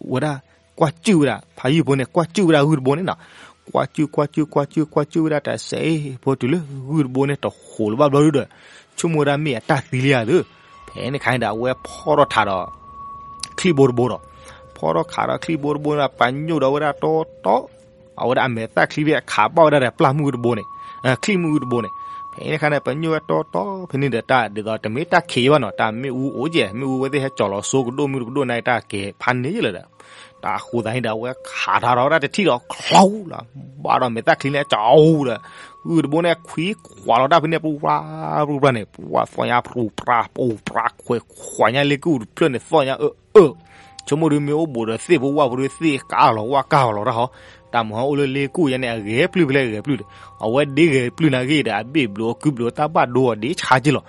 wada kwa chura phayu bone kwa chura hur bone na kwa chu kwa chu kwa chu kwa chura ta se botul hur bone to hol ba blu de chumura mi ta tilia de phen khai da we phoro tha ro clipboard bo ro phoro kha ra clipboard bo na panyu do ra to to အော်ဒါအမေတာခလီပဲခါပေါက်ရတဲ့ပလာမှုတဘိုးနေအခလီမှုတဘိုးနေพเ่นขาดเป็นยูตอตโตพี่นี่เดตาเดกตามีตาเขียวเนาะตาไม่อูโอเจไม่อูเวทีจะจอลอสูกดูมีดูในตาเกพันนี้เลยนะตาคูดใหเดาวขาดเราได้ที่เราเข้าละบาเราเมตาคลีนีลยเจ้าละอือบุเนี่ยคุยขวาเราได้พี่เนปูปลาปูปลาเนี่ยปูาฟอยาปูปลาปูปลาคุยขวายาเลกูเพื่อนเนี่ยฟอยาเออเออชั่วโมงเดียวบุเรสิบัวบุเรสีก้าวเราว่าก้าวเราแล้วเหรอตามหาอุลเลกูยันเนี่ยเรปลุเลยเรปลุเอาไว้ดีเรปลุนะเรดาบีบลัวคือบลัวตาบ้าดัวดีชาจิหรอ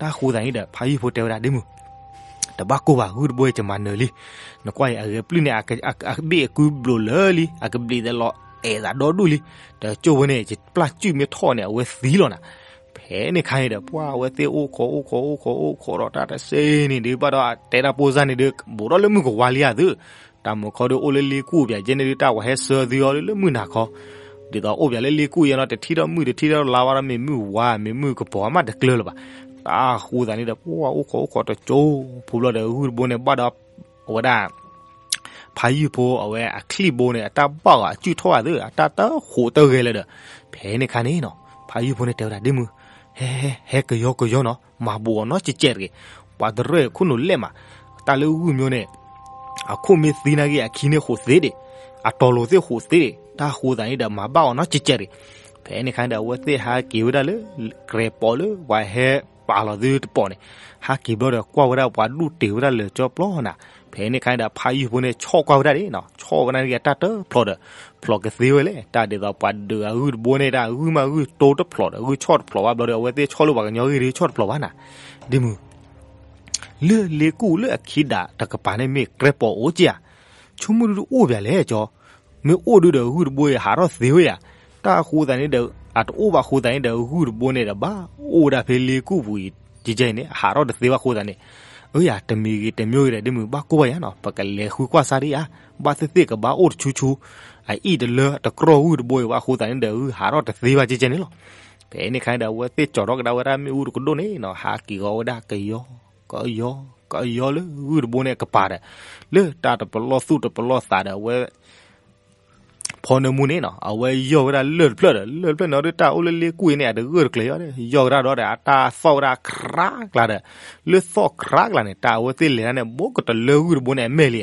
ตาคู่ใจเด็ดพายุโพเทลได้ดิมแต่บ้ากูว่าฮูดบวยจะมาเนลีนกว่าเรปลุเนี่ยอากาอากบีคือบลัวเลยลีอากบลีได้หรอเอ๋ดาดดูลีแต่โจวเนี่ยจะปลาจื้อเมท่อเนี่ยเอาไว้สีหรอนะแผลในใครเด็ดพ่อเอาไว้เตี้ยโอ้ขอโอ้ขอโอ้ขอโอ้ขอรอตาแต่เซนี่เดี๋ยวบ้าเราแต่ละปูซานี่เด็กบุรุษเลยมึงก็วาเลียดื้อတာမခေါ်တို့အိုလေလီကူပြဂျန်နရီတာဝဟဲဆာဒီယောလေမှုနာခေါ်ဒီတော့အိုပြလေလီကူရတော့တထီတော့မှုတထီတော့လာဝရမေမှုဝါမေမှုကပေါ်မှာတကလလပါအာခူဒနီတော့ပေါ်အိုခေါ်ခေါ်တော့ချိုးဖူလာတဲ့ဟူဘုန်နဲ့ပါတော့ဝဒါဖာယူဖို့အဝဲအခလီဘုန်နဲ့အတပေါက်အကျွထောရသေးအတတဟိုတော့ခဲလေတော့ဖဲနေခါနေနော်ဖာယူဖို့နဲ့တော်တာဒီမှုဟဲဟဲကယောကယောနော်မဘူနော်ချစ်ချဲ့ကေပါဒရဲခုနုလဲမှာတာလူဟူမျိုးနဲ့အခုမသိနာကြီးအခင်းနေဟိုသေးတယ်အတော်လို့သေးဟိုသေးတယ်ဒါဟိုတိုင်းဒါမပါအောင်နော်ချစ်ချစ်တယ်ဖဲနေခိုင်းတာဝတ်သေးဟာကေဝဒါလေဂရေပေါ်လေဝါဟဲပါလာဒီတပေါ်နေဟာကေဘောရကွာဝရဝါလူတေဝရလေကြောပလောနာဖဲနေခိုင်းတာဖာယူဘုန်နဲ့ချော့ကွာဝရလေနော်ချော့ကနာရတတ်ဖလော်ဒဖလော်ကသေးဝလေတာဒေတော့ပတ်ဒူအူဘုန်နဲ့တာဟူမဟူတိုးတဖလော်ဒဟူချော့ဖလော်ဝါဘလော်ရဝဲသေးချော့လို့ပါကညောရီချော့ဖလော်ပါနာဒီမူเลือเลกูเลือคิดดะตะกปาในเมกระปอโอเจียชุมุรุโอเปียแลจอเมโอดูเดหูดบวยหารอเซเวยตาคูตันนี่เดอัตโอบาคูตันนี่เดหูดบวยเนี่ยดะบาโอดาเพเลกูบุยจิเจเนี่ยหารอเดเซวาคูตันเนี่ยအိုရတမီကြီးတမျိုးရတဲ့မြဘကိုပါရနော်ပကလေခွကွာစားရီယာဘာသသိကဘာအိုချူချူအိဒလတကရောဟုဒဘွေဝါခုတန်တဲ့ဟာရတသေးပါကြည့်ချင်လေဘယ်နေခိုင်းတာဝဲသိကြော်တော့ကတာဝရမီဦးကဒိုနေနော်ဟာကီရောဒါကေယောก็ยอก็ยอเลยวูดบเนี่ยกระปาดเลยตาตะปลอสู้ตะปลอสาดเวพอนมูนี่เนาะเอาไว้ยอกระเลือดเพลิดเลือดเพลิดเนาะด้วยตาโอเลเลกุยเนี่ยเดือดเกลียวเนี่ยยอกระดอดอะตาซอระครากละเด้เลือดซอครากละเนี่ยตาโอติเลยเนี่ยบกตะเลวูดบเนี่ยเมลี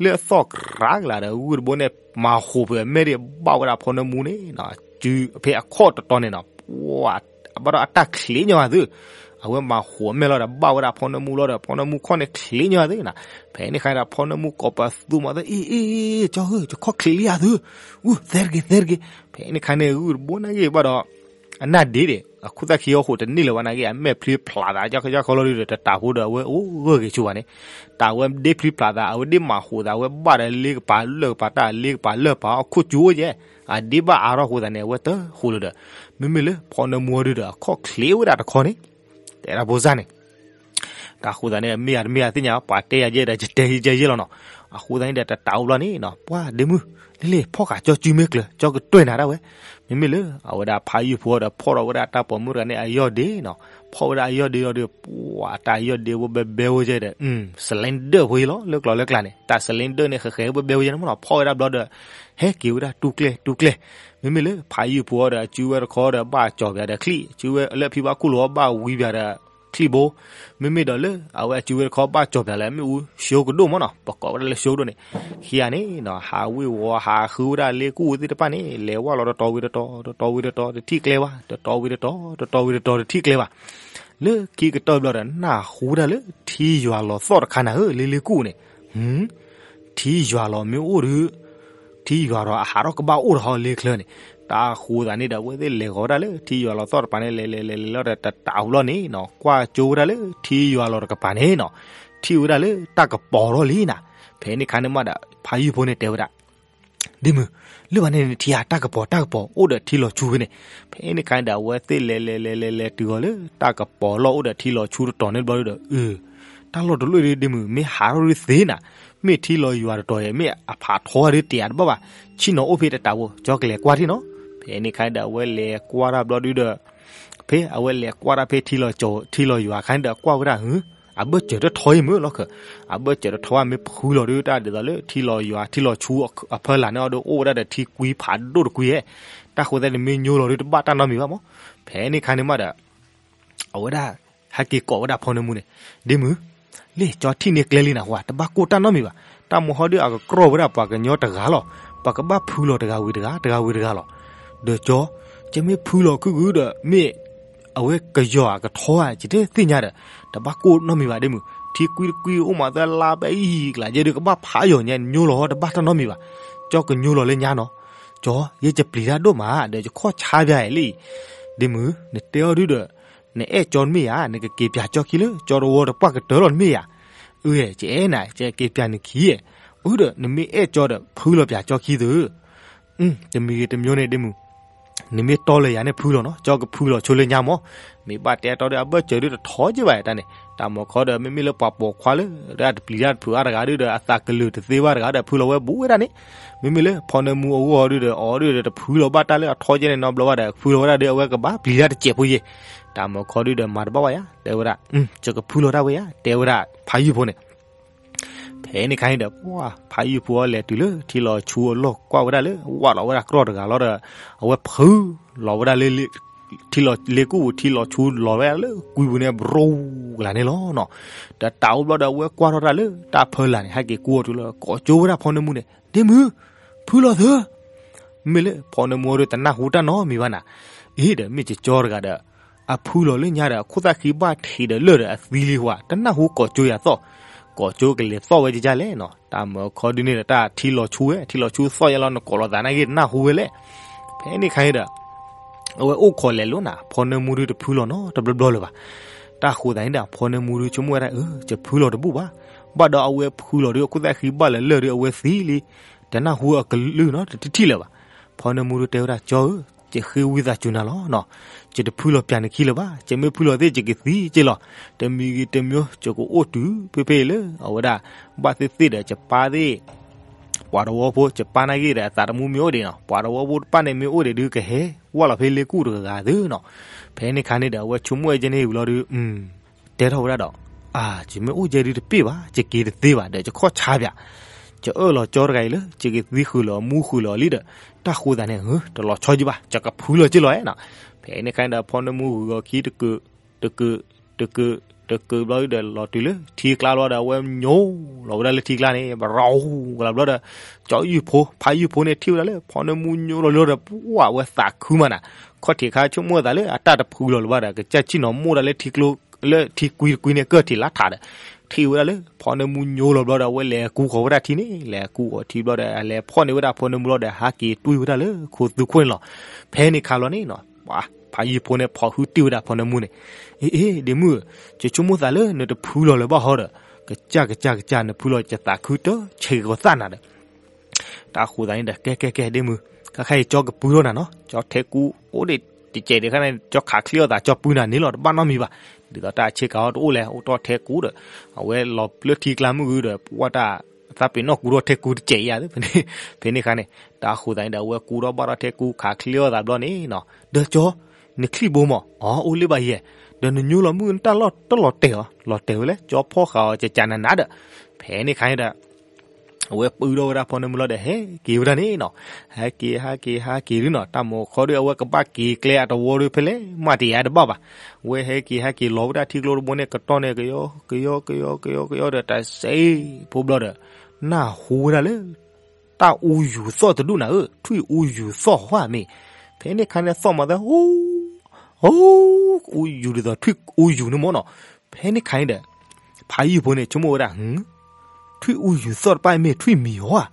เลือดซอครากละเด้วูดบเนี่ยมาโหเปเมลีบ่าวระพอนมูนี่เนาะจืออเพอคอตตอนเนี่ยเนาะว้าบรอตักคลีญอดูအဝဲမှာဟိုမဲလာဘာဝရာဖုန်နမူလာဖုန်နမူခွန်ကလင်းရသေးနာဖဲနေခိုင်ရာဖုန်နမူကောပတ်သူမဒအေးအေးကြောက်ဟကြောက်ခလီရသူဦးသဲရကေသဲရကေဖဲနေခိုင်နေဦးဘောနာကြီးဘာတော့အနတ်ဒေးတယ်အခုသက်ခီရောဟိုတနေ့လောနာကြီးအမဲဖလီဖလာတာကြောက်ကြောက်ခလိုရီတတာဟိုတော့ဝဲအိုးဝဲကေချူပါနေတာဝဲဒေးဖလီဖလာတာအဝဲဒီမှာဟိုတာဝဲဘာရလေပါလောပါတာလေပါလောပါအခုကျိုးရဲ့အဒီဘာအရဟိုတာနေဝဲတဟိုလို့မမေလေဖုန်နမူရတာခေါကလီဝရတာခေါနေ era bozane ta khudane mia mia tinya pa te ya je da je te je je lo no a khudane da ta taw lo ni no pwa de mu le le pho ka cho chu me kle cho ko twen na da we mi mi le a wa da pha yu pho da pho ro da ta po mu ra ne a yo de no pho da yo de yo de pwa ta yo de wo be be wo je de um cylinder wo lo le lo le kla ne ta cylinder ne khe khe wo be wo je no pho da blo de ဟဲကေဝဒတူကလေတူကလေမိမိလေဖိုင်ယူပေါ်တာကျူဝဲခေါ်တာပါကြော်ပြတဲ့ခလိကျူဝဲအလက်ဖီပါကုလောပါဝီပြတာခလိဘမိမိတော်လေအဝဲကျူဝဲခေါ်ပါကြော်ပြလဲမြူရှိုးကတို့မနော်ပကောလေရှိုးတို့နေခီယာနေနော်ဟာဝီဝါဟာခူရာလေကူတိတပနေလေဝါလောတော်ဝီတော်တော်ဝီတော်တိကလေဝါတော်ဝီတော်တော်ဝီတော်တိကလေဝါလေကီကတော်လာနာခူရာလေထီရွာလောသော်ခါနာဟလေလေကူနေဟွန်းထီရွာလောမျိုးရူทีกวาเราหารกบ่าอุรหอเล็กเลยนี่ตาคูดานี่ดาเวดยเล็กอร์ได้เลย ทีกวาเราตอดปานเลลเลเลเล่เราแต่ตาอุลนี่เนาะกว่าจูได้เลย ทีกวาเรากรปานเนาะทีอุได้เลยตากระปอรลีนะ เพนี่คันมาดาพายุพวนเตวดะดิมลอหือวันเนี่ยที่อาตากระปอตากระปออุดที่เราชูเนี่ยเพนี่คันดาเว้เตเลเลเลเลเล่ตัวเลยตากระปอเราอุดที่เราชูตอนนี้บ่อยเด้เออตาเราดูเลยดิมไม่หาเราเสียนะမေထီလော်ယူရတော်ရဲ့မေအဖာထောရတရားဘဘချီနောအဖေတတာဝကြောကလေကွာတီနော်ဖေနိခိုင်တာဝဲလေကွာရဘလဒူဒဖေအဝဲလေကွာရဖေထီလော်ကြောထီလော်ယူရခိုင်တာကွာကရဟင်အဘကျရထွိမလောက်အဘကျရထွားမဖူလော်ရတာဒါလေထီလော်ယူရထီလော်ချူအဖလာနော်ဒိုအိုရတဲ့ထီကွီဖာဒိုကွီရဲ့တခိုတဲ့မင်းညိုလော်ရတပါတာနော်မီပါမဖေနိခိုင်နေမှာဒါအဝဲဒါဟာကီကောဝဒါဖုန်နမှုနေဒီမူလေจอที่เนี่ยเกลีนะว่าตะบาโกตันเนาะมีบาตะมหอดิอากกรอบระปากญอตะกาลอปากบะพูลอตะกาวีตะกาตะกาวีตะกาลอเดจอจะไม่พูลอคุกุเดเมအဝဲကြောကထောအချစ်တဲ့သိညာတဲ့တဘကိုနော်မိပါတဲ့မူဒီကွီကွီဥမာသလာပဲဤကလာကြတဲ့ကဘာဖာယောညညိုးလောတဘတနော်မိပါကြောကညိုးလောလဲညာနော်ကြောရဲ့ချပလီရာတို့မှာတဲ့ခေါ်ချားပြရဲ့လीဒီမူနေတေော်ဒူတဲ့နဲ့အဲจอนမေယာနဲ့ကေပြာကြော်ခီလจอရဝရပကတော်မေယာဥရဲ့ကျဲနိုင်ကျဲကေပြာနခီရဲ့ဥဒနမေအဲจอတဲ့ဖူးလပြာကြော်ခီသူอืมတမီတမျိုးနဲ့တမှုနမေတော်လေရနဲ့ဖူးလို့နော်ကြောက်ကဖူးလို့ချိုလေညမောမေပါတဲတော်တဲ့အဘကျရီတော့ထောကြပါတန်းတာမခေါ်တဲ့မမေလပပခွာလေရတ်ပလီရတ်ဖူအားရကားတဲ့အသကလူတသေးပါရကားတဲ့ဖူးလို့ဝဲဘူးရနဲ့မမေလဖော်နေမူအော်ရတဲ့အော်ရတဲ့ဖူးလို့ပါတာလေထောကြနေနော်ဘလောရတဲ့ဖူးလို့ရတဲ့ဝဲကပါပလီရတ်ကျေဖူးရေตามขอดูเดมารบวายาเดวระอืมจกพูลราเวยะเดวระพายุพเนี่เทนี่ใครเด็กว้าพายุพัวเลตุเลที่ราชัวโลกกว่าวได้เลยว้าเราเวากรอดกันเราเอาไว้พื้เราได้เลยที่เราเลกูที่เราชูเราแวเลยกุยบุเนี่ยบรูหลานี่ล้อเนาะแต่เต่าบลอดเอาไว้กว่าเราได้เลยตาเพลานี่ให้เกกลัวตุเลยก็โจวได้พอนมุเนี่ยเดมือพูลเถอไม่เลยพอนมัวเรื่องแต่หน้าหูตาเนาะมีวันอ่ะเฮ้เดมีจิจอร์กันเด้อအဖူလော်လေညာရခုသခိဘာထေဒလော်အသီလီဟွာတနဟူကောကျိုရသောကောကျိုကလေးသောဝဲကြလေနော်တာမခေါ်ဒီနေတာထီလော်ချူရဲ့ထီလော်ချူသောရလောနကောလောဒါနာကေနာဟူဝဲလေဖဲနေခိုင်းတာဝဲအိုခေါ်လေလောနာဖော်နမူရီတဖူလောနော်တဘလဘလောပါတာခိုတိုင်းတာဖော်နမူရီချွမွဲရဲအဲချဖူလောတပူပါဘာတော့အဝဲဖူလော်ရီခုသခိဘာလေလော်ရီအဝဲစီလီတနဟူအကလူနော်တတိလပါဖော်နမူရီတေရာကျော်จะคือวิจาจุนาลอเนาะจะจะพูดเราเปลี่ยนคิดเลยว่าจะไม่พูดเราได้จะกี่สีจะหรอแต่มีแต่มีจะกูโอ้ดูเปเปเลยเอาว่าได้บาสิสิเดี๋ยวจะปาดิပွာတော်ဖို့ဂျပန်နိုင်ငံရဲ့အသာမှုမျိုးတွေနော်ပွာတော်ဖို့ပနဲ့မျိုးတွေဒီကဟဲဝါလာဖေးလေးကူတကာသေးနော်ဖဲနေခါနေတော့ဝဲချုံမွေးခြင်းနေဘူးလို့ဒီอืมတဲတော်ရတော့အာဂျင်မအိုဂျယ်ဒီတပြပါဂျေကေသေးပါတဲ့ခေါ်ချားပြจะเออหลอจอไรเลยจะกิวิคือหลอมูคือหลอลิดตาคูดานเนี่ยเออตลอดชอยจีบ้าจะกับพูเลยจีลอยน่ะเพนี่ใครเดาพอนมูก็คิดตะกือตะกือตะกือตะกือเลยเดาหลอตีเลยทีกลาหลอเดาเวมโยหลอเดาเลยทีกลาเนี่ยเรากลาหลอเดาจอยยูโพพายยูโพเนี่ยทิวเดาเลยพอนมูโยหลอเดาว่าเวสักคือมันอ่ะข้อที่ข้าชั่วโมงเดาเลยอัตตาตะพูหลอว่าเดาก็จะชิโนมูเดาเลยทีกลูเลยทีกุยกุยเนี่ยเกิดทีละถาดทีวะเลยพอนมุญโยลบลอดาเวแลกูขอวะทีนี่แลกูขอทีบลอดาแลพอนี่วะพอนมุลอดาฮากีตุยวะเลยโคตุควนลอเพนี่คาลอนี่เนาะว้าพายีโพเนี่ยพอฮูติวดาพอนมุเนี่ยเอ๊ะเดมูจะชุมุซาเลยเนตะพูลอเลยบ่ฮอดกะจักกะจักกะจานะพูลอจะตาคุตเฉยก็ซะนะเดตาคูไดเดแกๆๆเดมูคาไคจอกปูโรนะเนาะจอเทกูโอเดติเจดิข้างในจอกขาเคลียวตาจอกปูนานี่หลอดบ้านน้องมีป่ะเดี๋ยวตาเช็คเอาตัวเลยโอ้ตัวเทกูเด้อเอาไว้หลบเลือดทีกลามมือเด้อว่าตาသပင်းတော့ကူတော့ထဲကူကြေရတယ်ဖနေဖနေခါနဲ့တာခူတိုင်းတော့ဝဲကူတော့ဘာတော့ထဲကူခါကလျောတာတော့နေနော်ဒါကြောနေခလီဘုံမအော်အိုလေးပါရဲ့ဒါနညူလမှုန်တလော့တလော့တဲလော့တဲလေကြောဖောခါကြကြနနာဒဖဲနေခိုင်းတာဝဲပူတော့ရာဖုန်မလို့တဲ့ဟဲကေဝရနေနော်ဟဲကေဟာကေဟာကေရီနော်တမောခေါ်ရဝဲကပကေကလေအတော်ဝရဖလေမတီရတဘပါဝဲဟဲကေဟာကေလောတာတီကလိုဘုန်ကတော်နေကယောကယောကယောကယောကယောတဲ့စေဖုဘလို့တဲ့နာဟူရလေတာအူယူစော့တလူနာဟထွေအူယူစော့ဟွာမေဖဲနေခါနေစော့မတဲ့ဟူဟူအူယူရတဲ့ထွေအူယူနမောနော်ဖဲနေခိုင်းတဲ့ဖာယူဘုန်နေချမောရာဟင်းထွိဥယူစော့ပိုင်မေထွိမီဟော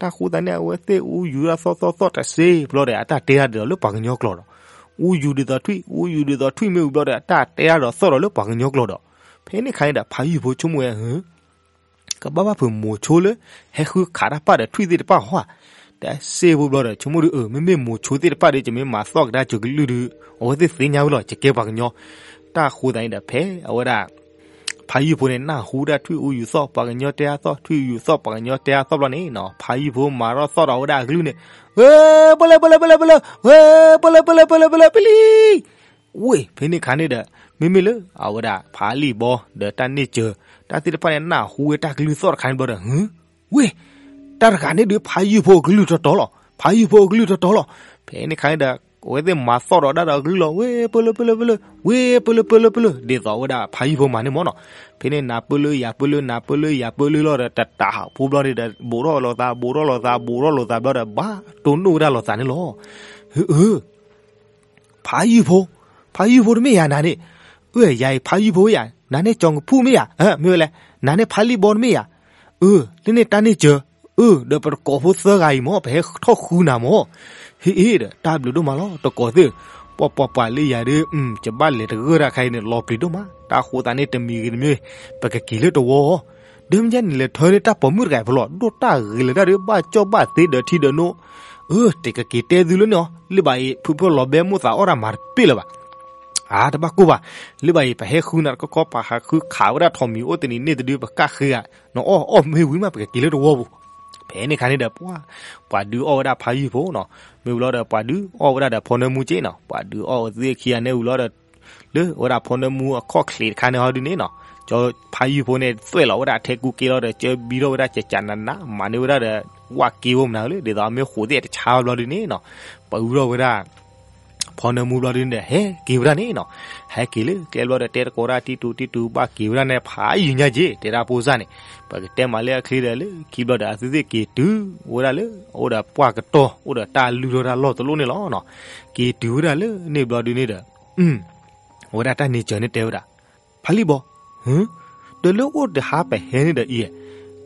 တာခုတန်နဲ့ဝဲသေးဥယူရစော့စော့စော့တဆေဘလို့တဲ့အတတဲရတယ်လို့ပါကညောကလို့ဥယူဒီတော့ထွိဥယူဒီတော့ထွိမေဘလို့တဲ့အတတဲရတော့စော့တော့လို့ပါကညောကလို့ဖဲနေခိုင်းတာဖာယူဖို့ချုံမွဲဟင်ကဘာဘာဖမိုချိုလေဟဲခုခါရပါတဲ့ထွိသေးတပါဟောတဆေဘလို့တဲ့ချုံမူအမမေမိုချိုသေးတပါတဲ့ကျမမာစော့ကဒါကျုကလူလူဝဲသေးစင်ညာလို့ကျကဲပါကညောတာခုတိုင်းတဲ့ဖဲအဝဲတာဖာယူဖို့နဲ့နာဟူတာထွေဦးယူဆော့ပါကညောတရားဆော့ထွေယူဆော့ပါကညောတရားဆော့လို့နေနော်ဖာယူဖို့မာတော့ဆော့တော်တာဂလူနဲ့ဝဲပလပလပလပလဝဲပလပလပလပလပလီဝေးဖိနေခါနေတဲ့မိမိလအဝဒဖာလီဘောဒတန်နေချတာတိဖာနဲ့နာဟူတာဂလူဆော့ခိုင်းဘောဟင်ဝေးတာခါနေဒီဖာယူဖို့ဂလူတော်တော်လောဖာယူဖို့ဂလူတော်တော်လောဖိနေခါနေတဲ့วันนี้มาสอดอได้รอกลูกเว้ยปุ๊ลปุ๊ลปุ๊ลเว้ยปุ๊ลปุ๊ลปุ๊ลเดี๋ยวเอาได้พายุพมานี่มั้งเนาะพี่เนี่ยนับปุ๊ลยับปุ๊ลนับปุ๊ลยับปุ๊ลเราได้ตัดตาผู้บริเด้บูรอลอตาบูรอลอตาบูรอลอตาเราได้บ้าตุนูได้ลอตานี่ล้อเฮ้ยพายุพพายุพไม่ยานานี่เอ้ยยายพายุพยานนานี่จังพูไม่ยาเออไม่เลยนานี่พายุบอลไม่ยาเออที่นี่ตานี่เจอเออเดี๋ยวไปกอบเสือไก่หม้อไปทอกคูน่าหม้อฮีเอ๋ตาบลูดูมาลอตกอดปอปอปาลียาเดอืมจะบ้านเลยตะกราใครเนี่ยลอปลีดมา ตาโูตานี่ตะมีกันมีปะกกิเลตัวเดิมยันเลทเฮเลยตาปมือไก่พลอดูตากิเลตยไดอบ้าจอบ้าตีเดที่เดโน เออติกกิเตดูเลยเนาะลิบายผู้พลอบเบมุสาอรามาร์ปิลวะอาตบักกูวะลหบือไปไปให้คืนนั้นก็ขอปะหาคือขาวได้ทอมีโอตินี่เนี่ยจะดูปากกาคืออ่ะน้องอ้ออ้อไม่หุ่นมาไปกกิเลตัวบุเพนี่คันนี่เด้อว่าปะดูอ้อได้พายุโพเนาะမေဝလာဒပဒူအော်ရဒဖုန်မူချေနော်ပဒူအော်ဇေခီယနေဝလာဒလေဝရဖုန်မူအခော့ခလီခါနေဟာဒီနေနော်ကျော်ဖာယူဖုန်နဲ့သွဲ့လောဝရထဲကူကေလောတဲ့ကျဘီရောဝရချက်ချန်နာမနေဝရတဲ့ဝါကေဝမနာလေဒေသာမျိုးခိုတဲ့တခြားလောဒီနေနော်ပူရောဝရဖုန်မူလောဒီနေဟဲကေဝရနေနော်ဟဲကီလေကဲလော်တဲကိုရာတီတူတီတူပါကီဝရနဲ့ဖာယူညာကြီးတဲရာပူဇာနေပကတဲမလေးအခလီတယ်လေကီဘဒါစစ်စစ်ကီတူဝရလေအိုဒါပွားကတော့အိုဒါတာလူရတာလော့တလို့နေလောနော်ကီတူရလေနေဘလဒီနေတာอืมဝရတာနေချနေတဲဝရဖလီဘောဟမ်တလို့ဝဒဟာပဲဟဲနေတဲ့အီ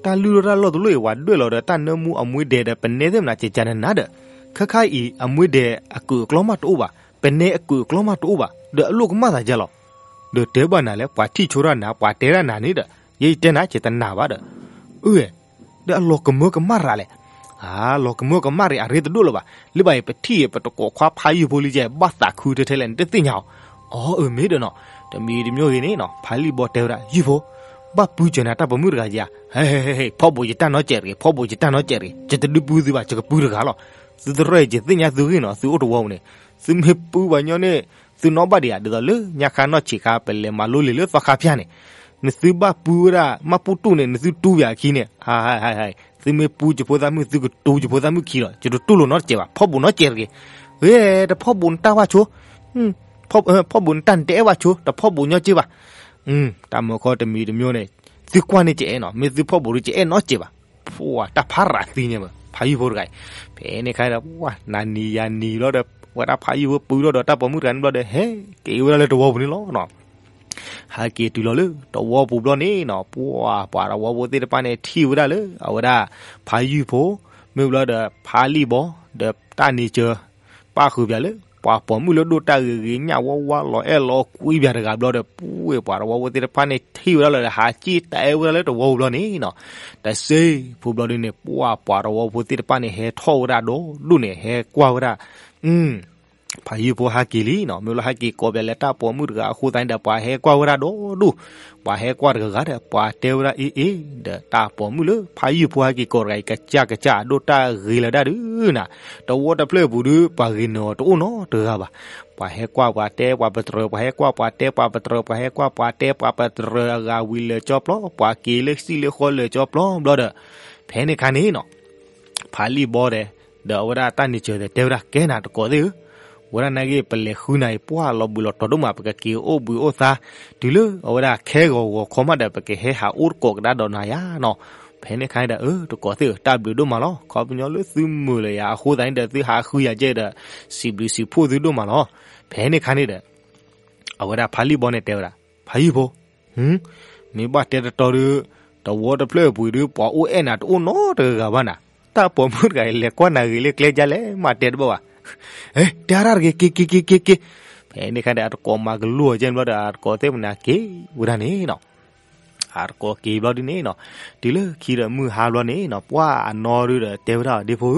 တာလူရတာလော့တလို့ရဝတွေ့လော်တဲ့တန်နမှုအမွေးတဲ့ပနေစမနာချေချနနာတဲ့ခခိုက်ဤအမွေးတဲ့အကူကလောမတိုးပါပနေအကူကလောမတိုးပါ de aluk ma da jalo de de ba na le pa ti chura na pa te ra na ni da ye te na che ta na ba da u e de alok ka mo ka ma ra le a lo ka mo ka ma ri a re da du lo ba le ba ye pa ti ye pa to ko khwa pha yu bo li je ba ta khu de te len te ti nyao o u me de no de mi di myo ye ni no pha li bo te ra yu bo ဘပူးချနာတပမှုရကကြဟဲဟဲဟဲဖောဘူချတန်တော့ကျယ်ရဖောဘူချတန်တော့ကျယ်ရကျတလူပူးစီပါကျကပူးရကလောသူတရဲကျသိညာသူကင်းတော့သူအတော်ဝုံနေသူမေပူးပါညောနေသူနောဘဒီအဒဒလညခါနောချီခါပလေမလိုလီလဖခါပြားနေနစဘပူရာမပူတုနေနစတူပြာခီးနေဟာဟိုင်ဟိုင်ဟိုင်သူမေပူချပိုသာမှုသူကတူချပိုသာမှုခီးတော့ကျတော့တူလို့နော်ကျေပါဖော့ဘူးနော်ကျေကေဝဲတဖော့ဘူးတာဝါချိုဟွန်းဖော့ဖော့ဘူးတန်တဲဝါချိုတဖော့ဘူးညောကျေပါอืมတမခေါ်တမီတမျိုးနဲ့သူကွာနေကျဲနော်မေသူဖော့ဘူးကျဲနော်ကျေပါဖွာတဖာရာသီးနေမှာဖာယူဖို့ကြိုင်ဖဲနေခိုင်တော့ဝါနာနီယာနီတော့ဝရဖာယူပူတော့တပ်ပေါ်မှုတန်ဘလတဲ့ဟဲကေဝရလဲတော်ဘူးနော်နော်ဟာကေတူလောလေတော်ဘူးဘလနေနော်ပွာပွာတော်ဘူးတဲ့ပန်းနေထီဝရလေအဝရဖာယူဖို့မေဘလတဲ့ဖာလီဘောတဲ့တာနေချာပါခုပြလေပွာပေါ်မှုလို့တို့တာရေညဝဝလောအဲလောကွေးပြတကဘလတဲ့ပူဝပွာတော်ဘူးတဲ့ပန်းနေထီဝရလေဟာကြည်တဲဝရလေတော်ဘူးဘလနေနော်တဆေးဖူဘလနေပွာပွာတော်ဘူးတဲ့ပန်းနေဟဲထောဝရတော့လူနေဟဲကွာဝရอืมพายุพฮากิลีเนาะมิลฮากิกอเบลตาปอมุดกาคูตันดาปาเฮกวาวราโดดูปาเฮกวารกาเดปาเตวราเอเอเดตาปอมุลพายุพฮากิกอไรกะจากะจาโดตารีละดาดูนะตวอตเพลบูดูปารินอตูเนาะเตราบาปาเฮกวาปาเตปาปตรปาเฮกวาปาเตปาปตรปาเฮกวาปาเตปาปตรกาวิลจอปลอปาเกเลซิเลคอเลจอปลอบลอเดเพนคันนี้เนาะพาลีบอเด de ora ta ni che de tebra ke na to ko de ora na ge pele khu na i pwa lo bu lo to do ma pa ke o bu o sa du lu ora khe go go kho ma da pa ke he ha ur ko da do na ya no ဖဲနေခိုင်းတာအတူကောသေးတပ်ဘူးတို့မလားကောပညောလို့သူမူလေရဟိုတိုင်းတဲ့သူဟာခူရကြတဲ့ CBC ဖို့သူတို့မလားဖဲနေခိုင်းနေတဲ့အဝရဖာလီဘောနဲ့တဲရဖာကြီးဘောဟင်မိဘတဲတော်ရတော်ဝတ်ပလေဘူးရပေါ်အိုအနာတိုးနော်တကဘာနာတာပေါ်မှုကလေကွာနာလေကလေကြလေမတက်ဘောဟဲ့တရာရကေကေကေကေကေဖဲနေခတဲ့အကောမကလူအကျန်ဘတာကောတဲ့မနာကေဝရနေနော်အာကောကေဘဒီနေနော်ဒီလေခီရမှုဟာလောနေနော်ပွာအနော်ရတဲ့တေဝရဒီဖို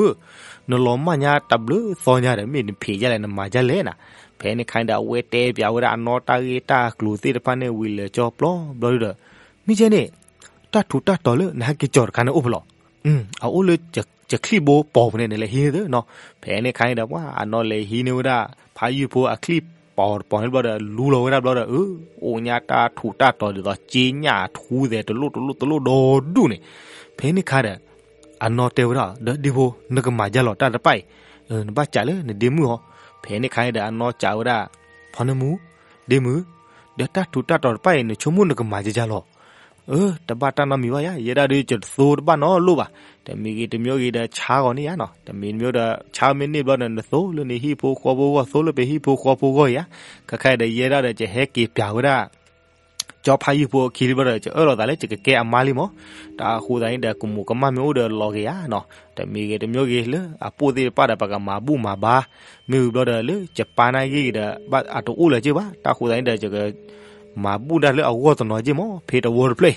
နလုံးမညာတဘလူစောညာတဲ့မင်းဖေကြလဲနမကြလဲနာဖဲနေခိုင်းတာဝဲတဲပြဝရအနော်တာဂေတာကလူစီတဖန်နဲ့ဝီလေကြောပလောဘလို့မိချဲနေတတ်ထူတတ်တော်လေနာကေကြော်ခါနေဥပလောอืมเอาอุลจะจะคลีโบปอบเนี่ยเลยฮีเด้อเนาะแผลเนี่ยใครดอกว่าอันนอเลยฮีเนี่ยว่าพายุโพอะคลีပေါ်ပေါ်ဟဲ့ဘရလူလောရဘရအူအိုညာတာထူတာတော်တော်ချင်းညာထူးတယ်တလို့တလို့တလို့တော်ဒုနေဖဲနေခါတဲ့အနော်တေဝရဒီဘိုနကမာကြလောတာတပိုင်နဘကြလေနဒီမူဟောဖဲနေခိုင်းတဲ့အနော်ကြဝရဖနမူဒီမူဒတာထူတာတော်ပိုင်နချုံမူနကမာကြလောเออตะบะตะนามีวะยะเยดาดิจดโซตะบะเนาะลุบะตะมีกิตะမျိုးกิตะช้ากอนี่ยะเนาะตะมีမျိုးตะช้ามินิบะเนาะโซลุนี่ฮีโพขอโพก็โซลุเปฮีโพขอโพก็ยะกะไข่ตะเยดาตะจะเฮกิปยาวดะจอพายุโพคีริบะตะจะเออละตะเลจะกะแกอะมาลิมอตาคูไดตะกุมุกะมะမျိုးตะลอกิยะเนาะตะมีกิตะမျိုးกิละอะปูติปะตะปะกะมาบุมาบามีบะตะเลจะปานายกิตะบะอะโตอุละจิบะตาคูไดตะจะกะမာပူဒါလေအဝတ်နော်ဂျီမောဖေတဝေါ်ပလေ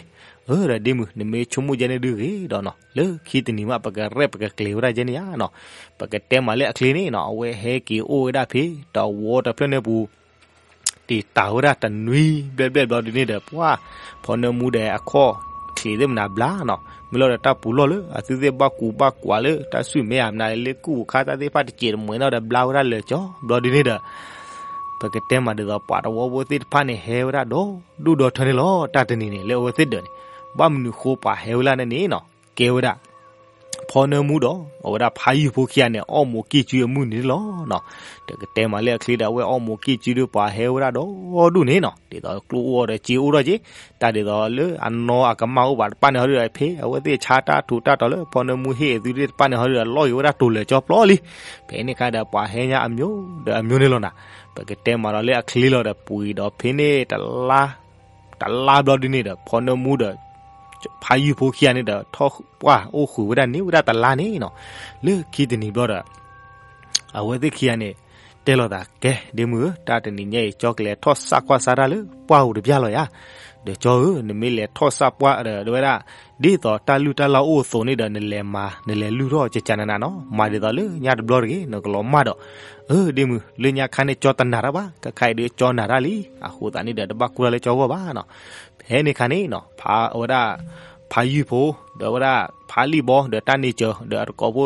เออดิมึนเมชุมุเจนดื้อเกดอเนาะเลคิดนี่มาปะกะเรปะกะเคลียวราเจนยาเนาะปะกะเตมาเลอะคลีนี่เนาะเวเฮกิโอดาพี่ตอวอตะเพลเนปูတီတာဝရတနွီဘလက်ဘလက်ဘဒီနေတယ်ပွာဖော်နမှုတဲ့အခေါ်ခေဒမနာဘလာနော်မလို့တာပူလို့လေအစစ်စစ်ဘကူဘကွာလေတဆွေမေအမနာလေကူခါတာသေးဖတ်ကြည့်မွေးတော့ဘလာဝရလေကျော်ဘဒီနေတယ်ပကတဲမှာတော့ပါတော်ဝသစ်ဖာနေဟဲရာတော့ဒူတော်ထနေလောတာတနေနေလေဝသစ်တယ်ဘာမနူခိုးပါဟဲလာနေနော်ကေဝရာพอนมูดอโอ้ดาพายพวกแกเนี่ยอ้อมกิจิมุนี่ลอเนาะแต่ก็แต่มาแล้วคลีดาเวอ้อมกิจิดูปาเฮวราดอดูนี่เนาะติดอกลูออเดจิอูราจิตาดิดอเลอันนออากมาอุบาปานเฮริเพเอาเวติชาตาทูตาตอเลพอนมูเฮดูดิปานเฮริลอยราตุเลจอปลอลิเพนี่คาดาปาเฮญาอမျိုးเดอမျိုးนี่ลอนะပကတဲမာရလေအခလီလော်ဒပူီတော့ဖင်းနေတလားတလားဘလော်ဒီနေတော့ဖော်နမှုတော့พายุโพเคียนี่เด้อทอว่าโอ้หูได้นี่ได้ตลานี่เนาะลือคิดนี่บ่ได้အဝဲသိခီယနဲ့တဲလော်တာကဲဒီမူတာတနီညဲချောကလက်ထော့စကွာစားရလေပွားဟုတပြလော်ရဒီကျော်နမီလေထော့စပွားရလွယ်ရဒီတော့တာလူတာလောအိုဆိုနေတဲ့နလေမာနလေလူတော့ကြကြနနာနော်မာဒီတော့လေညာဘလော်ကြီးနကလောမာတော့เออဒီမူလေညာခါနေကြောတနာရပါကခိုင်ဒီကြောနာရလီအဟိုတာနေတဲ့တပကူလေကြောဘောပါနော်ဟဲနေခါနေနော်ဖာဝဒဖာယူဖို့ဒဝဒဖာလီဘောဒတန်နေချောဒကောဘော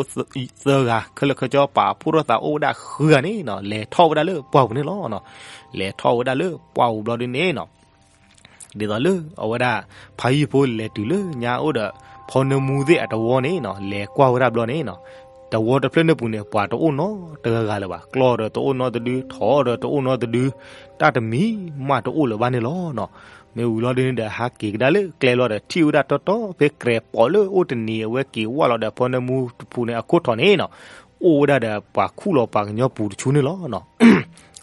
သဂါခလခချောပါပူရတာအိုဒါခືနေနော်လေထောဝဒလေပွားနေလောနော်လေထောဝဒလေပွားဘလဒီနေနော်ဒီတော့လေအဝဒဖာယူဖို့လေတူလေညာအိုဒါဖော်နမူသေးအတဝေါ်နေနော်လေကွာဝဒဘလနေနော်တဝတ်တပြည့်နေပူနေပွာတော့နော်တကကလည်းပါကလော်တော့တော့နော်တူထော်တော့တော့နော်တူတတမီမတော့လည်းပါနေလောနော်မေဝလဒင်းဒဟာကိဒါလေကလေလော်ဒထီဝဒတော်တော်ဖေကရပေါ်လို့အိုတနီဝဲကီဝါလော်ဒဖနမူပူနေအကုတ်တော်နေနော်အိုဒါဒပါခုလောပါညောပူချူနေလောနော်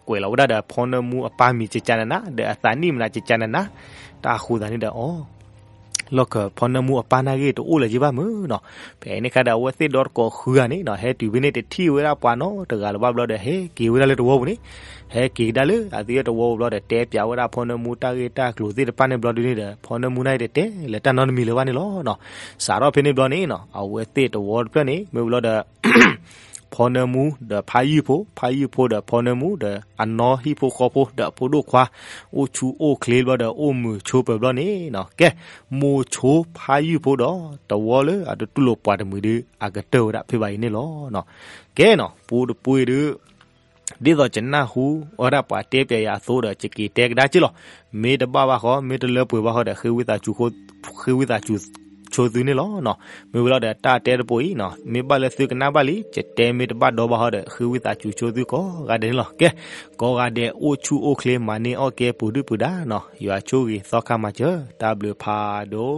ကွယ်လော်ဒါဒဖနမူအပါမီချေချာနနာဒအသနီမနာချေချာနနာတာခူဒါနေဒအောလောကဖနမှုအပနာကြီးတို့လေကြီးပါမနော်ဘယ်နေခါဒါဝသိဒေါ်ကိုခူကနေနော်ဟဲတူဘင်းတဲ့တီဝရပွားနော်တကလဘဘလို့တဲ့ဟဲဂီဝရလေတဝဘူးနိဟဲဂီဒါလေအတီတဝဘူးလို့တဲ့တဲပြဝရဖနမှုတာကြီးတာကလူစီတပနဲ့ဘလို့ဒီနေတဲ့ဖနမှုနိုင်တဲ့တဲလက်တန်နော်မီလောပါနေလောနော်စာတော့ဖိနေဘလို့နေနော်အဝသိတဝပြနေမေဘလို့တဲ့ဖော်နမူဒဖာယီဖိုဖာယီဖိုဒဖော်နမူဒအနော်ဟီဖိုခေါ်ဖိုဒဖိုဒိုခွာအိုချူအိုကလေဘဒအိုမူချိုပဘလနေနော်ကဲမူချိုဖာယီဖိုဒတဝော်လေအတူလိုပွားတမူဒီအကတောဒဖေပါနေလောနော်ကဲနော်ပူဒပွေဒဒီတော့ကျနာဟူအော်ရပါတေပြရာသိုးတော့ချကီတက်ဒါချီလောမေတဘာဘာခေါ်မေတလပွေဘာခေါ်တဲ့ခေဝိတာချူခိုခေဝိတာချူချိုသူနေလောနော်မေဝလာတဲ့တာတဲတပိုကြီးနော်မေပါလဲသုကနာပါလီချက်တဲမေတပါတော့ပါဟောတဲ့ခူဝိတာချူချိုသူကောဂါဒင်းလောကဲကောဂါတဲ့အိုချူအိုကလေးမနေအော့ကဲပူဒူပူဒါနော်ယွာချိုကြီးသောကမှာချတာဝဖာဒို